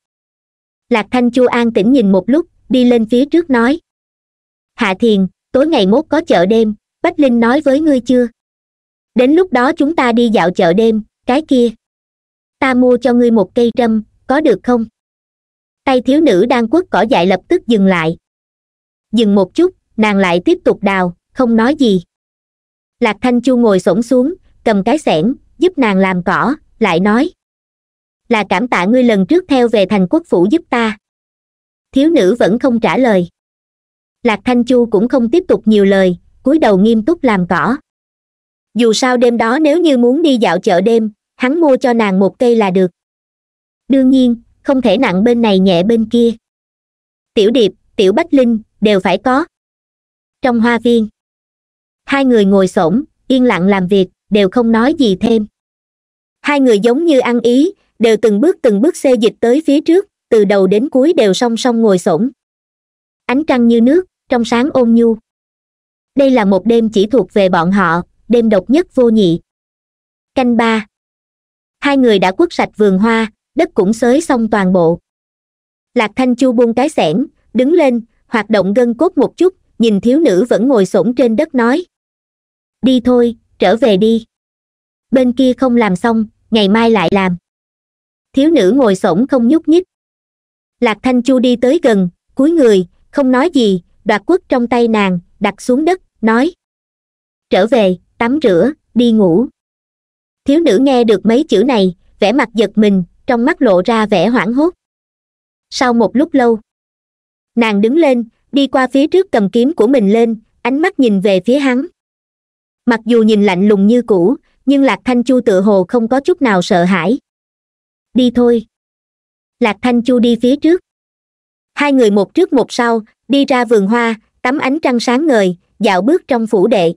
lạc thanh chu an tĩnh nhìn một lúc đi lên phía trước nói hạ thiền tối ngày mốt có chợ đêm bách linh nói với ngươi chưa đến lúc đó chúng ta đi dạo chợ đêm cái kia ta mua cho ngươi một cây trâm có được không tay thiếu nữ đang quất cỏ dại lập tức dừng lại dừng một chút nàng lại tiếp tục đào không nói gì lạc thanh chu ngồi s xuống cầm cái xẻng giúp nàng làm cỏ lại nói là cảm tạ ngươi lần trước theo về thành quốc phủ giúp ta thiếu nữ vẫn không trả lời lạc thanh chu cũng không tiếp tục nhiều lời cúi đầu nghiêm túc làm cỏ dù sao đêm đó nếu như muốn đi dạo chợ đêm hắn mua cho nàng một cây là được đương nhiên không thể nặng bên này nhẹ bên kia tiểu điệp tiểu bách linh đều phải có trong hoa viên hai người ngồi s yên lặng làm việc đều không nói gì thêm hai người giống như ăn ý đều từng bước từng bước xê dịch tới phía trước từ đầu đến cuối đều song song ngồi s ánh trăng như nước trong sáng ôn nhu đây là một đêm chỉ thuộc về bọn họ đêm độc nhất vô nhị canh ba hai người đã quất sạch vườn hoa đất cũng xới xong toàn bộ lạc thanh chu buông cái xẻng đứng lên hoạt động gân cốt một chút nhìn thiếu nữ vẫn ngồi xổm trên đất nói đi thôi trở về đi bên kia không làm xong ngày mai lại làm thiếu nữ ngồi xổm không nhúc nhích lạc thanh chu đi tới gần cúi người không nói gì đoạt quất trong tay nàng đặt xuống đất nói trở về tắm rửa đi ngủ thiếu nữ nghe được mấy chữ này vẻ mặt giật mình trong mắt lộ ra vẻ hoảng hốt sau một lúc lâu nàng đứng lên đi qua phía trước cầm kiếm của mình lên ánh mắt nhìn về phía hắn mặc dù nhìn lạnh lùng như cũ nhưng lạc thanh chu tựa hồ không có chút nào sợ hãi đi thôi lạc thanh chu đi phía trước hai người một trước một sau đi ra vườn hoa tắm ánh trăng sáng ngời dạo bước trong phủ đệ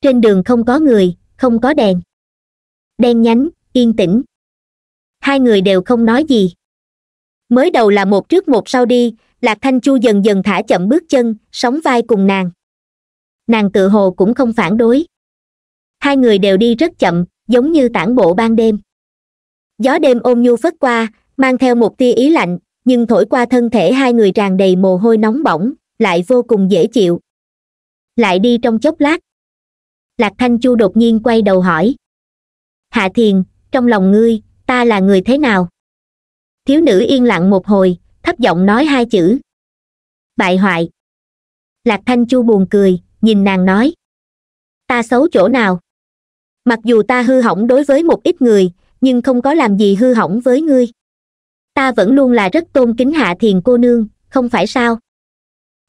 trên đường không có người không có đèn đen nhánh yên tĩnh hai người đều không nói gì mới đầu là một trước một sau đi lạc thanh chu dần dần thả chậm bước chân sóng vai cùng nàng nàng tự hồ cũng không phản đối hai người đều đi rất chậm giống như tản bộ ban đêm gió đêm ôm nhu phất qua mang theo một tia ý lạnh nhưng thổi qua thân thể hai người tràn đầy mồ hôi nóng bỏng lại vô cùng dễ chịu lại đi trong chốc lát lạc thanh chu đột nhiên quay đầu hỏi hạ thiền trong lòng ngươi ta là người thế nào thiếu nữ yên lặng một hồi thấp giọng nói hai chữ bại hoại lạc thanh chu buồn cười nhìn nàng nói ta xấu chỗ nào mặc dù ta hư hỏng đối với một ít người nhưng không có làm gì hư hỏng với ngươi ta vẫn luôn là rất tôn kính hạ thiền cô nương không phải sao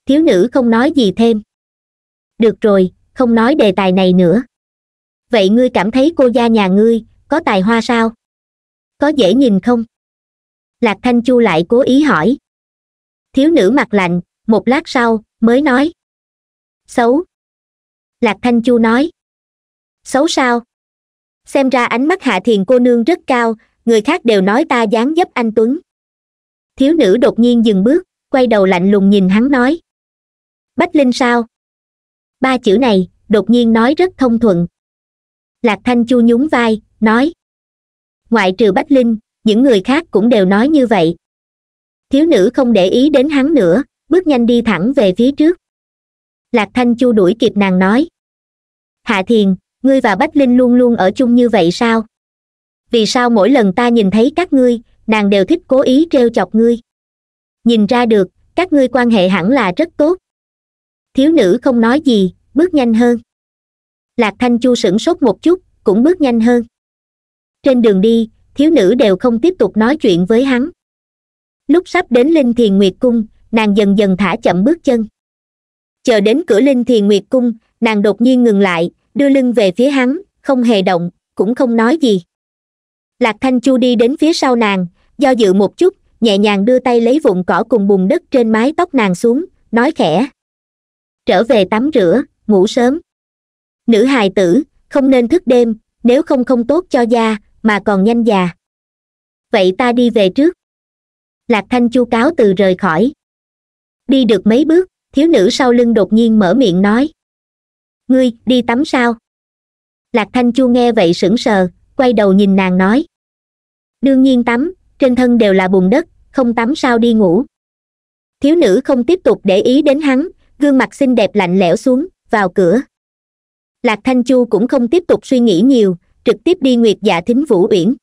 thiếu nữ không nói gì thêm được rồi không nói đề tài này nữa vậy ngươi cảm thấy cô gia nhà ngươi có tài hoa sao có dễ nhìn không lạc thanh chu lại cố ý hỏi thiếu nữ mặt lạnh một lát sau mới nói xấu lạc thanh chu nói xấu sao xem ra ánh mắt hạ thiền cô nương rất cao người khác đều nói ta dáng dấp anh tuấn thiếu nữ đột nhiên dừng bước quay đầu lạnh lùng nhìn hắn nói bách linh sao ba chữ này đột nhiên nói rất thông thuận lạc thanh chu nhún vai nói ngoại trừ bách linh những người khác cũng đều nói như vậy thiếu nữ không để ý đến hắn nữa bước nhanh đi thẳng về phía trước lạc thanh chu đuổi kịp nàng nói hạ thiền ngươi và bách linh luôn luôn ở chung như vậy sao vì sao mỗi lần ta nhìn thấy các ngươi nàng đều thích cố ý t chọc ngươi nhìn ra được các ngươi quan hệ hẳn là rất tốt thiếu nữ không nói gì bước nhanh hơn lạc thanh chu sửng sốt một chút cũng bước nhanh hơn trên đường đi thiếu nữ đều không tiếp tục nói chuyện với hắn lúc sắp đến linh thiền nguyệt cung nàng dần dần thả chậm bước chân chờ đến cửa linh thiền nguyệt cung nàng đột nhiên ngừng lại đưa lưng về phía hắn không hề động cũng không nói gì lạc thanh chu đi đến phía sau nàng do dự một chút nhẹ nhàng đưa tay lấy vụn cỏ cùng bùn đất trên mái tóc nàng xuống nói khẽ trở về tắm rửa ngủ sớm nữ hài tử không nên thức đêm nếu không không tốt cho da mà còn nhanh già vậy ta đi về trước lạc thanh chu cáo từ rời khỏi đi được mấy bước thiếu nữ sau lưng đột nhiên mở miệng nói ngươi đi tắm sao lạc thanh chu nghe vậy sững sờ quay đầu nhìn nàng nói đương nhiên tắm trên thân đều là bùn đất không tắm sao đi ngủ thiếu nữ không tiếp tục để ý đến hắn gương mặt xinh đẹp lạnh lẽo xuống vào cửa lạc thanh chu cũng không tiếp tục suy nghĩ nhiều trực tiếp đi nguyệt dạ thính vũ uyển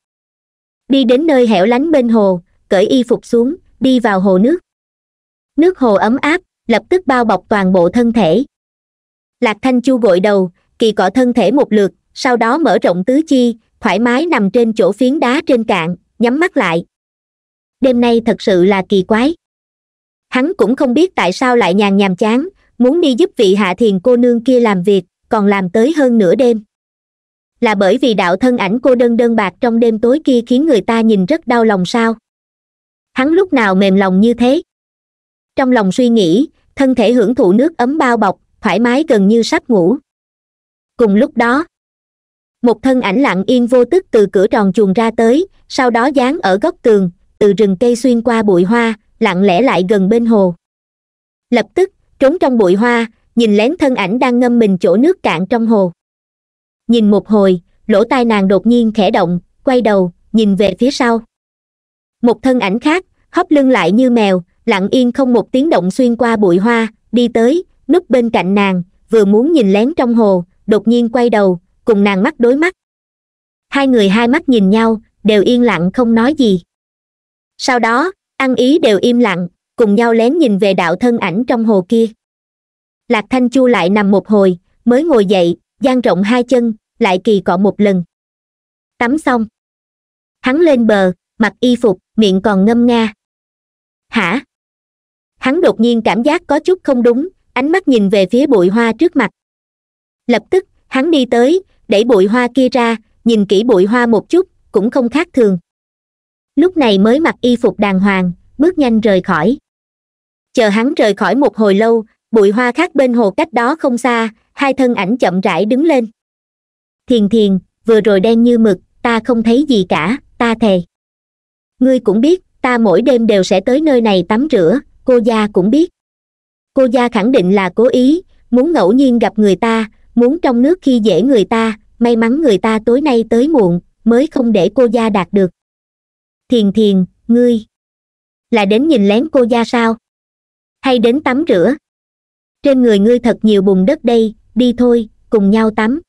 đi đến nơi hẻo lánh bên hồ cởi y phục xuống đi vào hồ nước nước hồ ấm áp lập tức bao bọc toàn bộ thân thể lạc thanh chu gội đầu kỳ cọ thân thể một lượt sau đó mở rộng tứ chi thoải mái nằm trên chỗ phiến đá trên cạn nhắm mắt lại đêm nay thật sự là kỳ quái hắn cũng không biết tại sao lại nhàn nhàm chán muốn đi giúp vị hạ thiền cô nương kia làm việc còn làm tới hơn nửa đêm là bởi vì đạo thân ảnh cô đơn đơn bạc trong đêm tối kia khiến người ta nhìn rất đau lòng sao hắn lúc nào mềm lòng như thế trong lòng suy nghĩ thân thể hưởng thụ nước ấm bao bọc thoải mái gần như sắp ngủ cùng lúc đó một thân ảnh lặng yên vô tức từ cửa tròn chuồng ra tới sau đó dán ở góc tường từ rừng cây xuyên qua bụi hoa lặng lẽ lại gần bên hồ lập tức trốn trong bụi hoa nhìn lén thân ảnh đang ngâm mình chỗ nước cạn trong hồ nhìn một hồi lỗ tai nàng đột nhiên khẽ động quay đầu nhìn về phía sau một thân ảnh khác hóp lưng lại như mèo lặng yên không một tiếng động xuyên qua bụi hoa đi tới núp bên cạnh nàng vừa muốn nhìn lén trong hồ đột nhiên quay đầu cùng nàng mắt đối mắt hai người hai mắt nhìn nhau đều yên lặng không nói gì sau đó ăn ý đều im lặng cùng nhau lén nhìn về đạo thân ảnh trong hồ kia lạc thanh chu lại nằm một hồi mới ngồi dậy dang rộng hai chân lại kỳ cọ một lần tắm xong hắn lên bờ mặc y phục miệng còn ngâm nga hả hắn đột nhiên cảm giác có chút không đúng ánh mắt nhìn về phía bụi hoa trước mặt lập tức hắn đi tới đẩy bụi hoa kia ra nhìn kỹ bụi hoa một chút cũng không khác thường lúc này mới mặc y phục đàng hoàng bước nhanh rời khỏi chờ hắn rời khỏi một hồi lâu bụi hoa khác bên hồ cách đó không xa hai thân ảnh chậm rãi đứng lên thiền thiền vừa rồi đen như mực ta không thấy gì cả ta thề ngươi cũng biết ta mỗi đêm đều sẽ tới nơi này tắm rửa cô gia cũng biết cô gia khẳng định là cố ý muốn ngẫu nhiên gặp người ta muốn trong nước khi dễ người ta may mắn người ta tối nay tới muộn mới không để cô gia đạt được thiền thiền ngươi là đến nhìn lén cô gia sao hay đến tắm rửa trên người ngươi thật nhiều bùn đất đây đi thôi cùng nhau tắm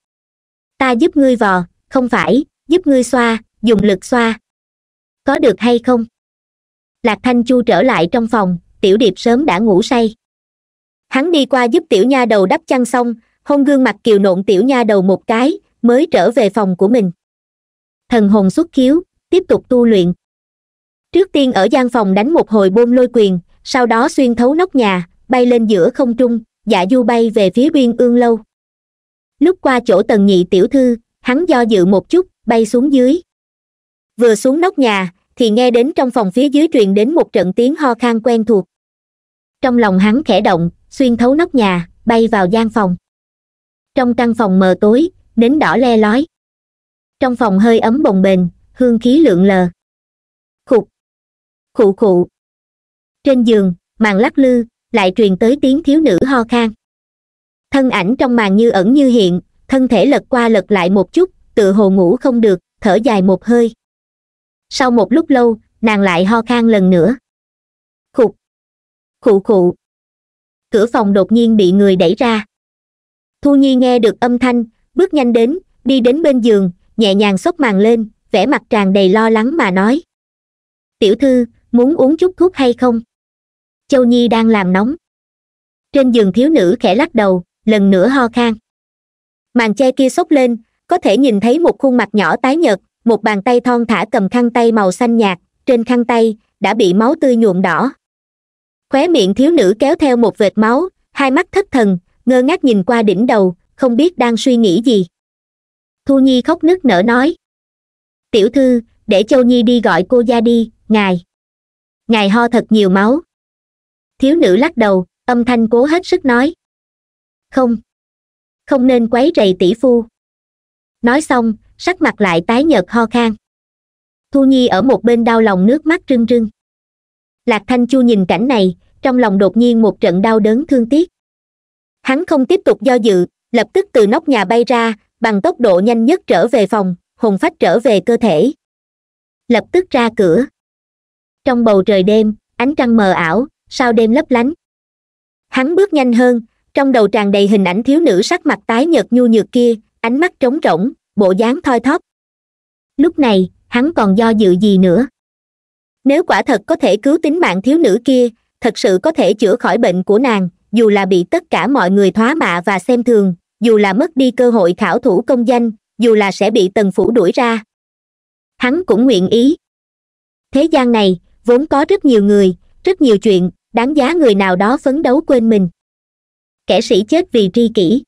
ta giúp ngươi vò không phải giúp ngươi xoa dùng lực xoa có được hay không lạc thanh chu trở lại trong phòng tiểu điệp sớm đã ngủ say hắn đi qua giúp tiểu nha đầu đắp chăn xong hôn gương mặt kiều nộn tiểu nha đầu một cái mới trở về phòng của mình thần hồn xuất khiếu tiếp tục tu luyện trước tiên ở gian phòng đánh một hồi bôn lôi quyền sau đó xuyên thấu nóc nhà bay lên giữa không trung dạ du bay về phía biên ương lâu lúc qua chỗ tần nhị tiểu thư hắn do dự một chút bay xuống dưới vừa xuống nóc nhà thì nghe đến trong phòng phía dưới truyền đến một trận tiếng ho khan quen thuộc trong lòng hắn khẽ động xuyên thấu nóc nhà bay vào gian phòng trong căn phòng mờ tối nến đỏ le lói trong phòng hơi ấm bồng bềnh hương khí lượn lờ khục khụ khụ trên giường màn lắc lư lại truyền tới tiếng thiếu nữ ho khan thân ảnh trong màn như ẩn như hiện thân thể lật qua lật lại một chút tự hồ ngủ không được thở dài một hơi sau một lúc lâu nàng lại ho khan lần nữa khục khụ khụ cửa phòng đột nhiên bị người đẩy ra thu nhi nghe được âm thanh bước nhanh đến đi đến bên giường nhẹ nhàng xốc màn lên vẻ mặt tràn đầy lo lắng mà nói tiểu thư muốn uống chút thuốc hay không châu nhi đang làm nóng trên giường thiếu nữ khẽ lắc đầu lần nữa ho khan màn che kia xốc lên có thể nhìn thấy một khuôn mặt nhỏ tái nhợt một bàn tay thon thả cầm khăn tay màu xanh nhạt trên khăn tay đã bị máu tươi nhuộm đỏ khóe miệng thiếu nữ kéo theo một vệt máu hai mắt thất thần ngơ ngác nhìn qua đỉnh đầu không biết đang suy nghĩ gì thu nhi khóc nức nở nói tiểu thư để châu nhi đi gọi cô ra đi ngài ngài ho thật nhiều máu thiếu nữ lắc đầu âm thanh cố hết sức nói không không nên quấy rầy tỷ phu nói xong sắc mặt lại tái nhợt ho khan thu nhi ở một bên đau lòng nước mắt rưng rưng lạc thanh chu nhìn cảnh này trong lòng đột nhiên một trận đau đớn thương tiếc hắn không tiếp tục do dự lập tức từ nóc nhà bay ra bằng tốc độ nhanh nhất trở về phòng hồn phách trở về cơ thể lập tức ra cửa trong bầu trời đêm ánh trăng mờ ảo sao đêm lấp lánh hắn bước nhanh hơn trong đầu tràn đầy hình ảnh thiếu nữ sắc mặt tái nhợt nhu nhược kia ánh mắt trống rỗng bộ dáng thoi thóp lúc này hắn còn do dự gì nữa nếu quả thật có thể cứu tính mạng thiếu nữ kia thật sự có thể chữa khỏi bệnh của nàng dù là bị tất cả mọi người thoá mạ và xem thường dù là mất đi cơ hội khảo thủ công danh dù là sẽ bị tần phủ đuổi ra hắn cũng nguyện ý thế gian này vốn có rất nhiều người rất nhiều chuyện đáng giá người nào đó phấn đấu quên mình kẻ sĩ chết vì tri kỷ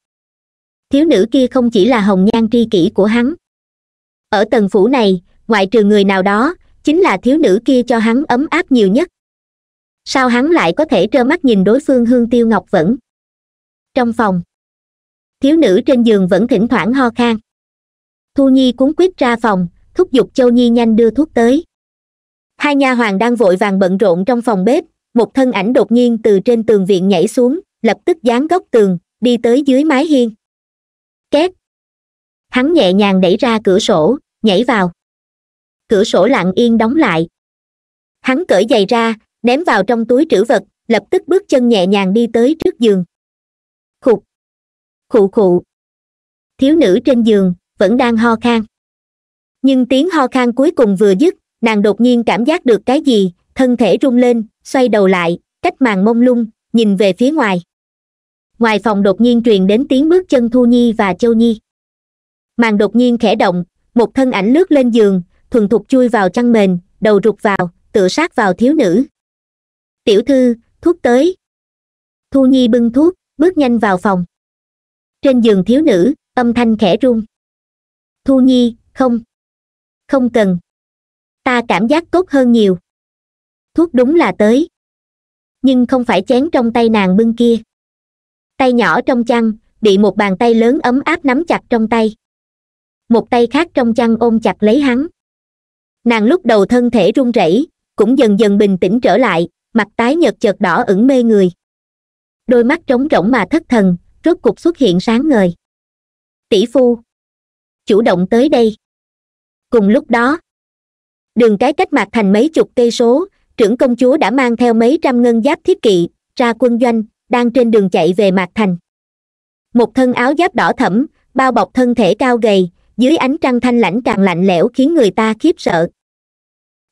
thiếu nữ kia không chỉ là hồng nhan tri kỷ của hắn ở tầng phủ này ngoại trừ người nào đó chính là thiếu nữ kia cho hắn ấm áp nhiều nhất sao hắn lại có thể trơ mắt nhìn đối phương hương tiêu ngọc vẫn trong phòng thiếu nữ trên giường vẫn thỉnh thoảng ho khan thu nhi cuốn quýt ra phòng thúc giục châu nhi nhanh đưa thuốc tới hai nha hoàng đang vội vàng bận rộn trong phòng bếp một thân ảnh đột nhiên từ trên tường viện nhảy xuống lập tức dán góc tường đi tới dưới mái hiên két hắn nhẹ nhàng đẩy ra cửa sổ nhảy vào cửa sổ lặng yên đóng lại hắn cởi giày ra ném vào trong túi trữ vật lập tức bước chân nhẹ nhàng đi tới trước giường khục khụ khụ thiếu nữ trên giường vẫn đang ho khan nhưng tiếng ho khan cuối cùng vừa dứt nàng đột nhiên cảm giác được cái gì thân thể rung lên xoay đầu lại cách màn mông lung nhìn về phía ngoài ngoài phòng đột nhiên truyền đến tiếng bước chân thu nhi và châu nhi màn đột nhiên khẽ động một thân ảnh lướt lên giường thuần thục chui vào chăn mền đầu rụt vào tựa sát vào thiếu nữ tiểu thư thuốc tới thu nhi bưng thuốc bước nhanh vào phòng trên giường thiếu nữ âm thanh khẽ run thu nhi không không cần ta cảm giác tốt hơn nhiều thuốc đúng là tới nhưng không phải chén trong tay nàng bưng kia tay nhỏ trong chăn bị một bàn tay lớn ấm áp nắm chặt trong tay một tay khác trong chăn ôm chặt lấy hắn nàng lúc đầu thân thể run rẩy cũng dần dần bình tĩnh trở lại mặt tái nhợt chợt đỏ ửng mê người đôi mắt trống rỗng mà thất thần rốt cục xuất hiện sáng ngời tỷ phu chủ động tới đây cùng lúc đó đường cái cách mặt thành mấy chục cây số trưởng công chúa đã mang theo mấy trăm ngân giáp thiết kỵ ra quân doanh đang trên đường chạy về mạc thành một thân áo giáp đỏ thẫm bao bọc thân thể cao gầy dưới ánh trăng thanh lãnh càng lạnh lẽo khiến người ta khiếp sợ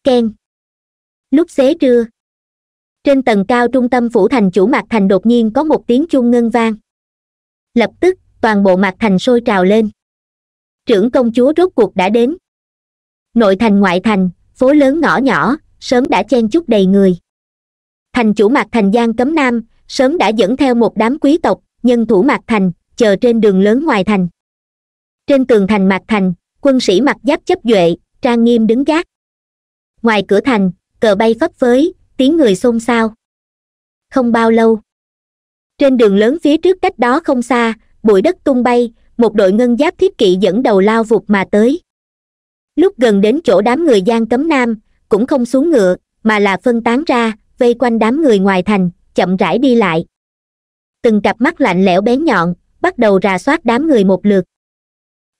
keng lúc xế trưa trên tầng cao trung tâm phủ thành chủ mặt thành đột nhiên có một tiếng chuông ngân vang lập tức toàn bộ mặt thành sôi trào lên trưởng công chúa rốt cuộc đã đến nội thành ngoại thành phố lớn ngõ nhỏ sớm đã chen chúc đầy người thành chủ mặt thành giang cấm nam sớm đã dẫn theo một đám quý tộc nhân thủ mặt thành chờ trên đường lớn ngoài thành trên tường thành mặt thành quân sĩ mặc giáp chấp duệ trang nghiêm đứng gác ngoài cửa thành cờ bay phấp phới tiếng người xôn xao không bao lâu trên đường lớn phía trước cách đó không xa bụi đất tung bay một đội ngân giáp thiết kỵ dẫn đầu lao vụt mà tới lúc gần đến chỗ đám người giang cấm nam cũng không xuống ngựa mà là phân tán ra vây quanh đám người ngoài thành chậm rãi đi lại từng cặp mắt lạnh lẽo bén nhọn bắt đầu rà soát đám người một lượt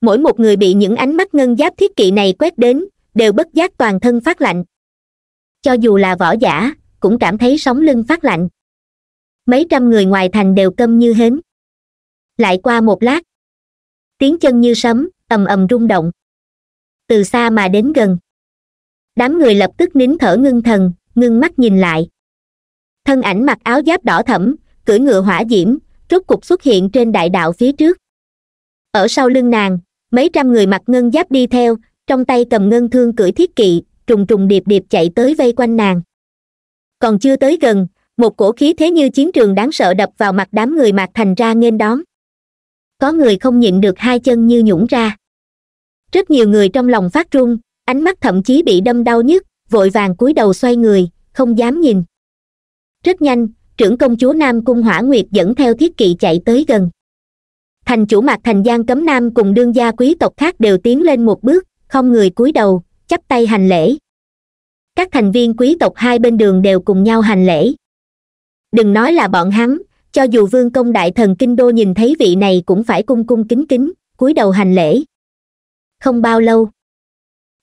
mỗi một người bị những ánh mắt ngân giáp thiết kỵ này quét đến đều bất giác toàn thân phát lạnh cho dù là võ giả cũng cảm thấy sóng lưng phát lạnh mấy trăm người ngoài thành đều câm như hến lại qua một lát tiếng chân như sấm ầm ầm rung động từ xa mà đến gần đám người lập tức nín thở ngưng thần ngưng mắt nhìn lại thân ảnh mặc áo giáp đỏ thẫm cưỡi ngựa hỏa diễm rốt cục xuất hiện trên đại đạo phía trước ở sau lưng nàng mấy trăm người mặc ngân giáp đi theo trong tay cầm ngân thương cưỡi thiết kỵ trùng trùng điệp điệp chạy tới vây quanh nàng còn chưa tới gần một cổ khí thế như chiến trường đáng sợ đập vào mặt đám người mạc thành ra nghênh đón có người không nhịn được hai chân như nhũng ra rất nhiều người trong lòng phát run ánh mắt thậm chí bị đâm đau nhức vội vàng cúi đầu xoay người không dám nhìn rất nhanh trưởng công chúa nam cung hỏa nguyệt dẫn theo thiết kỵ chạy tới gần thành chủ mạc thành giang cấm nam cùng đương gia quý tộc khác đều tiến lên một bước không người cúi đầu chắp tay hành lễ các thành viên quý tộc hai bên đường đều cùng nhau hành lễ đừng nói là bọn hắn cho dù vương công đại thần kinh đô nhìn thấy vị này cũng phải cung cung kính kính cúi đầu hành lễ không bao lâu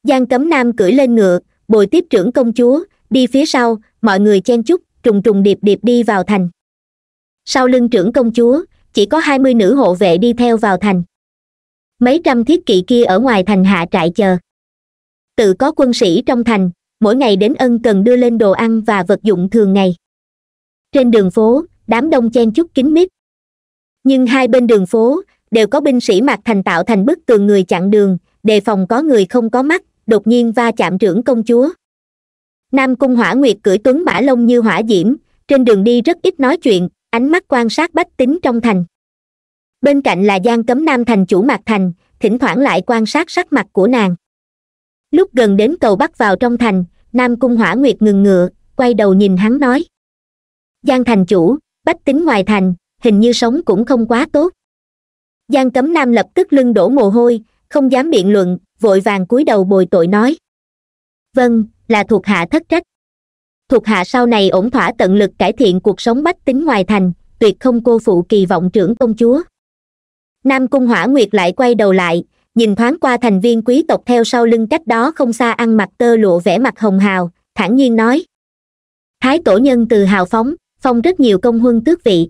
giang cấm nam cưỡi lên ngựa bồi tiếp trưởng công chúa đi phía sau mọi người chen chúc trùng trùng điệp điệp đi vào thành sau lưng trưởng công chúa chỉ có hai mươi nữ hộ vệ đi theo vào thành mấy trăm thiết kỵ kia ở ngoài thành hạ trại chờ tự có quân sĩ trong thành mỗi ngày đến ân cần đưa lên đồ ăn và vật dụng thường ngày trên đường phố đám đông chen chúc kín mít nhưng hai bên đường phố đều có binh sĩ mặc thành tạo thành bức tường người chặn đường đề phòng có người không có mắt đột nhiên va chạm trưởng công chúa nam cung hỏa nguyệt cưỡi tuấn mã lông như hỏa diễm trên đường đi rất ít nói chuyện ánh mắt quan sát bách tính trong thành bên cạnh là gian cấm nam thành chủ mạc thành thỉnh thoảng lại quan sát sắc mặt của nàng lúc gần đến cầu bắc vào trong thành nam cung hỏa nguyệt ngừng ngựa quay đầu nhìn hắn nói giang thành chủ bách tính ngoài thành hình như sống cũng không quá tốt giang cấm nam lập tức lưng đổ mồ hôi không dám biện luận vội vàng cúi đầu bồi tội nói vâng là thuộc hạ thất trách thuộc hạ sau này ổn thỏa tận lực cải thiện cuộc sống bách tính ngoài thành tuyệt không cô phụ kỳ vọng trưởng công chúa nam cung hỏa nguyệt lại quay đầu lại nhìn thoáng qua thành viên quý tộc theo sau lưng cách đó không xa ăn mặc tơ lụa vẻ mặt hồng hào thản nhiên nói thái tổ nhân từ hào phóng phong rất nhiều công huân tước vị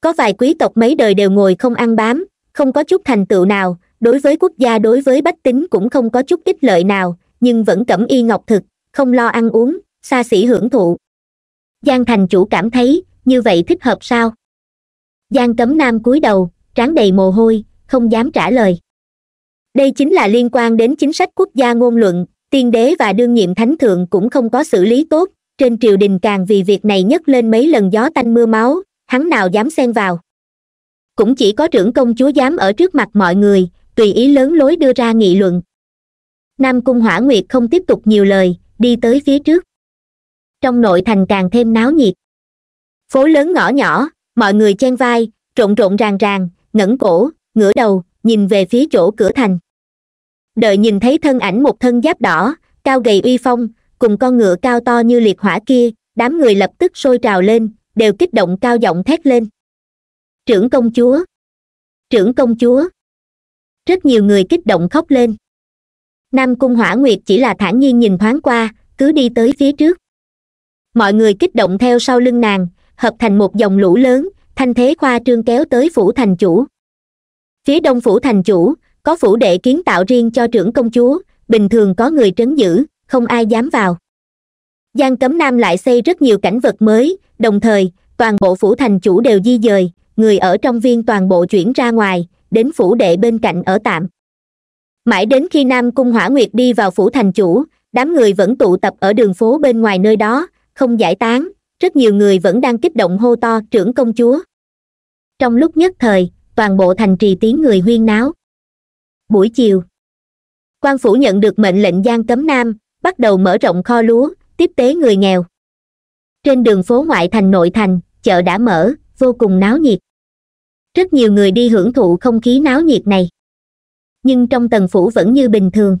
có vài quý tộc mấy đời đều ngồi không ăn bám không có chút thành tựu nào đối với quốc gia đối với bách tính cũng không có chút ích lợi nào nhưng vẫn cẩm y ngọc thực không lo ăn uống xa xỉ hưởng thụ giang thành chủ cảm thấy như vậy thích hợp sao giang cấm nam cúi đầu trán đầy mồ hôi không dám trả lời đây chính là liên quan đến chính sách quốc gia ngôn luận tiên đế và đương nhiệm thánh thượng cũng không có xử lý tốt trên triều đình càng vì việc này nhấc lên mấy lần gió tanh mưa máu hắn nào dám xen vào cũng chỉ có trưởng công chúa dám ở trước mặt mọi người tùy ý lớn lối đưa ra nghị luận nam cung hỏa nguyệt không tiếp tục nhiều lời đi tới phía trước trong nội thành càng thêm náo nhiệt phố lớn ngõ nhỏ mọi người chen vai trộn trộn ràng ràng ngẩng cổ ngửa đầu nhìn về phía chỗ cửa thành đợi nhìn thấy thân ảnh một thân giáp đỏ cao gầy uy phong cùng con ngựa cao to như liệt hỏa kia đám người lập tức sôi trào lên đều kích động cao giọng thét lên trưởng công chúa trưởng công chúa rất nhiều người kích động khóc lên nam cung hỏa nguyệt chỉ là thản nhiên nhìn thoáng qua cứ đi tới phía trước mọi người kích động theo sau lưng nàng hợp thành một dòng lũ lớn thanh thế khoa trương kéo tới phủ thành chủ phía đông phủ thành chủ có phủ đệ kiến tạo riêng cho trưởng công chúa bình thường có người trấn giữ không ai dám vào giang cấm nam lại xây rất nhiều cảnh vật mới đồng thời toàn bộ phủ thành chủ đều di dời người ở trong viên toàn bộ chuyển ra ngoài đến phủ đệ bên cạnh ở tạm mãi đến khi nam cung hỏa nguyệt đi vào phủ thành chủ đám người vẫn tụ tập ở đường phố bên ngoài nơi đó không giải tán rất nhiều người vẫn đang kích động hô to trưởng công chúa trong lúc nhất thời toàn bộ thành trì tiếng người huyên náo buổi chiều quan phủ nhận được mệnh lệnh giang cấm nam bắt đầu mở rộng kho lúa tiếp tế người nghèo trên đường phố ngoại thành nội thành chợ đã mở vô cùng náo nhiệt rất nhiều người đi hưởng thụ không khí náo nhiệt này nhưng trong tầng phủ vẫn như bình thường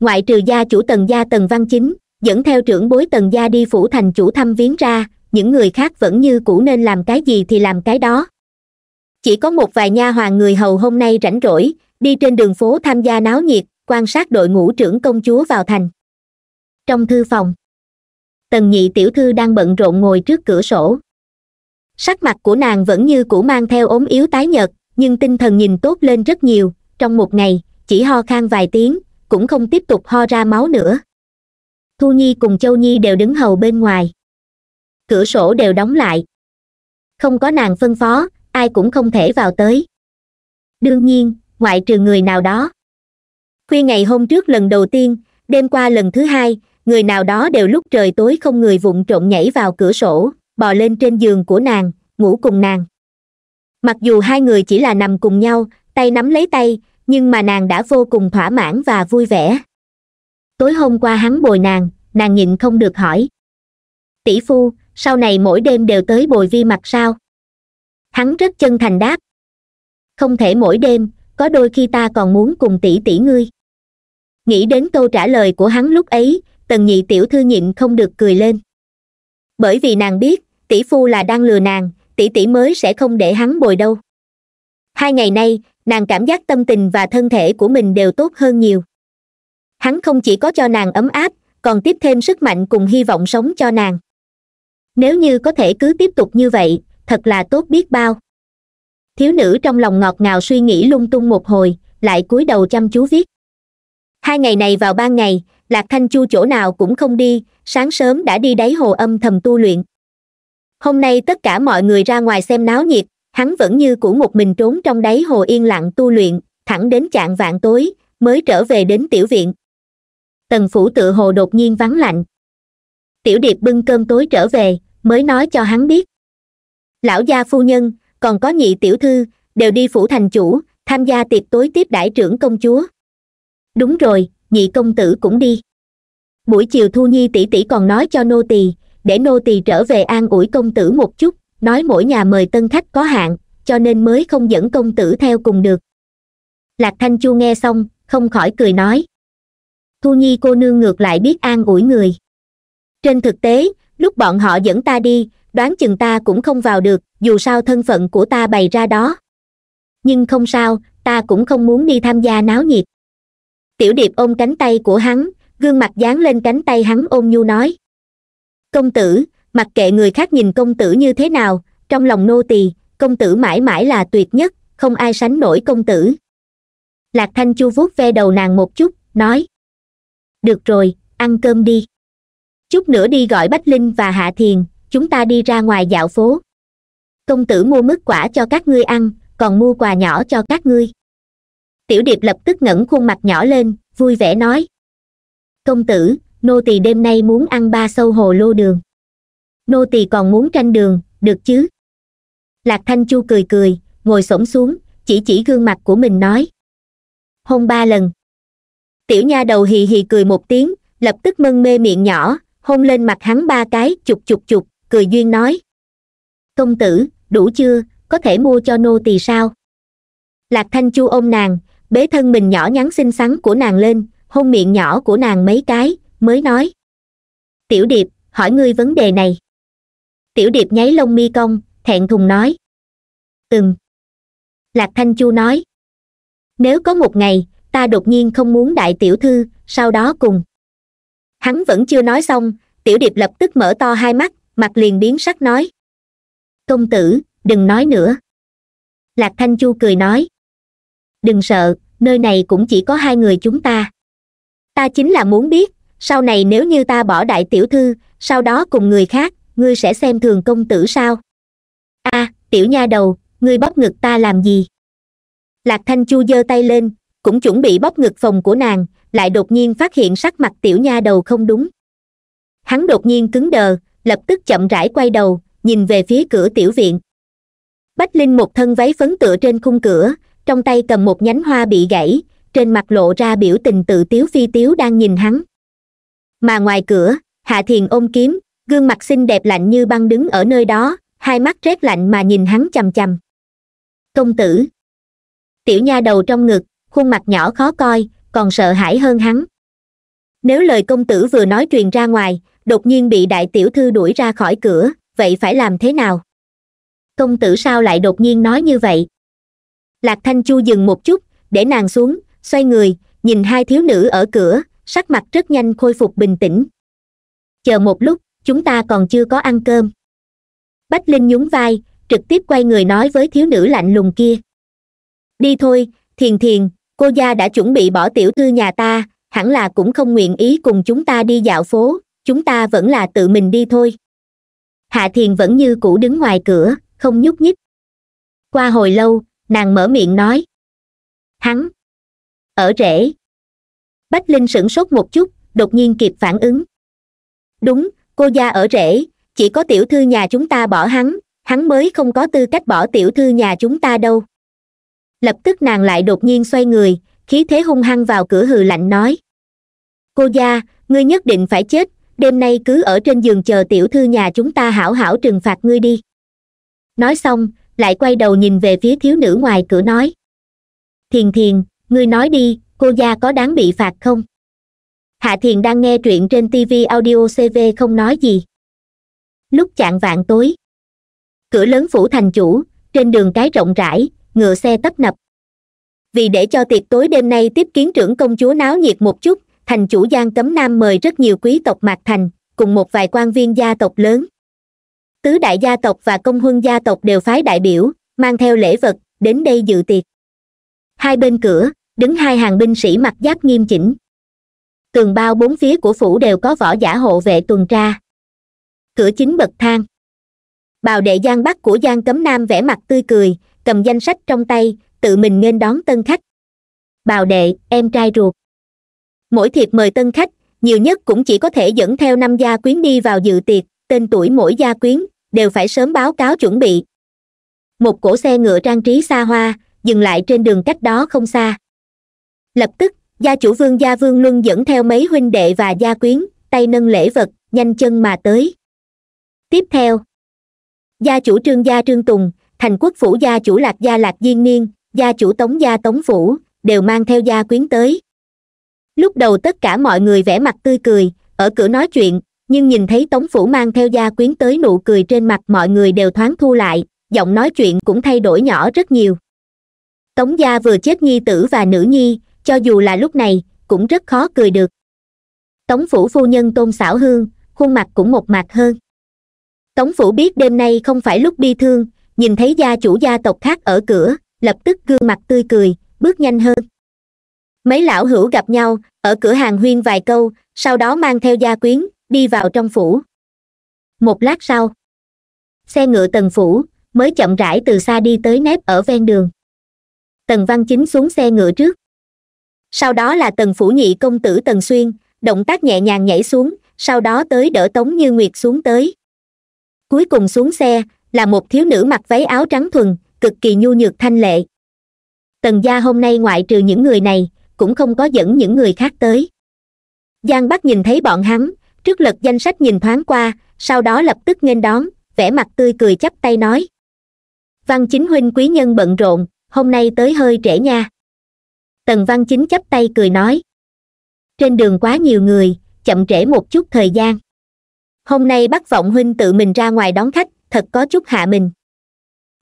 ngoại trừ gia chủ tầng gia tầng văn chính dẫn theo trưởng bối tầng gia đi phủ thành chủ thăm viếng ra những người khác vẫn như cũ nên làm cái gì thì làm cái đó chỉ có một vài nha hoàng người hầu hôm nay rảnh rỗi đi trên đường phố tham gia náo nhiệt quan sát đội ngũ trưởng công chúa vào thành trong thư phòng tần nhị tiểu thư đang bận rộn ngồi trước cửa sổ sắc mặt của nàng vẫn như cũ mang theo ốm yếu tái nhợt nhưng tinh thần nhìn tốt lên rất nhiều trong một ngày chỉ ho khan vài tiếng cũng không tiếp tục ho ra máu nữa thu nhi cùng châu nhi đều đứng hầu bên ngoài cửa sổ đều đóng lại không có nàng phân phó ai cũng không thể vào tới đương nhiên ngoại trừ người nào đó khuya ngày hôm trước lần đầu tiên đêm qua lần thứ hai người nào đó đều lúc trời tối không người vụng trộn nhảy vào cửa sổ bò lên trên giường của nàng ngủ cùng nàng mặc dù hai người chỉ là nằm cùng nhau tay nắm lấy tay nhưng mà nàng đã vô cùng thỏa mãn và vui vẻ tối hôm qua hắn bồi nàng nàng nhịn không được hỏi tỷ phu sau này mỗi đêm đều tới bồi vi mặt sao hắn rất chân thành đáp không thể mỗi đêm có đôi khi ta còn muốn cùng tỷ tỷ ngươi nghĩ đến câu trả lời của hắn lúc ấy tần nhị tiểu thư nhịn không được cười lên bởi vì nàng biết tỷ phu là đang lừa nàng tỷ tỷ mới sẽ không để hắn bồi đâu hai ngày nay nàng cảm giác tâm tình và thân thể của mình đều tốt hơn nhiều hắn không chỉ có cho nàng ấm áp còn tiếp thêm sức mạnh cùng hy vọng sống cho nàng nếu như có thể cứ tiếp tục như vậy thật là tốt biết bao thiếu nữ trong lòng ngọt ngào suy nghĩ lung tung một hồi lại cúi đầu chăm chú viết hai ngày này vào ban ngày lạc thanh chu chỗ nào cũng không đi sáng sớm đã đi đáy hồ âm thầm tu luyện hôm nay tất cả mọi người ra ngoài xem náo nhiệt hắn vẫn như cũ một mình trốn trong đáy hồ yên lặng tu luyện thẳng đến chạng vạn tối mới trở về đến tiểu viện tần phủ tự hồ đột nhiên vắng lạnh tiểu điệp bưng cơm tối trở về mới nói cho hắn biết lão gia phu nhân còn có nhị tiểu thư đều đi phủ thành chủ tham gia tiệc tối tiếp đại trưởng công chúa đúng rồi nhị công tử cũng đi buổi chiều thu nhi tỷ tỷ còn nói cho nô tỳ để nô tỳ trở về an ủi công tử một chút nói mỗi nhà mời tân khách có hạn cho nên mới không dẫn công tử theo cùng được lạc thanh chu nghe xong không khỏi cười nói thu nhi cô nương ngược lại biết an ủi người trên thực tế lúc bọn họ dẫn ta đi đoán chừng ta cũng không vào được dù sao thân phận của ta bày ra đó nhưng không sao ta cũng không muốn đi tham gia náo nhiệt tiểu điệp ôm cánh tay của hắn gương mặt dán lên cánh tay hắn ôm nhu nói công tử mặc kệ người khác nhìn công tử như thế nào trong lòng nô tỳ công tử mãi mãi là tuyệt nhất không ai sánh nổi công tử lạc thanh chu vuốt ve đầu nàng một chút nói được rồi ăn cơm đi chút nữa đi gọi bách linh và hạ thiền chúng ta đi ra ngoài dạo phố công tử mua mứt quả cho các ngươi ăn còn mua quà nhỏ cho các ngươi tiểu điệp lập tức ngẩng khuôn mặt nhỏ lên vui vẻ nói công tử nô tỳ đêm nay muốn ăn ba sâu hồ lô đường nô tỳ còn muốn tranh đường được chứ lạc thanh chu cười cười ngồi s xuống chỉ chỉ gương mặt của mình nói hôn ba lần tiểu nha đầu hì hì cười một tiếng lập tức mân mê miệng nhỏ hôn lên mặt hắn ba cái chục chục chục cười duyên nói công tử đủ chưa có thể mua cho nô tỳ sao lạc thanh chu ôm nàng bế thân mình nhỏ nhắn xinh xắn của nàng lên hôn miệng nhỏ của nàng mấy cái mới nói tiểu điệp hỏi ngươi vấn đề này tiểu điệp nháy lông mi cong thẹn thùng nói ừm lạc thanh chu nói nếu có một ngày ta đột nhiên không muốn đại tiểu thư sau đó cùng hắn vẫn chưa nói xong tiểu điệp lập tức mở to hai mắt mặt liền biến sắc nói công tử đừng nói nữa lạc thanh chu cười nói đừng sợ nơi này cũng chỉ có hai người chúng ta ta chính là muốn biết sau này nếu như ta bỏ đại tiểu thư sau đó cùng người khác ngươi sẽ xem thường công tử sao a à, tiểu nha đầu ngươi bóp ngực ta làm gì lạc thanh chu giơ tay lên cũng chuẩn bị bóp ngực phòng của nàng lại đột nhiên phát hiện sắc mặt tiểu nha đầu không đúng hắn đột nhiên cứng đờ lập tức chậm rãi quay đầu nhìn về phía cửa tiểu viện bách linh một thân váy phấn tựa trên khung cửa trong tay cầm một nhánh hoa bị gãy trên mặt lộ ra biểu tình tự tiếu phi tiếu đang nhìn hắn mà ngoài cửa hạ thiền ôm kiếm gương mặt xinh đẹp lạnh như băng đứng ở nơi đó hai mắt rét lạnh mà nhìn hắn chằm chằm công tử tiểu nha đầu trong ngực khuôn mặt nhỏ khó coi còn sợ hãi hơn hắn nếu lời công tử vừa nói truyền ra ngoài đột nhiên bị đại tiểu thư đuổi ra khỏi cửa vậy phải làm thế nào công tử sao lại đột nhiên nói như vậy lạc thanh chu dừng một chút để nàng xuống xoay người nhìn hai thiếu nữ ở cửa sắc mặt rất nhanh khôi phục bình tĩnh chờ một lúc chúng ta còn chưa có ăn cơm bách linh nhún vai trực tiếp quay người nói với thiếu nữ lạnh lùng kia đi thôi thiền thiền cô gia đã chuẩn bị bỏ tiểu thư nhà ta hẳn là cũng không nguyện ý cùng chúng ta đi dạo phố chúng ta vẫn là tự mình đi thôi hạ thiền vẫn như cũ đứng ngoài cửa không nhúc nhích qua hồi lâu nàng mở miệng nói hắn ở rễ bách linh sửng sốt một chút đột nhiên kịp phản ứng đúng cô gia ở rễ chỉ có tiểu thư nhà chúng ta bỏ hắn hắn mới không có tư cách bỏ tiểu thư nhà chúng ta đâu lập tức nàng lại đột nhiên xoay người khí thế hung hăng vào cửa hừ lạnh nói cô gia ngươi nhất định phải chết đêm nay cứ ở trên giường chờ tiểu thư nhà chúng ta hảo hảo trừng phạt ngươi đi nói xong lại quay đầu nhìn về phía thiếu nữ ngoài cửa nói thiền thiền ngươi nói đi cô gia có đáng bị phạt không hạ thiền đang nghe truyện trên tv audio cv không nói gì lúc chạng vạn tối cửa lớn phủ thành chủ trên đường cái rộng rãi ngựa xe tấp nập vì để cho tiệc tối đêm nay tiếp kiến trưởng công chúa náo nhiệt một chút thành chủ giang cấm nam mời rất nhiều quý tộc mạc thành cùng một vài quan viên gia tộc lớn tứ đại gia tộc và công huân gia tộc đều phái đại biểu mang theo lễ vật đến đây dự tiệc hai bên cửa đứng hai hàng binh sĩ mặc giáp nghiêm chỉnh tường bao bốn phía của phủ đều có võ giả hộ vệ tuần tra cửa chính bậc thang bào đệ giang bắc của giang cấm nam vẽ mặt tươi cười cầm danh sách trong tay tự mình nên đón tân khách bào đệ em trai ruột mỗi thiệp mời tân khách nhiều nhất cũng chỉ có thể dẫn theo năm gia quyến đi vào dự tiệc tên tuổi mỗi gia quyến đều phải sớm báo cáo chuẩn bị một cỗ xe ngựa trang trí xa hoa dừng lại trên đường cách đó không xa lập tức gia chủ vương gia vương luân dẫn theo mấy huynh đệ và gia quyến tay nâng lễ vật nhanh chân mà tới tiếp theo gia chủ trương gia trương tùng thành quốc phủ gia chủ lạc gia lạc diên niên gia chủ tống gia tống phủ đều mang theo gia quyến tới lúc đầu tất cả mọi người vẻ mặt tươi cười ở cửa nói chuyện nhưng nhìn thấy tống phủ mang theo gia quyến tới nụ cười trên mặt mọi người đều thoáng thu lại giọng nói chuyện cũng thay đổi nhỏ rất nhiều tống gia vừa chết nhi tử và nữ nhi cho dù là lúc này cũng rất khó cười được tống phủ phu nhân tôn xảo hương khuôn mặt cũng một mặt hơn tống phủ biết đêm nay không phải lúc bi thương nhìn thấy gia chủ gia tộc khác ở cửa lập tức gương mặt tươi cười bước nhanh hơn mấy lão hữu gặp nhau ở cửa hàng huyên vài câu sau đó mang theo gia quyến đi vào trong phủ một lát sau xe ngựa tần phủ mới chậm rãi từ xa đi tới nếp ở ven đường tần văn chính xuống xe ngựa trước sau đó là tần phủ nhị công tử tần xuyên động tác nhẹ nhàng nhảy xuống sau đó tới đỡ tống như nguyệt xuống tới cuối cùng xuống xe là một thiếu nữ mặc váy áo trắng thuần cực kỳ nhu nhược thanh lệ tần gia hôm nay ngoại trừ những người này cũng không có dẫn những người khác tới giang bắc nhìn thấy bọn hắn trước lật danh sách nhìn thoáng qua sau đó lập tức nghênh đón vẻ mặt tươi cười chắp tay nói văn chính huynh quý nhân bận rộn hôm nay tới hơi trễ nha tần văn chính chắp tay cười nói trên đường quá nhiều người chậm trễ một chút thời gian hôm nay bắt vọng huynh tự mình ra ngoài đón khách thật có chút hạ mình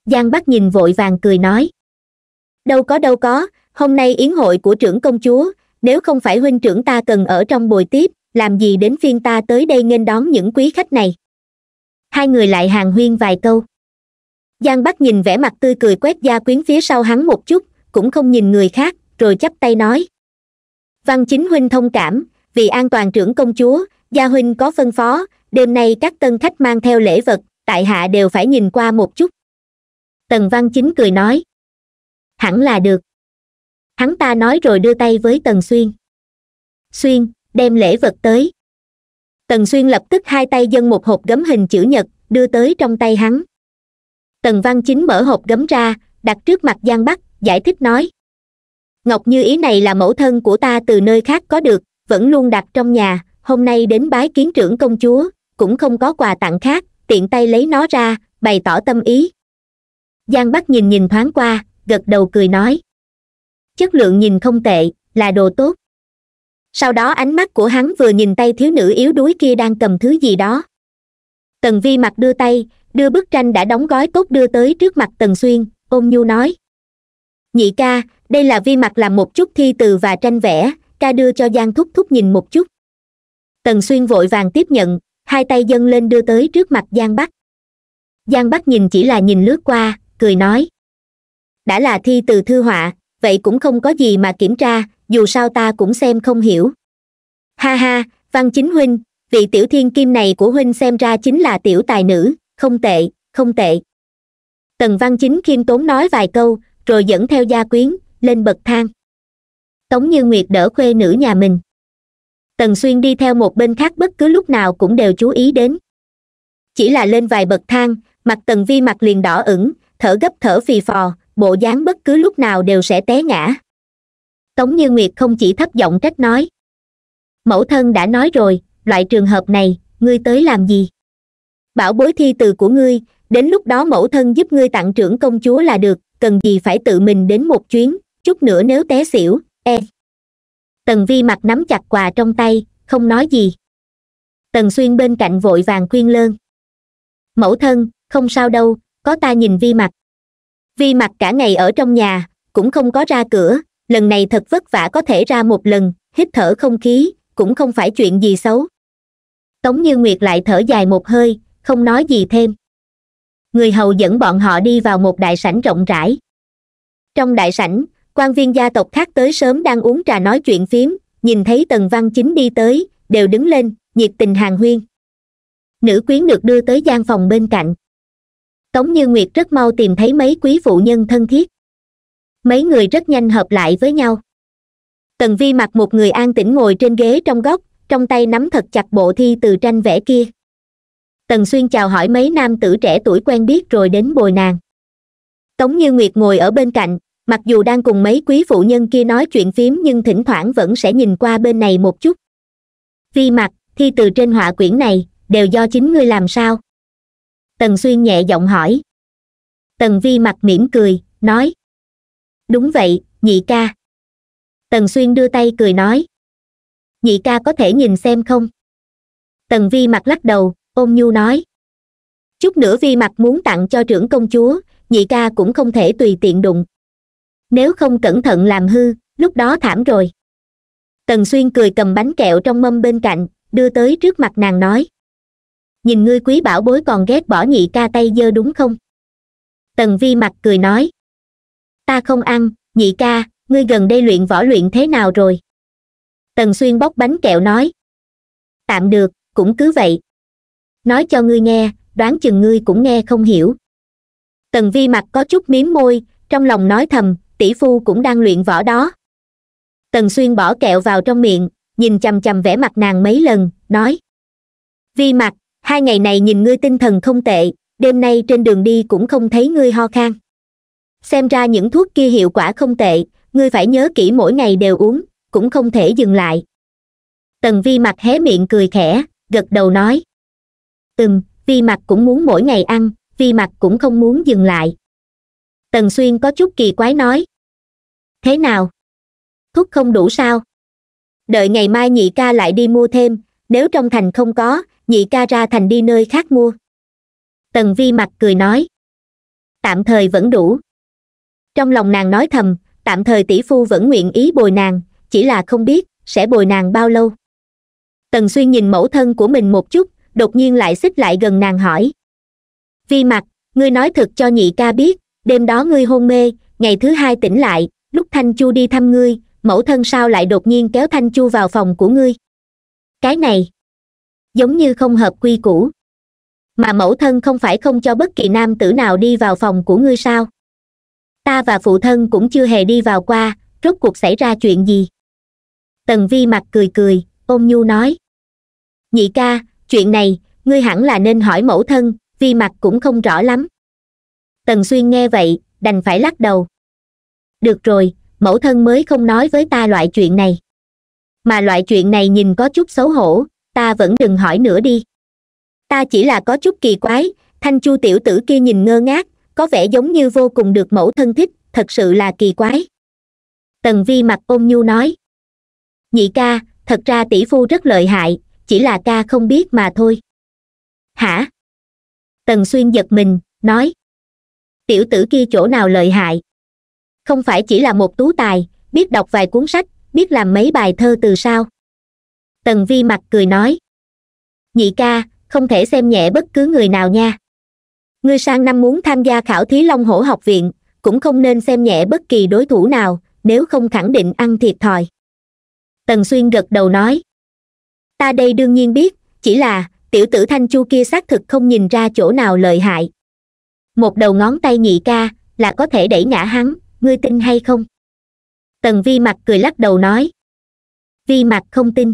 giang bắc nhìn vội vàng cười nói đâu có đâu có hôm nay yến hội của trưởng công chúa nếu không phải huynh trưởng ta cần ở trong bồi tiếp làm gì đến phiên ta tới đây nghênh đón những quý khách này hai người lại hàng huyên vài câu giang bắc nhìn vẻ mặt tươi cười quét gia quyến phía sau hắn một chút cũng không nhìn người khác rồi chắp tay nói văn chính huynh thông cảm vì an toàn trưởng công chúa gia huynh có phân phó đêm nay các tân khách mang theo lễ vật tại hạ đều phải nhìn qua một chút tần văn chính cười nói hẳn là được hắn ta nói rồi đưa tay với tần xuyên xuyên đem lễ vật tới tần xuyên lập tức hai tay dâng một hộp gấm hình chữ nhật đưa tới trong tay hắn tần văn chính mở hộp gấm ra đặt trước mặt giang bắc giải thích nói ngọc như ý này là mẫu thân của ta từ nơi khác có được vẫn luôn đặt trong nhà hôm nay đến bái kiến trưởng công chúa cũng không có quà tặng khác tiện tay lấy nó ra bày tỏ tâm ý giang bắc nhìn nhìn thoáng qua gật đầu cười nói chất lượng nhìn không tệ là đồ tốt sau đó ánh mắt của hắn vừa nhìn tay thiếu nữ yếu đuối kia đang cầm thứ gì đó tần vi mặt đưa tay đưa bức tranh đã đóng gói tốt đưa tới trước mặt tần xuyên ôm nhu nói nhị ca đây là vi mặt làm một chút thi từ và tranh vẽ ca đưa cho giang thúc thúc nhìn một chút tần xuyên vội vàng tiếp nhận hai tay dâng lên đưa tới trước mặt giang bắc giang bắc nhìn chỉ là nhìn lướt qua cười nói đã là thi từ thư họa vậy cũng không có gì mà kiểm tra dù sao ta cũng xem không hiểu ha ha văn chính huynh vị tiểu thiên kim này của huynh xem ra chính là tiểu tài nữ không tệ không tệ tần văn chính khiêm tốn nói vài câu rồi dẫn theo gia quyến lên bậc thang tống như nguyệt đỡ khuê nữ nhà mình tần xuyên đi theo một bên khác bất cứ lúc nào cũng đều chú ý đến chỉ là lên vài bậc thang mặt tần vi mặt liền đỏ ửng thở gấp thở phì phò bộ dáng bất cứ lúc nào đều sẽ té ngã tống như nguyệt không chỉ thấp giọng trách nói mẫu thân đã nói rồi loại trường hợp này ngươi tới làm gì bảo bối thi từ của ngươi đến lúc đó mẫu thân giúp ngươi tặng trưởng công chúa là được cần gì phải tự mình đến một chuyến chút nữa nếu té xỉu e tần vi mặt nắm chặt quà trong tay không nói gì tần xuyên bên cạnh vội vàng khuyên lơn mẫu thân không sao đâu có ta nhìn vi mặt vi mặt cả ngày ở trong nhà cũng không có ra cửa lần này thật vất vả có thể ra một lần hít thở không khí cũng không phải chuyện gì xấu tống như nguyệt lại thở dài một hơi không nói gì thêm người hầu dẫn bọn họ đi vào một đại sảnh rộng rãi trong đại sảnh quan viên gia tộc khác tới sớm đang uống trà nói chuyện phiếm nhìn thấy tần văn chính đi tới đều đứng lên nhiệt tình hàng huyên nữ quyến được đưa tới gian phòng bên cạnh tống như nguyệt rất mau tìm thấy mấy quý phụ nhân thân thiết mấy người rất nhanh hợp lại với nhau tần vi mặc một người an tĩnh ngồi trên ghế trong góc trong tay nắm thật chặt bộ thi từ tranh vẽ kia tần xuyên chào hỏi mấy nam tử trẻ tuổi quen biết rồi đến bồi nàng tống như nguyệt ngồi ở bên cạnh mặc dù đang cùng mấy quý phụ nhân kia nói chuyện phím nhưng thỉnh thoảng vẫn sẽ nhìn qua bên này một chút vi mặc thi từ trên họa quyển này đều do chính ngươi làm sao tần xuyên nhẹ giọng hỏi tần vi mặt mỉm cười nói đúng vậy nhị ca tần xuyên đưa tay cười nói nhị ca có thể nhìn xem không tần vi mặt lắc đầu ôm nhu nói chút nữa vi mặt muốn tặng cho trưởng công chúa nhị ca cũng không thể tùy tiện đụng nếu không cẩn thận làm hư lúc đó thảm rồi tần xuyên cười cầm bánh kẹo trong mâm bên cạnh đưa tới trước mặt nàng nói nhìn ngươi quý bảo bối còn ghét bỏ nhị ca tay dơ đúng không tần vi mặt cười nói ta không ăn nhị ca ngươi gần đây luyện võ luyện thế nào rồi tần xuyên bóc bánh kẹo nói tạm được cũng cứ vậy nói cho ngươi nghe đoán chừng ngươi cũng nghe không hiểu tần vi mặt có chút miếng môi trong lòng nói thầm tỷ phu cũng đang luyện võ đó tần xuyên bỏ kẹo vào trong miệng nhìn chằm chằm vẻ mặt nàng mấy lần nói vi mặt hai ngày này nhìn ngươi tinh thần không tệ đêm nay trên đường đi cũng không thấy ngươi ho khan xem ra những thuốc kia hiệu quả không tệ ngươi phải nhớ kỹ mỗi ngày đều uống cũng không thể dừng lại tần vi mặt hé miệng cười khẽ gật đầu nói ừm vi mặt cũng muốn mỗi ngày ăn vi mặt cũng không muốn dừng lại tần xuyên có chút kỳ quái nói thế nào thuốc không đủ sao đợi ngày mai nhị ca lại đi mua thêm nếu trong thành không có nhị ca ra thành đi nơi khác mua tần vi mặt cười nói tạm thời vẫn đủ trong lòng nàng nói thầm tạm thời tỷ phu vẫn nguyện ý bồi nàng chỉ là không biết sẽ bồi nàng bao lâu tần xuyên nhìn mẫu thân của mình một chút đột nhiên lại xích lại gần nàng hỏi vi mặt ngươi nói thật cho nhị ca biết đêm đó ngươi hôn mê ngày thứ hai tỉnh lại lúc thanh chu đi thăm ngươi mẫu thân sao lại đột nhiên kéo thanh chu vào phòng của ngươi cái này giống như không hợp quy củ mà mẫu thân không phải không cho bất kỳ nam tử nào đi vào phòng của ngươi sao ta và phụ thân cũng chưa hề đi vào qua rốt cuộc xảy ra chuyện gì tần vi mặt cười cười ôm nhu nói nhị ca chuyện này ngươi hẳn là nên hỏi mẫu thân vi mặt cũng không rõ lắm tần xuyên nghe vậy đành phải lắc đầu được rồi mẫu thân mới không nói với ta loại chuyện này mà loại chuyện này nhìn có chút xấu hổ ta vẫn đừng hỏi nữa đi ta chỉ là có chút kỳ quái thanh chu tiểu tử kia nhìn ngơ ngác có vẻ giống như vô cùng được mẫu thân thích thật sự là kỳ quái tần vi mặt ôn nhu nói nhị ca thật ra tỷ phu rất lợi hại chỉ là ca không biết mà thôi hả tần xuyên giật mình nói tiểu tử kia chỗ nào lợi hại không phải chỉ là một tú tài biết đọc vài cuốn sách biết làm mấy bài thơ từ sao tần vi mặt cười nói nhị ca không thể xem nhẹ bất cứ người nào nha ngươi sang năm muốn tham gia khảo thí long hổ học viện cũng không nên xem nhẹ bất kỳ đối thủ nào nếu không khẳng định ăn thiệt thòi tần xuyên gật đầu nói ta đây đương nhiên biết chỉ là tiểu tử thanh chu kia xác thực không nhìn ra chỗ nào lợi hại một đầu ngón tay nhị ca là có thể đẩy ngã hắn ngươi tin hay không tần vi mặt cười lắc đầu nói vi mặt không tin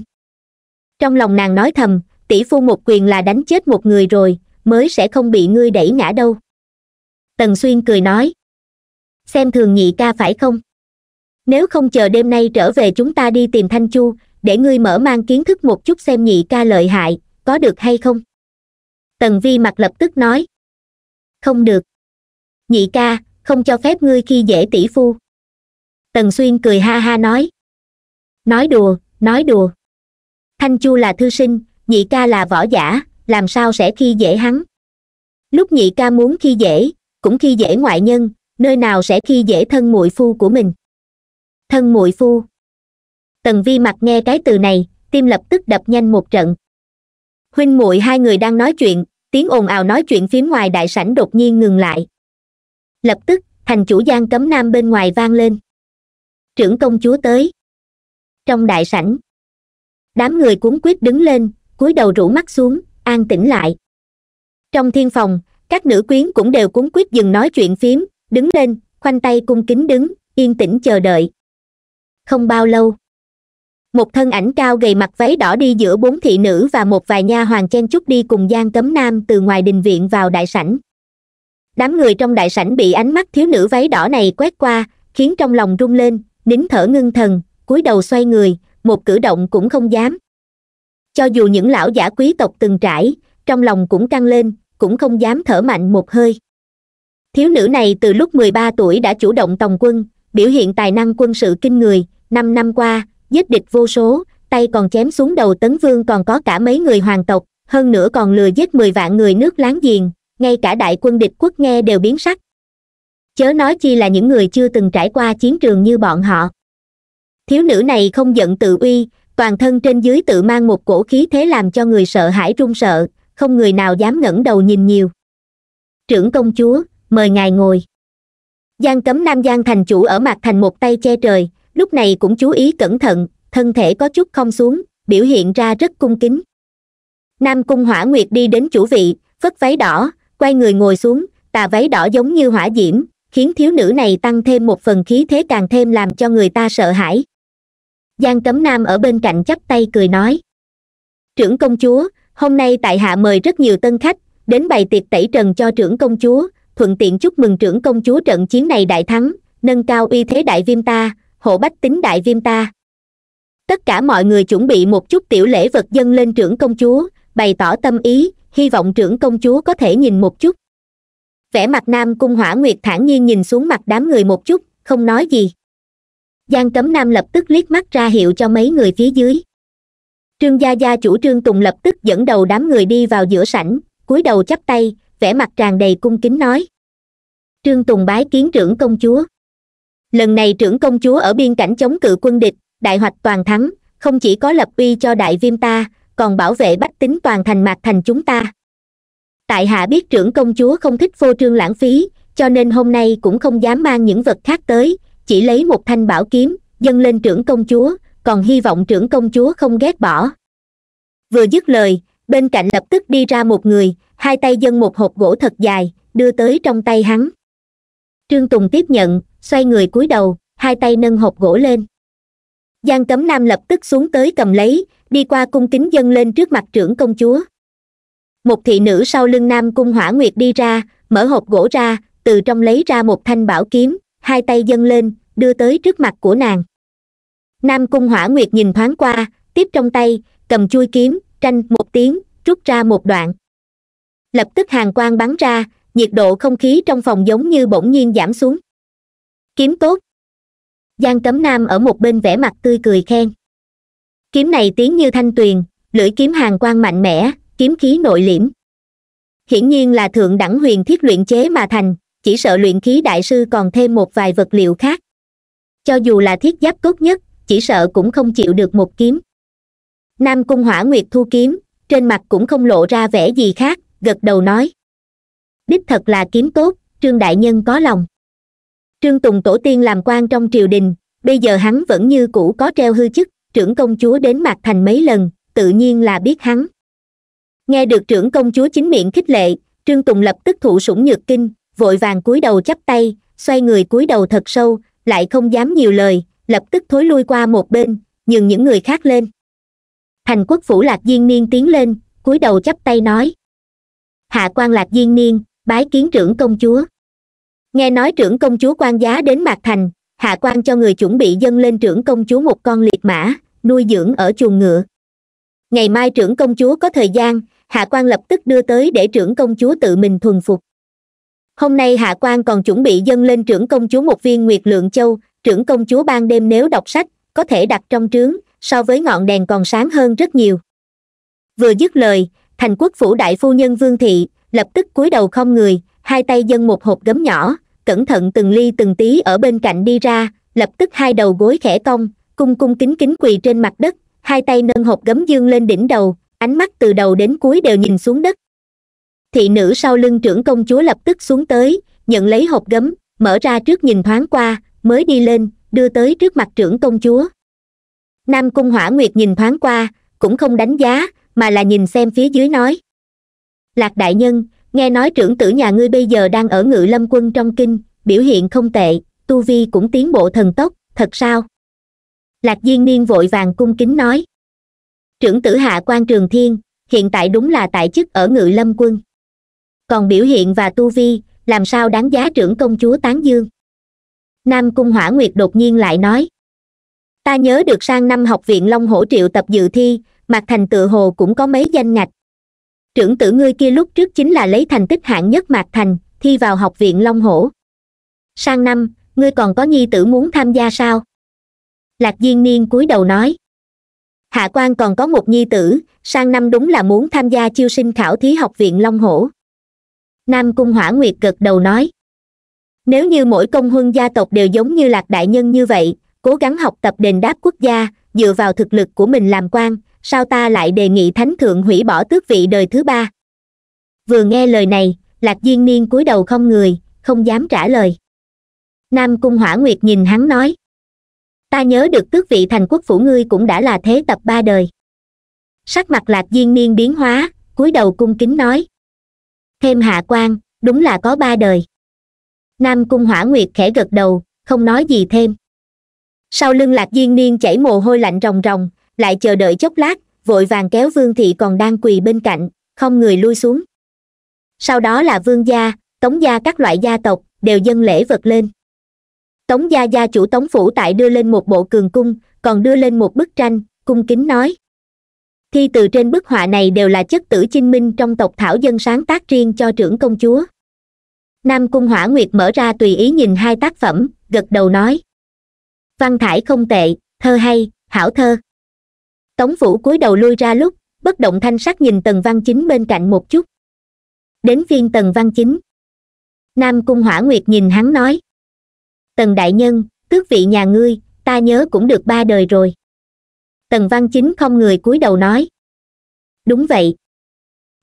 trong lòng nàng nói thầm tỷ phu một quyền là đánh chết một người rồi mới sẽ không bị ngươi đẩy ngã đâu tần xuyên cười nói xem thường nhị ca phải không nếu không chờ đêm nay trở về chúng ta đi tìm thanh chu để ngươi mở mang kiến thức một chút xem nhị ca lợi hại có được hay không tần vi mặt lập tức nói không được nhị ca không cho phép ngươi khi dễ tỷ phu tần xuyên cười ha ha nói nói đùa nói đùa thanh chu là thư sinh nhị ca là võ giả làm sao sẽ khi dễ hắn lúc nhị ca muốn khi dễ cũng khi dễ ngoại nhân nơi nào sẽ khi dễ thân muội phu của mình thân muội phu tần vi mặt nghe cái từ này tim lập tức đập nhanh một trận huynh muội hai người đang nói chuyện tiếng ồn ào nói chuyện phía ngoài đại sảnh đột nhiên ngừng lại lập tức thành chủ giang cấm nam bên ngoài vang lên trưởng công chúa tới trong đại sảnh đám người cuốn quyết đứng lên cúi đầu rũ mắt xuống an tĩnh lại trong thiên phòng các nữ quyến cũng đều cuốn quyết dừng nói chuyện phiếm, đứng lên khoanh tay cung kính đứng yên tĩnh chờ đợi không bao lâu một thân ảnh cao gầy mặc váy đỏ đi giữa bốn thị nữ và một vài nha hoàng chen chúc đi cùng gian cấm nam từ ngoài đình viện vào đại sảnh đám người trong đại sảnh bị ánh mắt thiếu nữ váy đỏ này quét qua khiến trong lòng rung lên nín thở ngưng thần cúi đầu xoay người một cử động cũng không dám cho dù những lão giả quý tộc từng trải trong lòng cũng căng lên cũng không dám thở mạnh một hơi thiếu nữ này từ lúc mười ba tuổi đã chủ động tòng quân biểu hiện tài năng quân sự kinh người năm năm qua giết địch vô số tay còn chém xuống đầu tấn vương còn có cả mấy người hoàng tộc hơn nữa còn lừa giết mười vạn người nước láng giềng ngay cả đại quân địch quốc nghe đều biến sắc chớ nói chi là những người chưa từng trải qua chiến trường như bọn họ thiếu nữ này không giận tự uy toàn thân trên dưới tự mang một cổ khí thế làm cho người sợ hãi run sợ không người nào dám ngẩng đầu nhìn nhiều trưởng công chúa mời ngài ngồi giang cấm nam giang thành chủ ở mặt thành một tay che trời lúc này cũng chú ý cẩn thận thân thể có chút không xuống biểu hiện ra rất cung kính nam cung hỏa nguyệt đi đến chủ vị phất váy đỏ quay người ngồi xuống tà váy đỏ giống như hỏa diễm khiến thiếu nữ này tăng thêm một phần khí thế càng thêm làm cho người ta sợ hãi giang cấm nam ở bên cạnh chắp tay cười nói trưởng công chúa hôm nay tại hạ mời rất nhiều tân khách đến bày tiệc tẩy trần cho trưởng công chúa thuận tiện chúc mừng trưởng công chúa trận chiến này đại thắng nâng cao uy thế đại viêm ta hộ bách tính đại viêm ta tất cả mọi người chuẩn bị một chút tiểu lễ vật dân lên trưởng công chúa bày tỏ tâm ý hy vọng trưởng công chúa có thể nhìn một chút vẻ mặt nam cung hỏa nguyệt thản nhiên nhìn xuống mặt đám người một chút không nói gì giang cấm nam lập tức liếc mắt ra hiệu cho mấy người phía dưới trương gia gia chủ trương tùng lập tức dẫn đầu đám người đi vào giữa sảnh cúi đầu chắp tay vẻ mặt tràn đầy cung kính nói trương tùng bái kiến trưởng công chúa lần này trưởng công chúa ở biên cảnh chống cự quân địch đại hoạch toàn thắng không chỉ có lập uy cho đại viêm ta còn bảo vệ bách tính toàn thành mạc thành chúng ta tại hạ biết trưởng công chúa không thích phô trương lãng phí cho nên hôm nay cũng không dám mang những vật khác tới chỉ lấy một thanh bảo kiếm dâng lên trưởng công chúa còn hy vọng trưởng công chúa không ghét bỏ vừa dứt lời bên cạnh lập tức đi ra một người hai tay dâng một hộp gỗ thật dài đưa tới trong tay hắn trương tùng tiếp nhận xoay người cúi đầu hai tay nâng hộp gỗ lên giang cấm nam lập tức xuống tới cầm lấy đi qua cung kính dâng lên trước mặt trưởng công chúa một thị nữ sau lưng nam cung hỏa nguyệt đi ra mở hộp gỗ ra từ trong lấy ra một thanh bảo kiếm hai tay dâng lên đưa tới trước mặt của nàng nam cung hỏa nguyệt nhìn thoáng qua tiếp trong tay cầm chui kiếm tranh một tiếng rút ra một đoạn lập tức hàng quang bắn ra nhiệt độ không khí trong phòng giống như bỗng nhiên giảm xuống kiếm tốt giang cấm nam ở một bên vẻ mặt tươi cười khen kiếm này tiếng như thanh tuyền lưỡi kiếm hàng quang mạnh mẽ kiếm khí nội liễm hiển nhiên là thượng đẳng huyền thiết luyện chế mà thành chỉ sợ luyện khí đại sư còn thêm một vài vật liệu khác cho dù là thiết giáp tốt nhất chỉ sợ cũng không chịu được một kiếm nam cung hỏa nguyệt thu kiếm trên mặt cũng không lộ ra vẻ gì khác gật đầu nói đích thật là kiếm tốt trương đại nhân có lòng trương tùng tổ tiên làm quan trong triều đình bây giờ hắn vẫn như cũ có treo hư chức trưởng công chúa đến mặt thành mấy lần tự nhiên là biết hắn nghe được trưởng công chúa chính miệng khích lệ trương tùng lập tức thụ sủng nhược kinh vội vàng cúi đầu chắp tay xoay người cúi đầu thật sâu lại không dám nhiều lời lập tức thối lui qua một bên nhường những người khác lên thành quốc phủ lạc diên niên tiến lên cúi đầu chắp tay nói hạ quan lạc diên niên bái kiến trưởng công chúa nghe nói trưởng công chúa quan giá đến mạc thành hạ quan cho người chuẩn bị dâng lên trưởng công chúa một con liệt mã nuôi dưỡng ở chuồng ngựa ngày mai trưởng công chúa có thời gian hạ quan lập tức đưa tới để trưởng công chúa tự mình thuần phục hôm nay hạ quan còn chuẩn bị dâng lên trưởng công chúa một viên nguyệt lượng châu trưởng công chúa ban đêm nếu đọc sách có thể đặt trong trướng so với ngọn đèn còn sáng hơn rất nhiều vừa dứt lời thành quốc phủ đại phu nhân vương thị lập tức cúi đầu không người hai tay dâng một hộp gấm nhỏ cẩn thận từng ly từng tí ở bên cạnh đi ra lập tức hai đầu gối khẽ cong cung cung kính kính quỳ trên mặt đất hai tay nâng hộp gấm dương lên đỉnh đầu ánh mắt từ đầu đến cuối đều nhìn xuống đất thị nữ sau lưng trưởng công chúa lập tức xuống tới nhận lấy hộp gấm mở ra trước nhìn thoáng qua mới đi lên đưa tới trước mặt trưởng công chúa nam cung hỏa nguyệt nhìn thoáng qua cũng không đánh giá mà là nhìn xem phía dưới nói lạc đại nhân nghe nói trưởng tử nhà ngươi bây giờ đang ở ngự lâm quân trong kinh biểu hiện không tệ tu vi cũng tiến bộ thần tốc thật sao lạc diên niên vội vàng cung kính nói trưởng tử hạ quan trường thiên hiện tại đúng là tại chức ở ngự lâm quân còn biểu hiện và tu vi làm sao đáng giá trưởng công chúa tán dương nam cung hỏa nguyệt đột nhiên lại nói ta nhớ được sang năm học viện long hổ triệu tập dự thi mặt thành tự hồ cũng có mấy danh ngạch trưởng tử ngươi kia lúc trước chính là lấy thành tích hạng nhất mạc thành thi vào học viện long hổ sang năm ngươi còn có nhi tử muốn tham gia sao lạc diên niên cúi đầu nói hạ quan còn có một nhi tử sang năm đúng là muốn tham gia chiêu sinh khảo thí học viện long hổ nam cung hỏa nguyệt gật đầu nói nếu như mỗi công huân gia tộc đều giống như lạc đại nhân như vậy cố gắng học tập đền đáp quốc gia dựa vào thực lực của mình làm quan sao ta lại đề nghị thánh thượng hủy bỏ tước vị đời thứ ba vừa nghe lời này lạc diên niên cúi đầu không người không dám trả lời nam cung hỏa nguyệt nhìn hắn nói ta nhớ được tước vị thành quốc phủ ngươi cũng đã là thế tập ba đời sắc mặt lạc diên niên biến hóa cúi đầu cung kính nói thêm hạ quan đúng là có ba đời nam cung hỏa nguyệt khẽ gật đầu không nói gì thêm sau lưng lạc diên niên chảy mồ hôi lạnh ròng ròng lại chờ đợi chốc lát vội vàng kéo vương thị còn đang quỳ bên cạnh không người lui xuống sau đó là vương gia tống gia các loại gia tộc đều dâng lễ vật lên tống gia gia chủ tống phủ tại đưa lên một bộ cường cung còn đưa lên một bức tranh cung kính nói thi từ trên bức họa này đều là chất tử chinh minh trong tộc thảo dân sáng tác riêng cho trưởng công chúa nam cung hỏa nguyệt mở ra tùy ý nhìn hai tác phẩm gật đầu nói văn thải không tệ thơ hay hảo thơ tống vũ cúi đầu lui ra lúc bất động thanh sắc nhìn tần văn chính bên cạnh một chút đến phiên tần văn chính nam cung hỏa nguyệt nhìn hắn nói tần đại nhân tước vị nhà ngươi ta nhớ cũng được ba đời rồi tần văn chính không người cúi đầu nói đúng vậy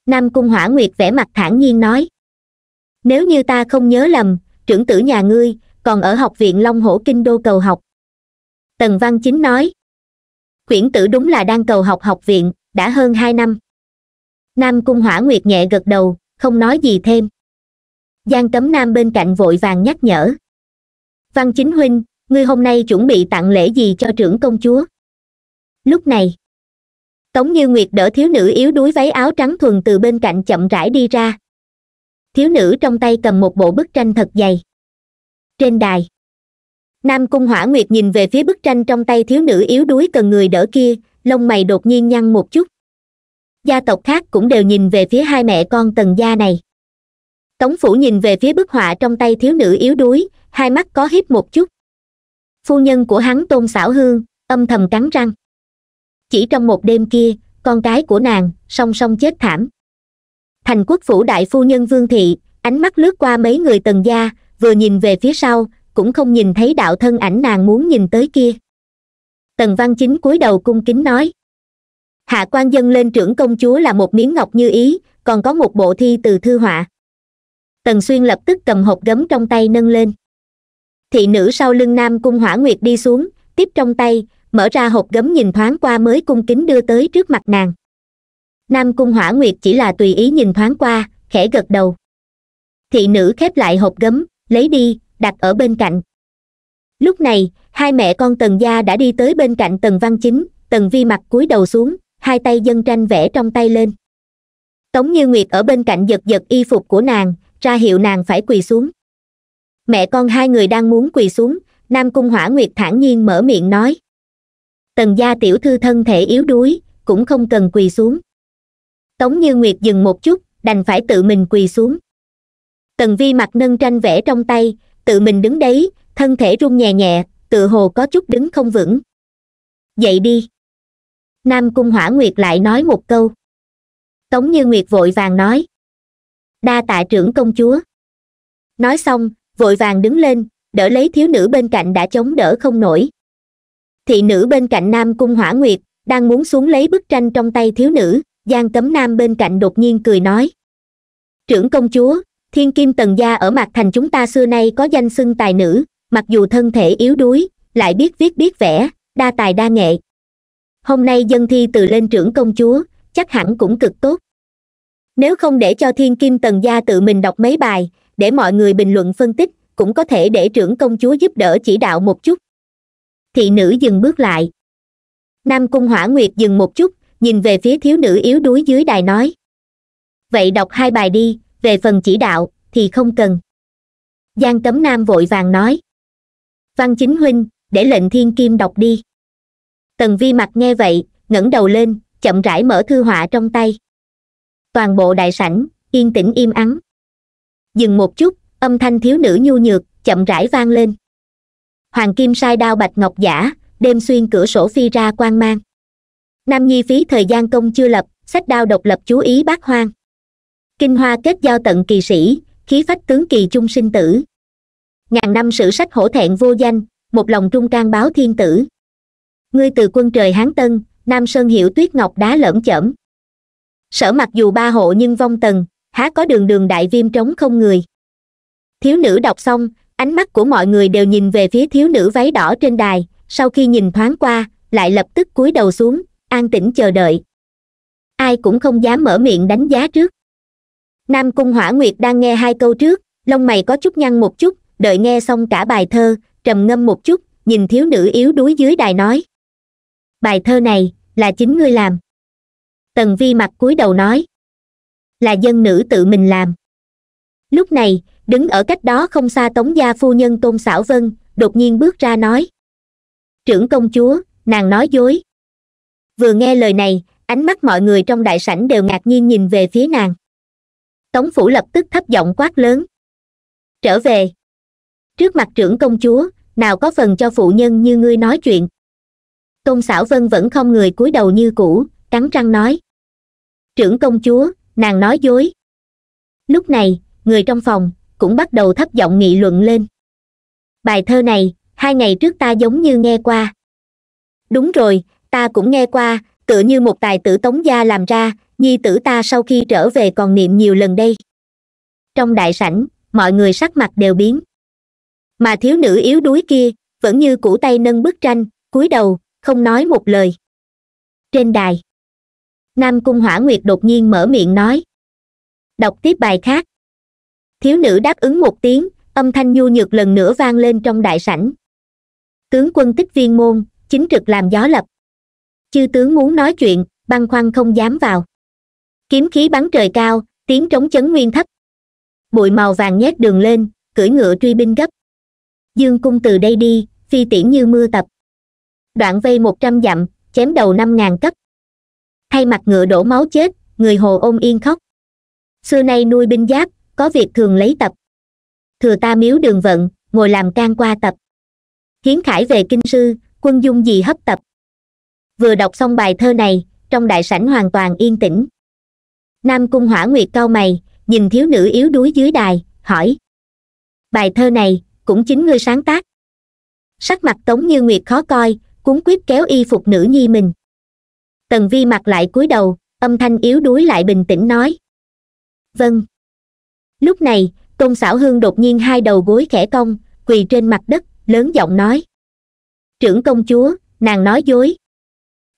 nam cung hỏa nguyệt vẻ mặt thản nhiên nói nếu như ta không nhớ lầm trưởng tử nhà ngươi còn ở học viện long hổ kinh đô cầu học tần văn chính nói quyển tử đúng là đang cầu học học viện đã hơn hai năm nam cung hỏa nguyệt nhẹ gật đầu không nói gì thêm giang cấm nam bên cạnh vội vàng nhắc nhở văn chính huynh ngươi hôm nay chuẩn bị tặng lễ gì cho trưởng công chúa lúc này tống như nguyệt đỡ thiếu nữ yếu đuối váy áo trắng thuần từ bên cạnh chậm rãi đi ra thiếu nữ trong tay cầm một bộ bức tranh thật dày trên đài nam cung hỏa nguyệt nhìn về phía bức tranh trong tay thiếu nữ yếu đuối cần người đỡ kia lông mày đột nhiên nhăn một chút gia tộc khác cũng đều nhìn về phía hai mẹ con tần gia này tống phủ nhìn về phía bức họa trong tay thiếu nữ yếu đuối hai mắt có hiếp một chút phu nhân của hắn tôn xảo hương âm thầm cắn răng chỉ trong một đêm kia con cái của nàng song song chết thảm thành quốc phủ đại phu nhân vương thị ánh mắt lướt qua mấy người tần gia vừa nhìn về phía sau cũng không nhìn thấy đạo thân ảnh nàng muốn nhìn tới kia tần văn chính cúi đầu cung kính nói hạ quan dân lên trưởng công chúa là một miếng ngọc như ý còn có một bộ thi từ thư họa tần xuyên lập tức cầm hộp gấm trong tay nâng lên thị nữ sau lưng nam cung hỏa nguyệt đi xuống tiếp trong tay mở ra hộp gấm nhìn thoáng qua mới cung kính đưa tới trước mặt nàng nam cung hỏa nguyệt chỉ là tùy ý nhìn thoáng qua khẽ gật đầu thị nữ khép lại hộp gấm lấy đi đặt ở bên cạnh lúc này hai mẹ con tần gia đã đi tới bên cạnh tần văn chính tần vi mặt cúi đầu xuống hai tay dân tranh vẽ trong tay lên tống như nguyệt ở bên cạnh giật giật y phục của nàng ra hiệu nàng phải quỳ xuống mẹ con hai người đang muốn quỳ xuống nam cung hỏa nguyệt thản nhiên mở miệng nói tần gia tiểu thư thân thể yếu đuối cũng không cần quỳ xuống tống như nguyệt dừng một chút đành phải tự mình quỳ xuống tần vi mặt nâng tranh vẽ trong tay tự mình đứng đấy thân thể run nhẹ nhẹ tự hồ có chút đứng không vững dậy đi nam cung hỏa nguyệt lại nói một câu tống như nguyệt vội vàng nói đa tạ trưởng công chúa nói xong vội vàng đứng lên đỡ lấy thiếu nữ bên cạnh đã chống đỡ không nổi thị nữ bên cạnh nam cung hỏa nguyệt đang muốn xuống lấy bức tranh trong tay thiếu nữ giang cấm nam bên cạnh đột nhiên cười nói trưởng công chúa thiên kim tần gia ở mặt thành chúng ta xưa nay có danh xưng tài nữ mặc dù thân thể yếu đuối lại biết viết biết vẽ đa tài đa nghệ hôm nay dân thi từ lên trưởng công chúa chắc hẳn cũng cực tốt nếu không để cho thiên kim tần gia tự mình đọc mấy bài để mọi người bình luận phân tích cũng có thể để trưởng công chúa giúp đỡ chỉ đạo một chút thị nữ dừng bước lại nam cung hỏa nguyệt dừng một chút nhìn về phía thiếu nữ yếu đuối dưới đài nói vậy đọc hai bài đi về phần chỉ đạo thì không cần giang tấm nam vội vàng nói văn chính huynh để lệnh thiên kim đọc đi tần vi mặt nghe vậy ngẩng đầu lên chậm rãi mở thư họa trong tay toàn bộ đại sảnh yên tĩnh im ắng dừng một chút âm thanh thiếu nữ nhu nhược chậm rãi vang lên hoàng kim sai đao bạch ngọc giả đêm xuyên cửa sổ phi ra quan mang nam nhi phí thời gian công chưa lập sách đao độc lập chú ý bác hoang kinh hoa kết giao tận kỳ sĩ khí phách tướng kỳ chung sinh tử ngàn năm sử sách hổ thẹn vô danh một lòng trung trang báo thiên tử ngươi từ quân trời hán tân nam sơn hiểu tuyết ngọc đá lởm chởm sở mặc dù ba hộ nhưng vong tần há có đường đường đại viêm trống không người thiếu nữ đọc xong ánh mắt của mọi người đều nhìn về phía thiếu nữ váy đỏ trên đài sau khi nhìn thoáng qua lại lập tức cúi đầu xuống an tĩnh chờ đợi ai cũng không dám mở miệng đánh giá trước nam cung hỏa nguyệt đang nghe hai câu trước lông mày có chút nhăn một chút đợi nghe xong cả bài thơ trầm ngâm một chút nhìn thiếu nữ yếu đuối dưới đài nói bài thơ này là chính ngươi làm tần vi mặt cúi đầu nói là dân nữ tự mình làm lúc này đứng ở cách đó không xa tống gia phu nhân tôn xảo vân đột nhiên bước ra nói trưởng công chúa nàng nói dối vừa nghe lời này ánh mắt mọi người trong đại sảnh đều ngạc nhiên nhìn về phía nàng tống phủ lập tức thấp giọng quát lớn trở về trước mặt trưởng công chúa nào có phần cho phụ nhân như ngươi nói chuyện tôn xảo vân vẫn không người cúi đầu như cũ cắn răng nói trưởng công chúa nàng nói dối lúc này người trong phòng cũng bắt đầu thấp giọng nghị luận lên bài thơ này hai ngày trước ta giống như nghe qua đúng rồi ta cũng nghe qua tựa như một tài tử tống gia làm ra nhi tử ta sau khi trở về còn niệm nhiều lần đây trong đại sảnh mọi người sắc mặt đều biến mà thiếu nữ yếu đuối kia vẫn như củ tay nâng bức tranh cúi đầu không nói một lời trên đài nam cung hỏa nguyệt đột nhiên mở miệng nói đọc tiếp bài khác thiếu nữ đáp ứng một tiếng âm thanh nhu nhược lần nữa vang lên trong đại sảnh tướng quân tích viên môn chính trực làm gió lập chư tướng muốn nói chuyện băng khoăn không dám vào kiếm khí bắn trời cao tiếng trống chấn nguyên thấp bụi màu vàng nhét đường lên cưỡi ngựa truy binh gấp dương cung từ đây đi phi tiễn như mưa tập đoạn vây một trăm dặm chém đầu năm ngàn cấp thay mặt ngựa đổ máu chết người hồ ôm yên khóc xưa nay nuôi binh giáp có việc thường lấy tập thừa ta miếu đường vận ngồi làm can qua tập hiến khải về kinh sư quân dung gì hấp tập vừa đọc xong bài thơ này trong đại sảnh hoàn toàn yên tĩnh nam cung hỏa nguyệt cao mày nhìn thiếu nữ yếu đuối dưới đài hỏi bài thơ này cũng chính ngươi sáng tác sắc mặt tống như nguyệt khó coi cuốn quýt kéo y phục nữ nhi mình tần vi mặt lại cúi đầu âm thanh yếu đuối lại bình tĩnh nói vâng lúc này tôn xảo hương đột nhiên hai đầu gối khẽ cong quỳ trên mặt đất lớn giọng nói trưởng công chúa nàng nói dối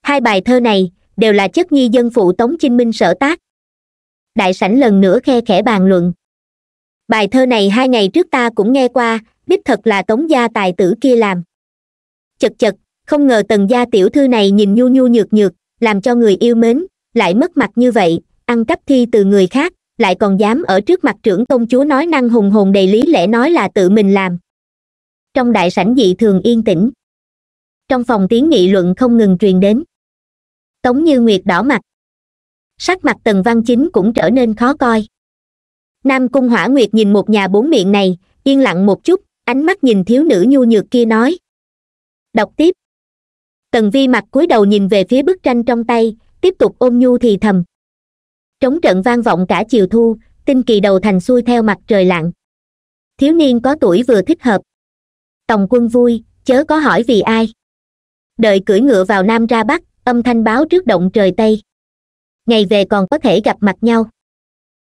hai bài thơ này đều là chất nhi dân phụ tống chinh minh sở tác đại sảnh lần nữa khe khẽ bàn luận bài thơ này hai ngày trước ta cũng nghe qua đích thật là tống gia tài tử kia làm chật chật không ngờ tần gia tiểu thư này nhìn nhu nhu nhược nhược làm cho người yêu mến lại mất mặt như vậy ăn cắp thi từ người khác lại còn dám ở trước mặt trưởng công chúa nói năng hùng hồn đầy lý lẽ nói là tự mình làm trong đại sảnh dị thường yên tĩnh trong phòng tiếng nghị luận không ngừng truyền đến tống như nguyệt đỏ mặt sắc mặt tần văn chính cũng trở nên khó coi nam cung hỏa nguyệt nhìn một nhà bốn miệng này yên lặng một chút ánh mắt nhìn thiếu nữ nhu nhược kia nói đọc tiếp tần vi mặt cúi đầu nhìn về phía bức tranh trong tay tiếp tục ôm nhu thì thầm trống trận vang vọng cả chiều thu tinh kỳ đầu thành xuôi theo mặt trời lặn thiếu niên có tuổi vừa thích hợp tòng quân vui chớ có hỏi vì ai đợi cưỡi ngựa vào nam ra bắc âm thanh báo trước động trời tây ngày về còn có thể gặp mặt nhau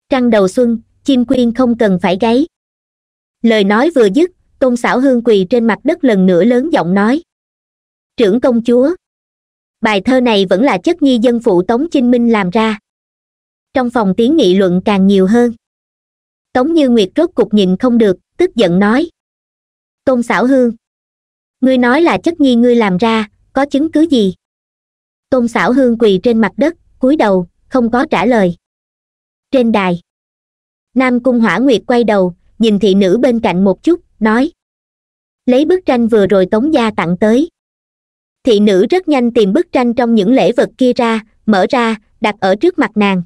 trăng đầu xuân chim quyên không cần phải gáy lời nói vừa dứt tôn xảo hương quỳ trên mặt đất lần nữa lớn giọng nói trưởng công chúa bài thơ này vẫn là chất nhi dân phụ tống chinh minh làm ra trong phòng tiếng nghị luận càng nhiều hơn tống như nguyệt rốt cục nhìn không được tức giận nói tôn Sảo hương ngươi nói là chất nghi ngươi làm ra có chứng cứ gì tôn Sảo hương quỳ trên mặt đất cúi đầu không có trả lời trên đài nam cung hỏa nguyệt quay đầu nhìn thị nữ bên cạnh một chút nói lấy bức tranh vừa rồi tống gia tặng tới thị nữ rất nhanh tìm bức tranh trong những lễ vật kia ra mở ra đặt ở trước mặt nàng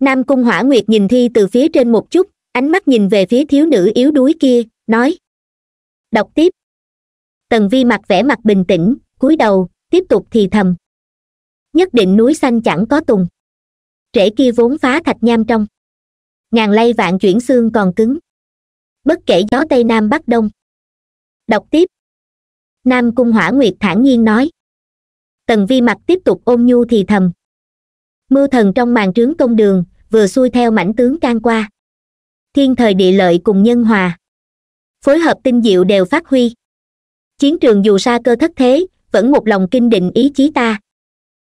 nam cung hỏa nguyệt nhìn thi từ phía trên một chút ánh mắt nhìn về phía thiếu nữ yếu đuối kia nói đọc tiếp tần vi mặt vẻ mặt bình tĩnh cúi đầu tiếp tục thì thầm nhất định núi xanh chẳng có tùng rễ kia vốn phá thạch nham trong ngàn lay vạn chuyển xương còn cứng bất kể gió tây nam bắc đông đọc tiếp nam cung hỏa nguyệt thản nhiên nói tần vi mặt tiếp tục ôn nhu thì thầm mưu thần trong màn trướng công đường vừa xuôi theo mảnh tướng can qua thiên thời địa lợi cùng nhân hòa phối hợp tinh diệu đều phát huy chiến trường dù xa cơ thất thế vẫn một lòng kinh định ý chí ta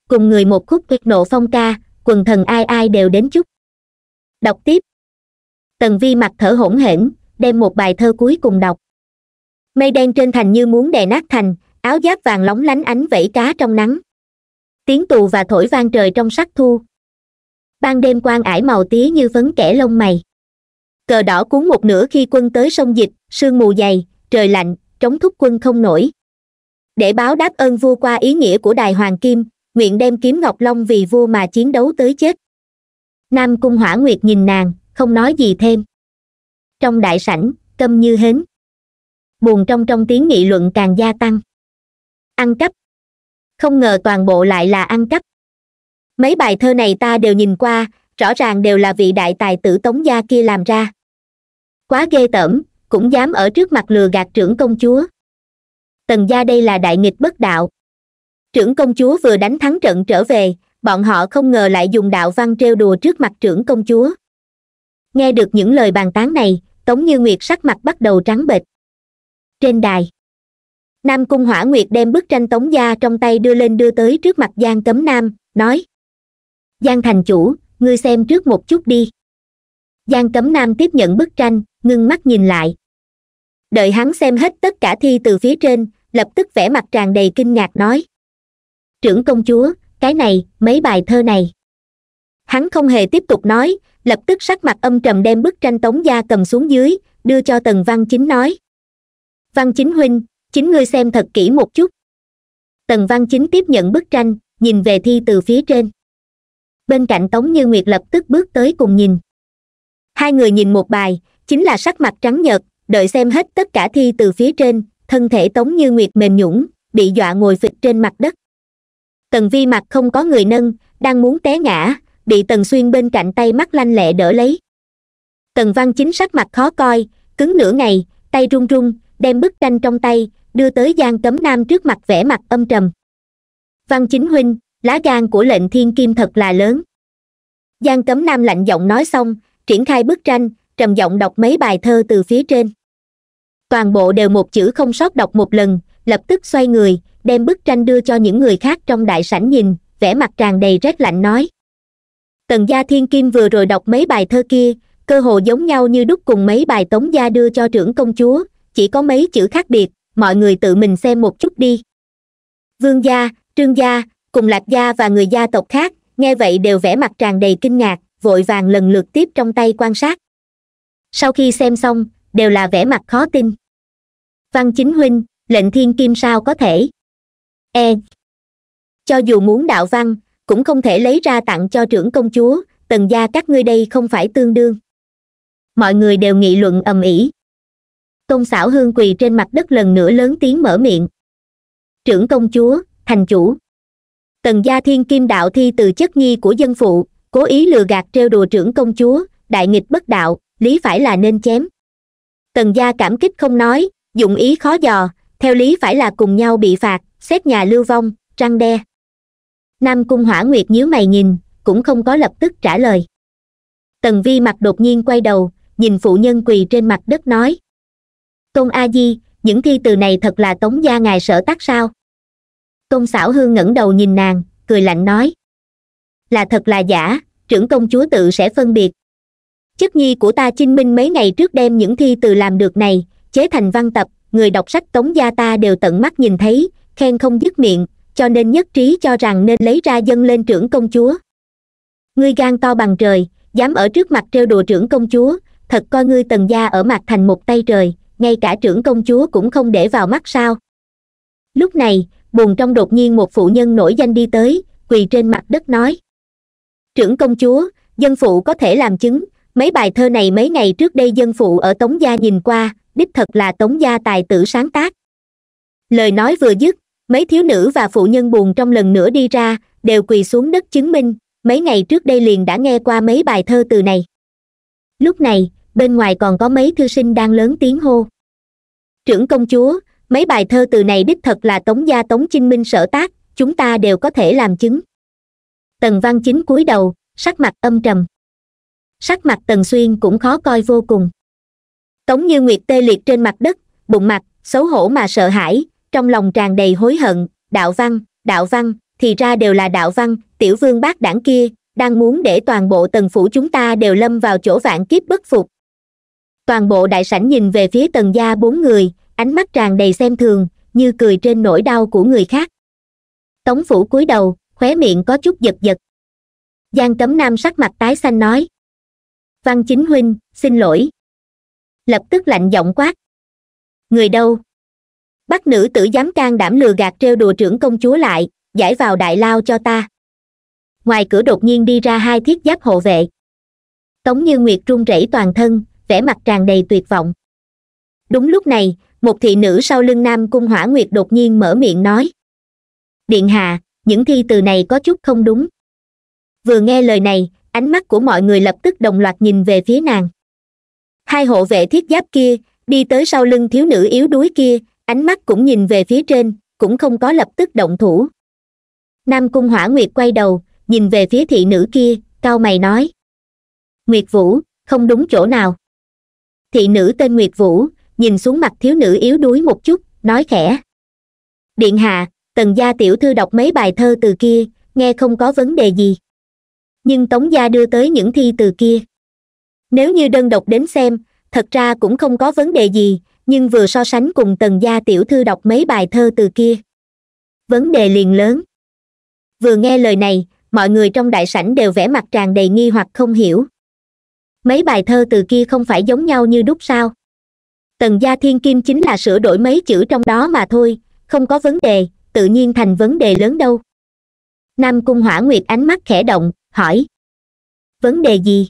cùng người một khúc tuyệt nộ phong ca quần thần ai ai đều đến chúc đọc tiếp tần vi mặt thở hổn hển đem một bài thơ cuối cùng đọc mây đen trên thành như muốn đè nát thành áo giáp vàng lóng lánh ánh vẫy cá trong nắng tiếng tù và thổi vang trời trong sắc thu ban đêm quang ải màu tía như vấn kẻ lông mày cờ đỏ cuốn một nửa khi quân tới sông dịch sương mù dày trời lạnh chống thúc quân không nổi để báo đáp ơn vua qua ý nghĩa của đài hoàng kim nguyện đem kiếm ngọc long vì vua mà chiến đấu tới chết nam cung hỏa nguyệt nhìn nàng không nói gì thêm trong đại sảnh câm như hến buồn trong trong tiếng nghị luận càng gia tăng ăn cắp không ngờ toàn bộ lại là ăn cắp mấy bài thơ này ta đều nhìn qua rõ ràng đều là vị đại tài tử tống gia kia làm ra quá ghê tởm cũng dám ở trước mặt lừa gạt trưởng công chúa tần gia đây là đại nghịch bất đạo trưởng công chúa vừa đánh thắng trận trở về bọn họ không ngờ lại dùng đạo văn trêu đùa trước mặt trưởng công chúa nghe được những lời bàn tán này tống như nguyệt sắc mặt bắt đầu trắng bệch trên đài nam cung hỏa nguyệt đem bức tranh tống gia trong tay đưa lên đưa tới trước mặt giang cấm nam nói giang thành chủ ngươi xem trước một chút đi giang cấm nam tiếp nhận bức tranh ngưng mắt nhìn lại đợi hắn xem hết tất cả thi từ phía trên lập tức vẽ mặt tràn đầy kinh ngạc nói trưởng công chúa cái này mấy bài thơ này hắn không hề tiếp tục nói lập tức sắc mặt âm trầm đem bức tranh tống gia cầm xuống dưới đưa cho tần văn chính nói văn chính huynh chính ngươi xem thật kỹ một chút tần văn chính tiếp nhận bức tranh nhìn về thi từ phía trên bên cạnh tống như nguyệt lập tức bước tới cùng nhìn hai người nhìn một bài chính là sắc mặt trắng nhợt đợi xem hết tất cả thi từ phía trên thân thể tống như nguyệt mềm nhũng bị dọa ngồi phịch trên mặt đất tần vi mặt không có người nâng đang muốn té ngã bị tần xuyên bên cạnh tay mắt lanh lẹ đỡ lấy tần văn chính sắc mặt khó coi cứng nửa ngày tay run run đem bức tranh trong tay đưa tới gian cấm nam trước mặt vẻ mặt âm trầm văn chính huynh lá gan của lệnh thiên kim thật là lớn gian cấm nam lạnh giọng nói xong triển khai bức tranh trầm giọng đọc mấy bài thơ từ phía trên toàn bộ đều một chữ không sót đọc một lần lập tức xoay người đem bức tranh đưa cho những người khác trong đại sảnh nhìn vẻ mặt tràn đầy rét lạnh nói tần gia thiên kim vừa rồi đọc mấy bài thơ kia cơ hồ giống nhau như đúc cùng mấy bài tống gia đưa cho trưởng công chúa chỉ có mấy chữ khác biệt mọi người tự mình xem một chút đi vương gia trương gia cùng lạc gia và người gia tộc khác nghe vậy đều vẻ mặt tràn đầy kinh ngạc vội vàng lần lượt tiếp trong tay quan sát sau khi xem xong đều là vẻ mặt khó tin văn chính huynh lệnh thiên kim sao có thể e cho dù muốn đạo văn cũng không thể lấy ra tặng cho trưởng công chúa tần gia các ngươi đây không phải tương đương mọi người đều nghị luận ầm ĩ tôn xảo hương quỳ trên mặt đất lần nữa lớn tiếng mở miệng trưởng công chúa thành chủ tần gia thiên kim đạo thi từ chất nhi của dân phụ cố ý lừa gạt treo đùa trưởng công chúa đại nghịch bất đạo lý phải là nên chém tần gia cảm kích không nói dụng ý khó dò theo lý phải là cùng nhau bị phạt xét nhà lưu vong răng đe nam cung hỏa nguyệt nhíu mày nhìn cũng không có lập tức trả lời tần vi mặt đột nhiên quay đầu nhìn phụ nhân quỳ trên mặt đất nói tôn a di những thi từ này thật là tống gia ngài sở tác sao tôn sảo hương ngẩng đầu nhìn nàng cười lạnh nói là thật là giả trưởng công chúa tự sẽ phân biệt chức nhi của ta chinh minh mấy ngày trước đem những thi từ làm được này chế thành văn tập người đọc sách tống gia ta đều tận mắt nhìn thấy khen không dứt miệng cho nên nhất trí cho rằng nên lấy ra dâng lên trưởng công chúa ngươi gan to bằng trời dám ở trước mặt trêu đùa trưởng công chúa thật coi ngươi tần gia ở mặt thành một tay trời ngay cả trưởng công chúa cũng không để vào mắt sao lúc này buồn trong đột nhiên một phụ nhân nổi danh đi tới quỳ trên mặt đất nói trưởng công chúa dân phụ có thể làm chứng mấy bài thơ này mấy ngày trước đây dân phụ ở tống gia nhìn qua đích thật là tống gia tài tử sáng tác lời nói vừa dứt mấy thiếu nữ và phụ nhân buồn trong lần nữa đi ra đều quỳ xuống đất chứng minh mấy ngày trước đây liền đã nghe qua mấy bài thơ từ này lúc này bên ngoài còn có mấy thư sinh đang lớn tiếng hô trưởng công chúa mấy bài thơ từ này đích thật là tống gia tống chinh minh sở tác chúng ta đều có thể làm chứng tần văn chính cúi đầu sắc mặt âm trầm sắc mặt tần xuyên cũng khó coi vô cùng tống như nguyệt tê liệt trên mặt đất bụng mặt xấu hổ mà sợ hãi trong lòng tràn đầy hối hận đạo văn đạo văn thì ra đều là đạo văn tiểu vương bác đảng kia đang muốn để toàn bộ tần phủ chúng ta đều lâm vào chỗ vạn kiếp bất phục toàn bộ đại sảnh nhìn về phía tần gia bốn người ánh mắt tràn đầy xem thường như cười trên nỗi đau của người khác tống phủ cúi đầu khóe miệng có chút giật giật giang cấm nam sắc mặt tái xanh nói văn chính huynh xin lỗi lập tức lạnh giọng quát người đâu bắt nữ tử dám can đảm lừa gạt trêu đùa trưởng công chúa lại giải vào đại lao cho ta ngoài cửa đột nhiên đi ra hai thiết giáp hộ vệ tống như nguyệt run rẩy toàn thân vẻ mặt tràn đầy tuyệt vọng đúng lúc này một thị nữ sau lưng nam cung hỏa nguyệt đột nhiên mở miệng nói điện hạ những thi từ này có chút không đúng vừa nghe lời này ánh mắt của mọi người lập tức đồng loạt nhìn về phía nàng hai hộ vệ thiết giáp kia đi tới sau lưng thiếu nữ yếu đuối kia ánh mắt cũng nhìn về phía trên cũng không có lập tức động thủ nam cung hỏa nguyệt quay đầu nhìn về phía thị nữ kia cao mày nói nguyệt vũ không đúng chỗ nào thị nữ tên nguyệt vũ nhìn xuống mặt thiếu nữ yếu đuối một chút nói khẽ điện hạ tần gia tiểu thư đọc mấy bài thơ từ kia nghe không có vấn đề gì nhưng tống gia đưa tới những thi từ kia nếu như đơn độc đến xem thật ra cũng không có vấn đề gì nhưng vừa so sánh cùng tần gia tiểu thư đọc mấy bài thơ từ kia vấn đề liền lớn vừa nghe lời này mọi người trong đại sảnh đều vẽ mặt tràn đầy nghi hoặc không hiểu mấy bài thơ từ kia không phải giống nhau như đúc sao tần gia thiên kim chính là sửa đổi mấy chữ trong đó mà thôi không có vấn đề tự nhiên thành vấn đề lớn đâu nam cung hỏa nguyệt ánh mắt khẽ động hỏi vấn đề gì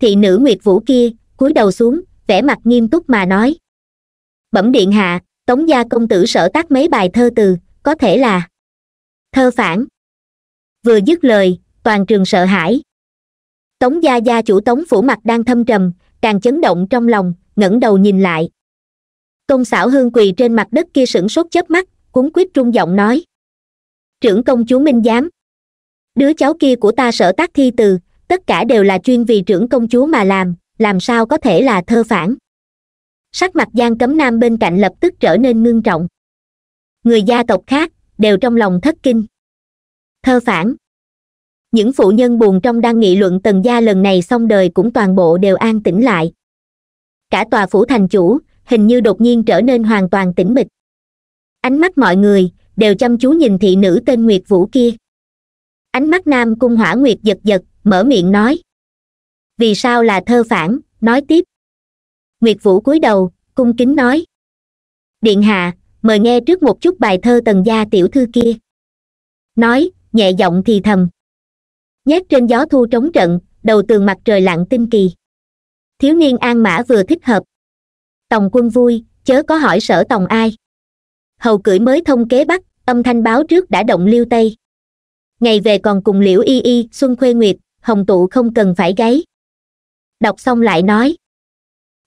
thị nữ nguyệt vũ kia cúi đầu xuống vẻ mặt nghiêm túc mà nói bẩm điện hạ tống gia công tử sở tác mấy bài thơ từ có thể là thơ phản vừa dứt lời toàn trường sợ hãi tống gia gia chủ tống phủ mặt đang thâm trầm càng chấn động trong lòng ngẩng đầu nhìn lại công xảo hương quỳ trên mặt đất kia sửng sốt chớp mắt cuốn quyết trung giọng nói trưởng công chúa minh giám đứa cháu kia của ta sở tác thi từ tất cả đều là chuyên vì trưởng công chúa mà làm làm sao có thể là thơ phản sắc mặt giang cấm nam bên cạnh lập tức trở nên ngưng trọng người gia tộc khác đều trong lòng thất kinh thơ phản những phụ nhân buồn trong đang nghị luận tần gia lần này xong đời cũng toàn bộ đều an tĩnh lại cả tòa phủ thành chủ hình như đột nhiên trở nên hoàn toàn tĩnh mịch ánh mắt mọi người đều chăm chú nhìn thị nữ tên nguyệt vũ kia ánh mắt nam cung hỏa nguyệt giật giật mở miệng nói vì sao là thơ phản nói tiếp nguyệt vũ cúi đầu cung kính nói điện hạ mời nghe trước một chút bài thơ tần gia tiểu thư kia nói nhẹ giọng thì thầm nhét trên gió thu trống trận đầu tường mặt trời lặng tinh kỳ thiếu niên an mã vừa thích hợp tòng quân vui chớ có hỏi sở tòng ai hầu cưỡi mới thông kế bắc âm thanh báo trước đã động liêu tây ngày về còn cùng liễu y y xuân khuê nguyệt hồng tụ không cần phải gáy đọc xong lại nói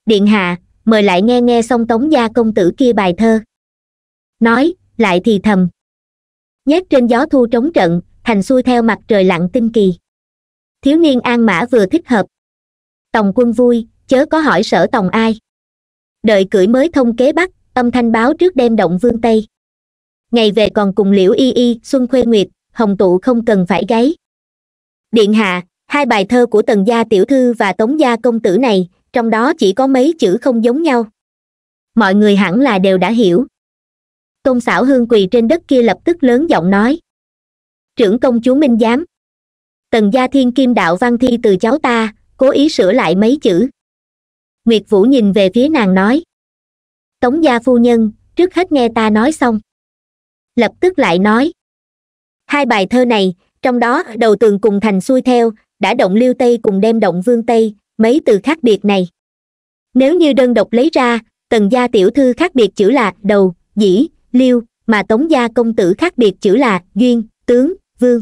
điện hạ mời lại nghe nghe xong tống gia công tử kia bài thơ nói lại thì thầm nhét trên gió thu trống trận thành xuôi theo mặt trời lặng tinh kỳ thiếu niên an mã vừa thích hợp tòng quân vui chớ có hỏi sở tòng ai đợi cưỡi mới thông kế bắc âm thanh báo trước đem động vương tây ngày về còn cùng liễu y y xuân khuê nguyệt hồng tụ không cần phải gáy điện hạ hai bài thơ của tần gia tiểu thư và tống gia công tử này trong đó chỉ có mấy chữ không giống nhau mọi người hẳn là đều đã hiểu tôn xảo hương quỳ trên đất kia lập tức lớn giọng nói trưởng công chúa minh giám tần gia thiên kim đạo văn thi từ cháu ta cố ý sửa lại mấy chữ nguyệt vũ nhìn về phía nàng nói tống gia phu nhân trước hết nghe ta nói xong lập tức lại nói hai bài thơ này trong đó đầu tường cùng thành xuôi theo đã động liêu tây cùng đem động vương tây mấy từ khác biệt này nếu như đơn độc lấy ra tần gia tiểu thư khác biệt chữ là đầu dĩ liêu mà tống gia công tử khác biệt chữ là duyên tướng vương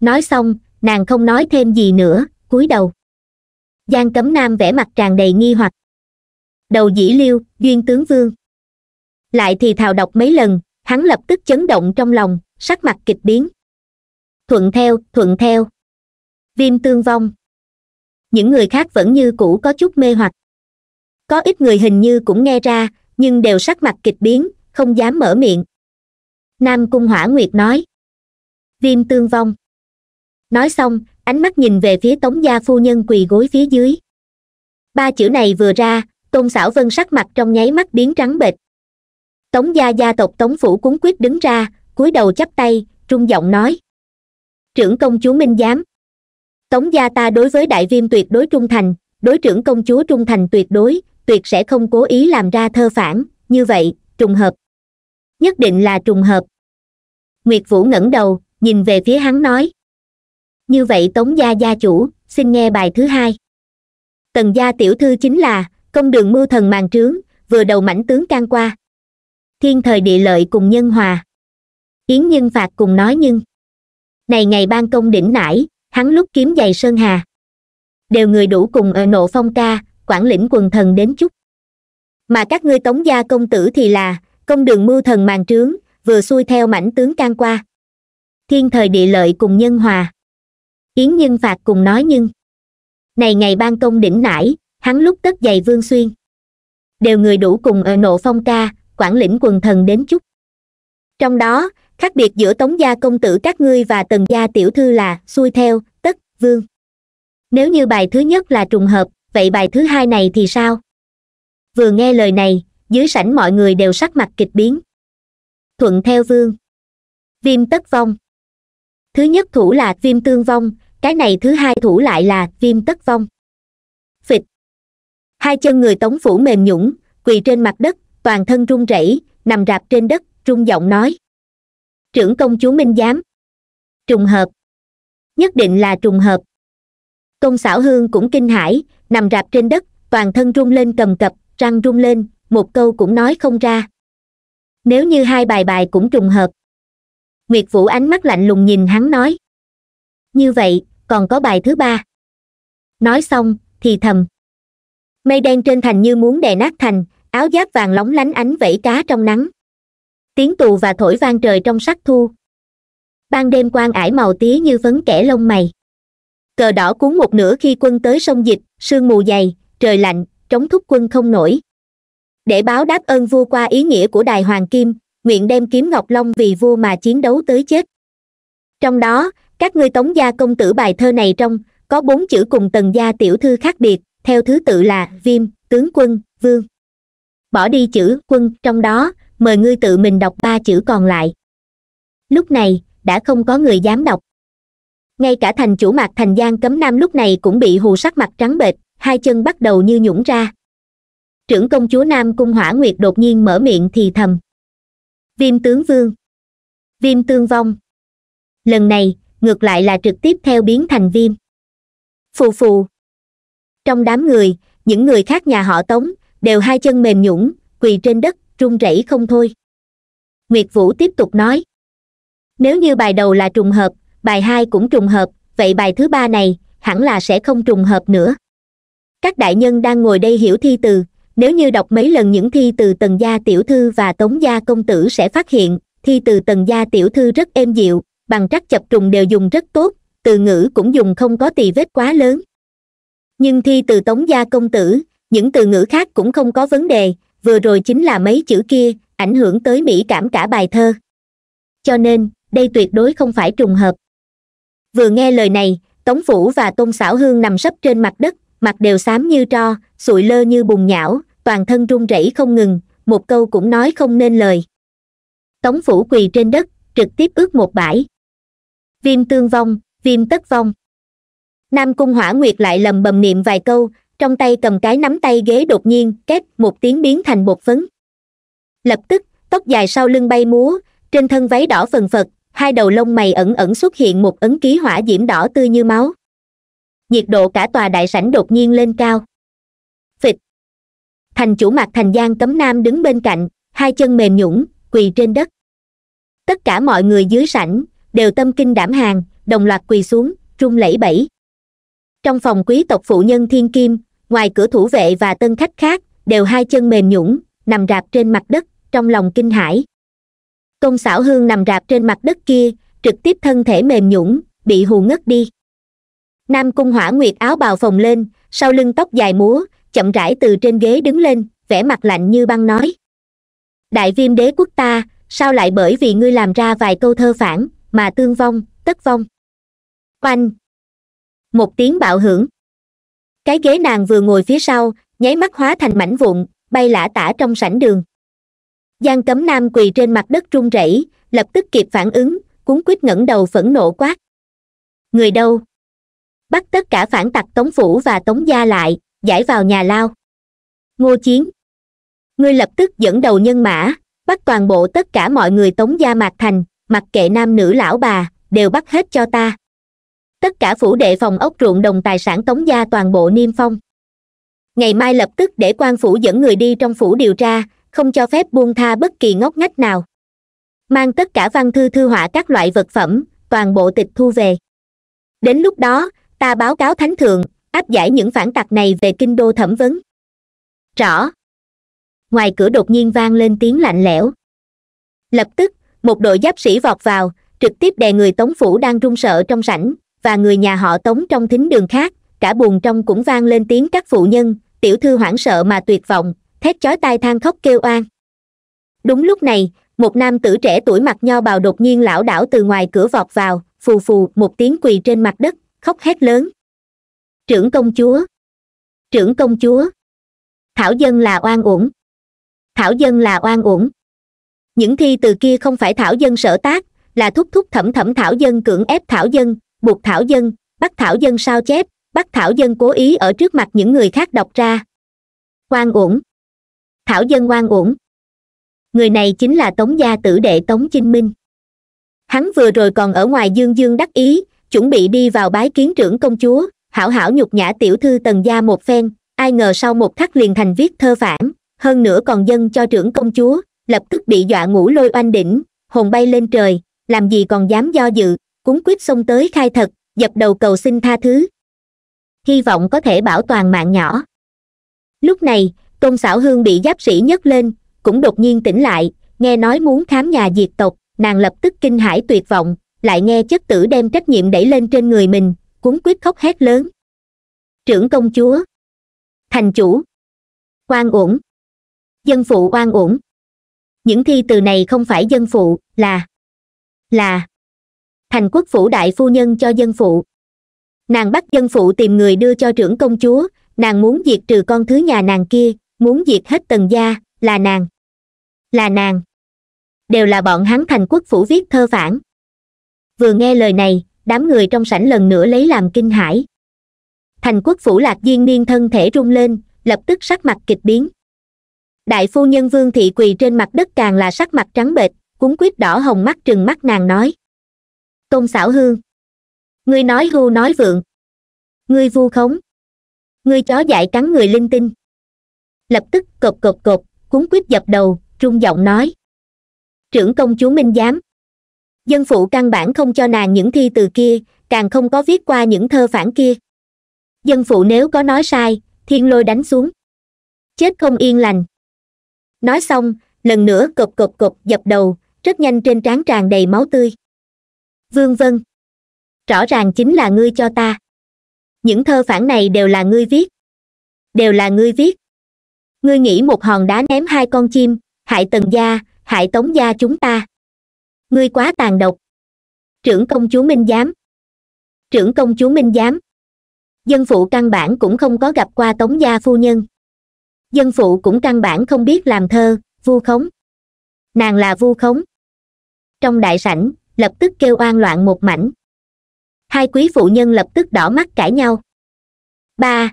nói xong nàng không nói thêm gì nữa cúi đầu giang cấm nam vẻ mặt tràn đầy nghi hoặc đầu dĩ liêu duyên tướng vương lại thì thào đọc mấy lần hắn lập tức chấn động trong lòng sắc mặt kịch biến thuận theo thuận theo viêm tương vong những người khác vẫn như cũ có chút mê hoặc có ít người hình như cũng nghe ra nhưng đều sắc mặt kịch biến không dám mở miệng nam cung hỏa nguyệt nói viêm tương vong nói xong ánh mắt nhìn về phía tống gia phu nhân quỳ gối phía dưới ba chữ này vừa ra tôn xảo vân sắc mặt trong nháy mắt biến trắng bệch tống gia gia tộc tống phủ cuốn quyết đứng ra cúi đầu chắp tay trung giọng nói trưởng công chúa minh giám tống gia ta đối với đại viêm tuyệt đối trung thành đối trưởng công chúa trung thành tuyệt đối tuyệt sẽ không cố ý làm ra thơ phản như vậy trùng hợp nhất định là trùng hợp nguyệt vũ ngẩng đầu nhìn về phía hắn nói như vậy tống gia gia chủ xin nghe bài thứ hai tần gia tiểu thư chính là công đường mưu thần màn trướng vừa đầu mảnh tướng can qua thiên thời địa lợi cùng nhân hòa yến nhân phạt cùng nói nhưng này ngày ban công đỉnh nải hắn lúc kiếm giày sơn hà đều người đủ cùng ở nộ phong ca quản lĩnh quần thần đến chút mà các ngươi tống gia công tử thì là công đường mưu thần màn trướng vừa xuôi theo mảnh tướng can qua thiên thời địa lợi cùng nhân hòa yến nhân phạt cùng nói nhưng này ngày ban công đỉnh nải hắn lúc tất dày vương xuyên đều người đủ cùng ở nộ phong ca quản lĩnh quần thần đến chút trong đó khác biệt giữa tống gia công tử các ngươi và tần gia tiểu thư là xuôi theo tất vương nếu như bài thứ nhất là trùng hợp vậy bài thứ hai này thì sao vừa nghe lời này dưới sảnh mọi người đều sắc mặt kịch biến thuận theo vương viêm tất vong thứ nhất thủ là viêm tương vong cái này thứ hai thủ lại là viêm tất vong phịch hai chân người tống phủ mềm nhũng quỳ trên mặt đất toàn thân run rẩy nằm rạp trên đất run giọng nói trưởng công chúa minh giám trùng hợp nhất định là trùng hợp công xảo hương cũng kinh hãi nằm rạp trên đất toàn thân run lên cầm cập răng run lên một câu cũng nói không ra nếu như hai bài bài cũng trùng hợp nguyệt vũ ánh mắt lạnh lùng nhìn hắn nói như vậy còn có bài thứ ba nói xong thì thầm mây đen trên thành như muốn đè nát thành áo giáp vàng lóng lánh ánh vẫy cá trong nắng tiếng tù và thổi vang trời trong sắc thu ban đêm quang ải màu tía như phấn kẻ lông mày cờ đỏ cuốn một nửa khi quân tới sông dịch sương mù dày trời lạnh trống thúc quân không nổi để báo đáp ơn vua qua ý nghĩa của đài hoàng kim nguyện đem kiếm ngọc long vì vua mà chiến đấu tới chết trong đó các ngươi tống gia công tử bài thơ này trong có bốn chữ cùng tần gia tiểu thư khác biệt theo thứ tự là viêm tướng quân vương bỏ đi chữ quân trong đó mời ngươi tự mình đọc ba chữ còn lại lúc này đã không có người dám đọc ngay cả thành chủ mạc thành giang cấm nam lúc này cũng bị hù sắc mặt trắng bệch hai chân bắt đầu như nhũng ra trưởng công chúa nam cung hỏa nguyệt đột nhiên mở miệng thì thầm viêm tướng vương viêm tương vong lần này ngược lại là trực tiếp theo biến thành viêm phù phù trong đám người những người khác nhà họ tống đều hai chân mềm nhũng quỳ trên đất run rẩy không thôi nguyệt vũ tiếp tục nói nếu như bài đầu là trùng hợp bài hai cũng trùng hợp vậy bài thứ ba này hẳn là sẽ không trùng hợp nữa các đại nhân đang ngồi đây hiểu thi từ nếu như đọc mấy lần những thi từ tần gia tiểu thư và tống gia công tử sẽ phát hiện thi từ tần gia tiểu thư rất êm dịu bằng trắc chập trùng đều dùng rất tốt từ ngữ cũng dùng không có tì vết quá lớn nhưng thi từ tống gia công tử những từ ngữ khác cũng không có vấn đề vừa rồi chính là mấy chữ kia ảnh hưởng tới mỹ cảm cả bài thơ cho nên đây tuyệt đối không phải trùng hợp vừa nghe lời này tống phủ và tôn xảo hương nằm sấp trên mặt đất mặt đều xám như tro sụi lơ như bùn nhão toàn thân run rẩy không ngừng một câu cũng nói không nên lời tống phủ quỳ trên đất trực tiếp ướt một bãi viêm tương vong viêm tất vong nam cung hỏa nguyệt lại lầm bầm niệm vài câu trong tay cầm cái nắm tay ghế đột nhiên kép một tiếng biến thành bột phấn lập tức tóc dài sau lưng bay múa trên thân váy đỏ phần phật hai đầu lông mày ẩn ẩn xuất hiện một ấn ký hỏa diễm đỏ tươi như máu nhiệt độ cả tòa đại sảnh đột nhiên lên cao thành chủ mặt thành giang cấm nam đứng bên cạnh hai chân mềm nhũn quỳ trên đất tất cả mọi người dưới sảnh đều tâm kinh đảm hàng đồng loạt quỳ xuống run lẩy bẩy trong phòng quý tộc phụ nhân thiên kim ngoài cửa thủ vệ và tân khách khác đều hai chân mềm nhũn nằm rạp trên mặt đất trong lòng kinh hãi tôn xảo hương nằm rạp trên mặt đất kia trực tiếp thân thể mềm nhũn bị hù ngất đi nam cung hỏa nguyệt áo bào phồng lên sau lưng tóc dài múa chậm rãi từ trên ghế đứng lên vẻ mặt lạnh như băng nói đại viêm đế quốc ta sao lại bởi vì ngươi làm ra vài câu thơ phản mà tương vong tất vong oanh một tiếng bạo hưởng cái ghế nàng vừa ngồi phía sau nháy mắt hóa thành mảnh vụn bay lả tả trong sảnh đường giang cấm nam quỳ trên mặt đất run rẩy lập tức kịp phản ứng cuốn quýt ngẩng đầu phẫn nộ quát người đâu bắt tất cả phản tặc tống phủ và tống gia lại giải vào nhà lao ngô chiến ngươi lập tức dẫn đầu nhân mã bắt toàn bộ tất cả mọi người tống gia mạc thành mặc kệ nam nữ lão bà đều bắt hết cho ta tất cả phủ đệ phòng ốc ruộng đồng tài sản tống gia toàn bộ niêm phong ngày mai lập tức để quan phủ dẫn người đi trong phủ điều tra không cho phép buông tha bất kỳ ngóc ngách nào mang tất cả văn thư thư họa các loại vật phẩm toàn bộ tịch thu về đến lúc đó ta báo cáo thánh thượng áp giải những phản tặc này về kinh đô thẩm vấn rõ ngoài cửa đột nhiên vang lên tiếng lạnh lẽo lập tức một đội giáp sĩ vọt vào trực tiếp đè người tống phủ đang run sợ trong sảnh và người nhà họ tống trong thính đường khác cả buồn trong cũng vang lên tiếng các phụ nhân tiểu thư hoảng sợ mà tuyệt vọng thét chói tai than khóc kêu oan đúng lúc này một nam tử trẻ tuổi mặc nho bào đột nhiên lảo đảo từ ngoài cửa vọt vào phù phù một tiếng quỳ trên mặt đất khóc hét lớn trưởng công chúa trưởng công chúa thảo dân là oan uổng thảo dân là oan uổng những thi từ kia không phải thảo dân sở tác là thúc thúc thẩm thẩm thảo dân cưỡng ép thảo dân buộc thảo dân bắt thảo dân sao chép bắt thảo dân cố ý ở trước mặt những người khác đọc ra oan uổng thảo dân oan uổng người này chính là tống gia tử đệ tống chinh minh hắn vừa rồi còn ở ngoài dương dương đắc ý chuẩn bị đi vào bái kiến trưởng công chúa hảo hảo nhục nhã tiểu thư tần gia một phen ai ngờ sau một khắc liền thành viết thơ phản hơn nữa còn dâng cho trưởng công chúa lập tức bị dọa ngủ lôi oanh đỉnh hồn bay lên trời làm gì còn dám do dự cúng quyết xông tới khai thật dập đầu cầu xin tha thứ hy vọng có thể bảo toàn mạng nhỏ lúc này tôn xảo hương bị giáp sĩ nhấc lên cũng đột nhiên tỉnh lại nghe nói muốn khám nhà diệt tộc nàng lập tức kinh hãi tuyệt vọng lại nghe chất tử đem trách nhiệm đẩy lên trên người mình cuống quýt khóc hét lớn trưởng công chúa thành chủ quan uổng dân phụ oan uổng những thi từ này không phải dân phụ là là thành quốc phủ đại phu nhân cho dân phụ nàng bắt dân phụ tìm người đưa cho trưởng công chúa nàng muốn diệt trừ con thứ nhà nàng kia muốn diệt hết tầng gia là nàng là nàng đều là bọn hắn thành quốc phủ viết thơ phản vừa nghe lời này đám người trong sảnh lần nữa lấy làm kinh hãi thành quốc phủ lạc diên niên thân thể rung lên lập tức sắc mặt kịch biến đại phu nhân vương thị quỳ trên mặt đất càng là sắc mặt trắng bệch cuốn quýt đỏ hồng mắt trừng mắt nàng nói tôn xảo hương ngươi nói hưu nói vượng ngươi vu khống ngươi chó dại cắn người linh tinh lập tức cộp cộp cộp cuốn quýt dập đầu trung giọng nói trưởng công chúa minh giám dân phụ căn bản không cho nàng những thi từ kia càng không có viết qua những thơ phản kia dân phụ nếu có nói sai thiên lôi đánh xuống chết không yên lành nói xong lần nữa cộp cộp cộp dập đầu rất nhanh trên trán tràn đầy máu tươi vương vân rõ ràng chính là ngươi cho ta những thơ phản này đều là ngươi viết đều là ngươi viết ngươi nghĩ một hòn đá ném hai con chim hại tần gia hại tống gia chúng ta ngươi quá tàn độc trưởng công chúa minh giám trưởng công chúa minh giám dân phụ căn bản cũng không có gặp qua tống gia phu nhân dân phụ cũng căn bản không biết làm thơ vu khống nàng là vu khống trong đại sảnh lập tức kêu oan loạn một mảnh hai quý phụ nhân lập tức đỏ mắt cãi nhau ba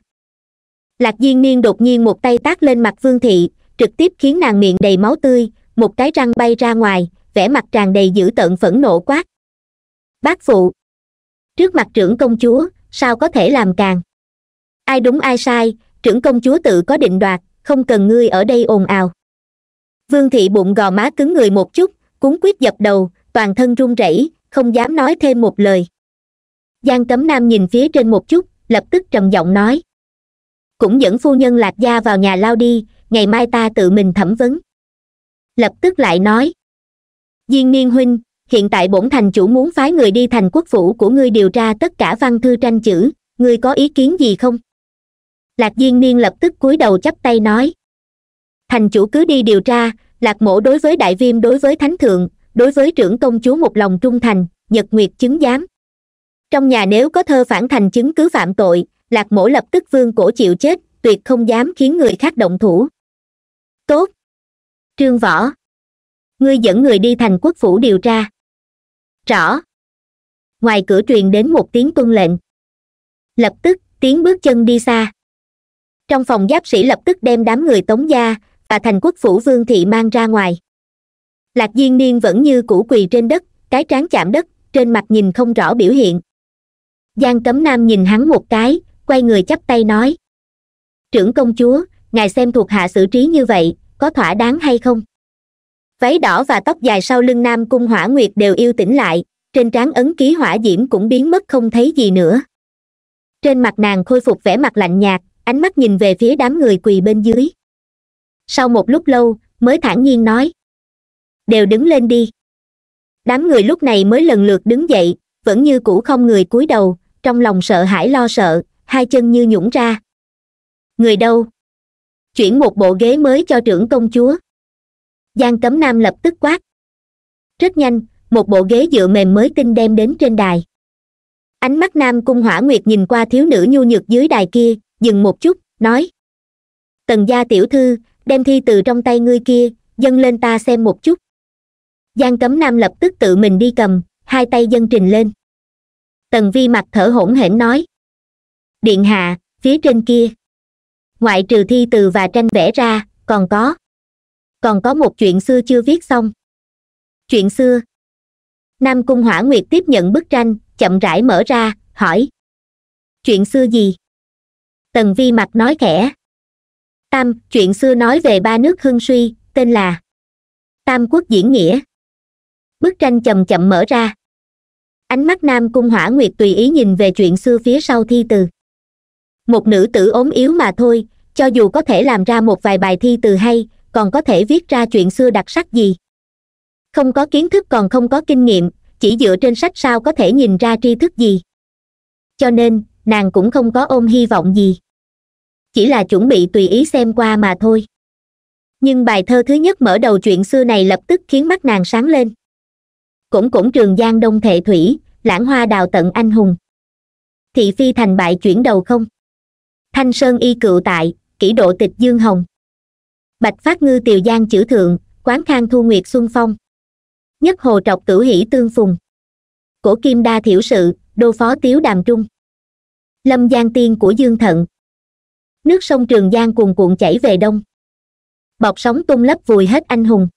lạc diên niên đột nhiên một tay tác lên mặt vương thị trực tiếp khiến nàng miệng đầy máu tươi một cái răng bay ra ngoài vẻ mặt tràn đầy dữ tợn phẫn nộ quát bác phụ trước mặt trưởng công chúa sao có thể làm càng ai đúng ai sai trưởng công chúa tự có định đoạt không cần ngươi ở đây ồn ào vương thị bụng gò má cứng người một chút cuốn quyết dập đầu toàn thân run rẩy không dám nói thêm một lời giang cấm nam nhìn phía trên một chút lập tức trầm giọng nói cũng dẫn phu nhân lạc gia vào nhà lao đi ngày mai ta tự mình thẩm vấn lập tức lại nói diên niên huynh hiện tại bổn thành chủ muốn phái người đi thành quốc phủ của ngươi điều tra tất cả văn thư tranh chữ ngươi có ý kiến gì không lạc diên niên lập tức cúi đầu chắp tay nói thành chủ cứ đi điều tra lạc mổ đối với đại viêm đối với thánh thượng đối với trưởng công chúa một lòng trung thành nhật nguyệt chứng giám trong nhà nếu có thơ phản thành chứng cứ phạm tội lạc mổ lập tức vương cổ chịu chết tuyệt không dám khiến người khác động thủ tốt trương võ ngươi dẫn người đi thành quốc phủ điều tra rõ ngoài cửa truyền đến một tiếng tuân lệnh lập tức tiếng bước chân đi xa trong phòng giáp sĩ lập tức đem đám người tống gia và thành quốc phủ vương thị mang ra ngoài lạc diên niên vẫn như cũ quỳ trên đất cái trán chạm đất trên mặt nhìn không rõ biểu hiện giang cấm nam nhìn hắn một cái quay người chắp tay nói trưởng công chúa ngài xem thuộc hạ xử trí như vậy có thỏa đáng hay không váy đỏ và tóc dài sau lưng nam cung hỏa nguyệt đều yêu tỉnh lại trên trán ấn ký hỏa diễm cũng biến mất không thấy gì nữa trên mặt nàng khôi phục vẻ mặt lạnh nhạt ánh mắt nhìn về phía đám người quỳ bên dưới sau một lúc lâu mới thản nhiên nói đều đứng lên đi đám người lúc này mới lần lượt đứng dậy vẫn như cũ không người cúi đầu trong lòng sợ hãi lo sợ hai chân như nhũng ra người đâu chuyển một bộ ghế mới cho trưởng công chúa giang cấm nam lập tức quát rất nhanh một bộ ghế dựa mềm mới tinh đem đến trên đài ánh mắt nam cung hỏa nguyệt nhìn qua thiếu nữ nhu nhược dưới đài kia dừng một chút nói tần gia tiểu thư đem thi từ trong tay ngươi kia dâng lên ta xem một chút giang cấm nam lập tức tự mình đi cầm hai tay dâng trình lên tần vi mặt thở hổn hển nói điện hạ phía trên kia ngoại trừ thi từ và tranh vẽ ra còn có còn có một chuyện xưa chưa viết xong chuyện xưa nam cung hỏa nguyệt tiếp nhận bức tranh chậm rãi mở ra hỏi chuyện xưa gì tần vi mặt nói khẽ tam chuyện xưa nói về ba nước hưng suy tên là tam quốc diễn nghĩa bức tranh chậm chậm mở ra ánh mắt nam cung hỏa nguyệt tùy ý nhìn về chuyện xưa phía sau thi từ một nữ tử ốm yếu mà thôi cho dù có thể làm ra một vài bài thi từ hay còn có thể viết ra chuyện xưa đặc sắc gì không có kiến thức còn không có kinh nghiệm chỉ dựa trên sách sao có thể nhìn ra tri thức gì cho nên nàng cũng không có ôm hy vọng gì chỉ là chuẩn bị tùy ý xem qua mà thôi nhưng bài thơ thứ nhất mở đầu chuyện xưa này lập tức khiến mắt nàng sáng lên cũng cũng trường giang đông thệ thủy lãng hoa đào tận anh hùng thị phi thành bại chuyển đầu không thanh sơn y cựu tại kỷ độ tịch dương hồng bạch phát ngư tiều giang chữ thượng quán khang thu nguyệt xuân phong nhất hồ trọc tử hỷ tương phùng cổ kim đa thiểu sự đô phó tiếu đàm trung lâm giang tiên của dương thận nước sông trường giang cuồn cuộn chảy về đông bọc sóng tung lấp vùi hết anh hùng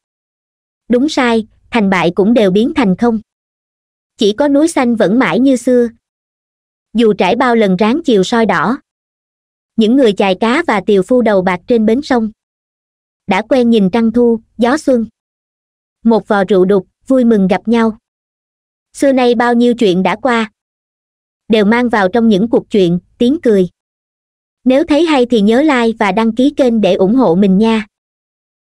đúng sai thành bại cũng đều biến thành không chỉ có núi xanh vẫn mãi như xưa dù trải bao lần ráng chiều soi đỏ những người chài cá và tiều phu đầu bạc trên bến sông đã quen nhìn trăng thu gió xuân một vò rượu đục vui mừng gặp nhau xưa nay bao nhiêu chuyện đã qua đều mang vào trong những cuộc chuyện tiếng cười nếu thấy hay thì nhớ like và đăng ký kênh để ủng hộ mình nha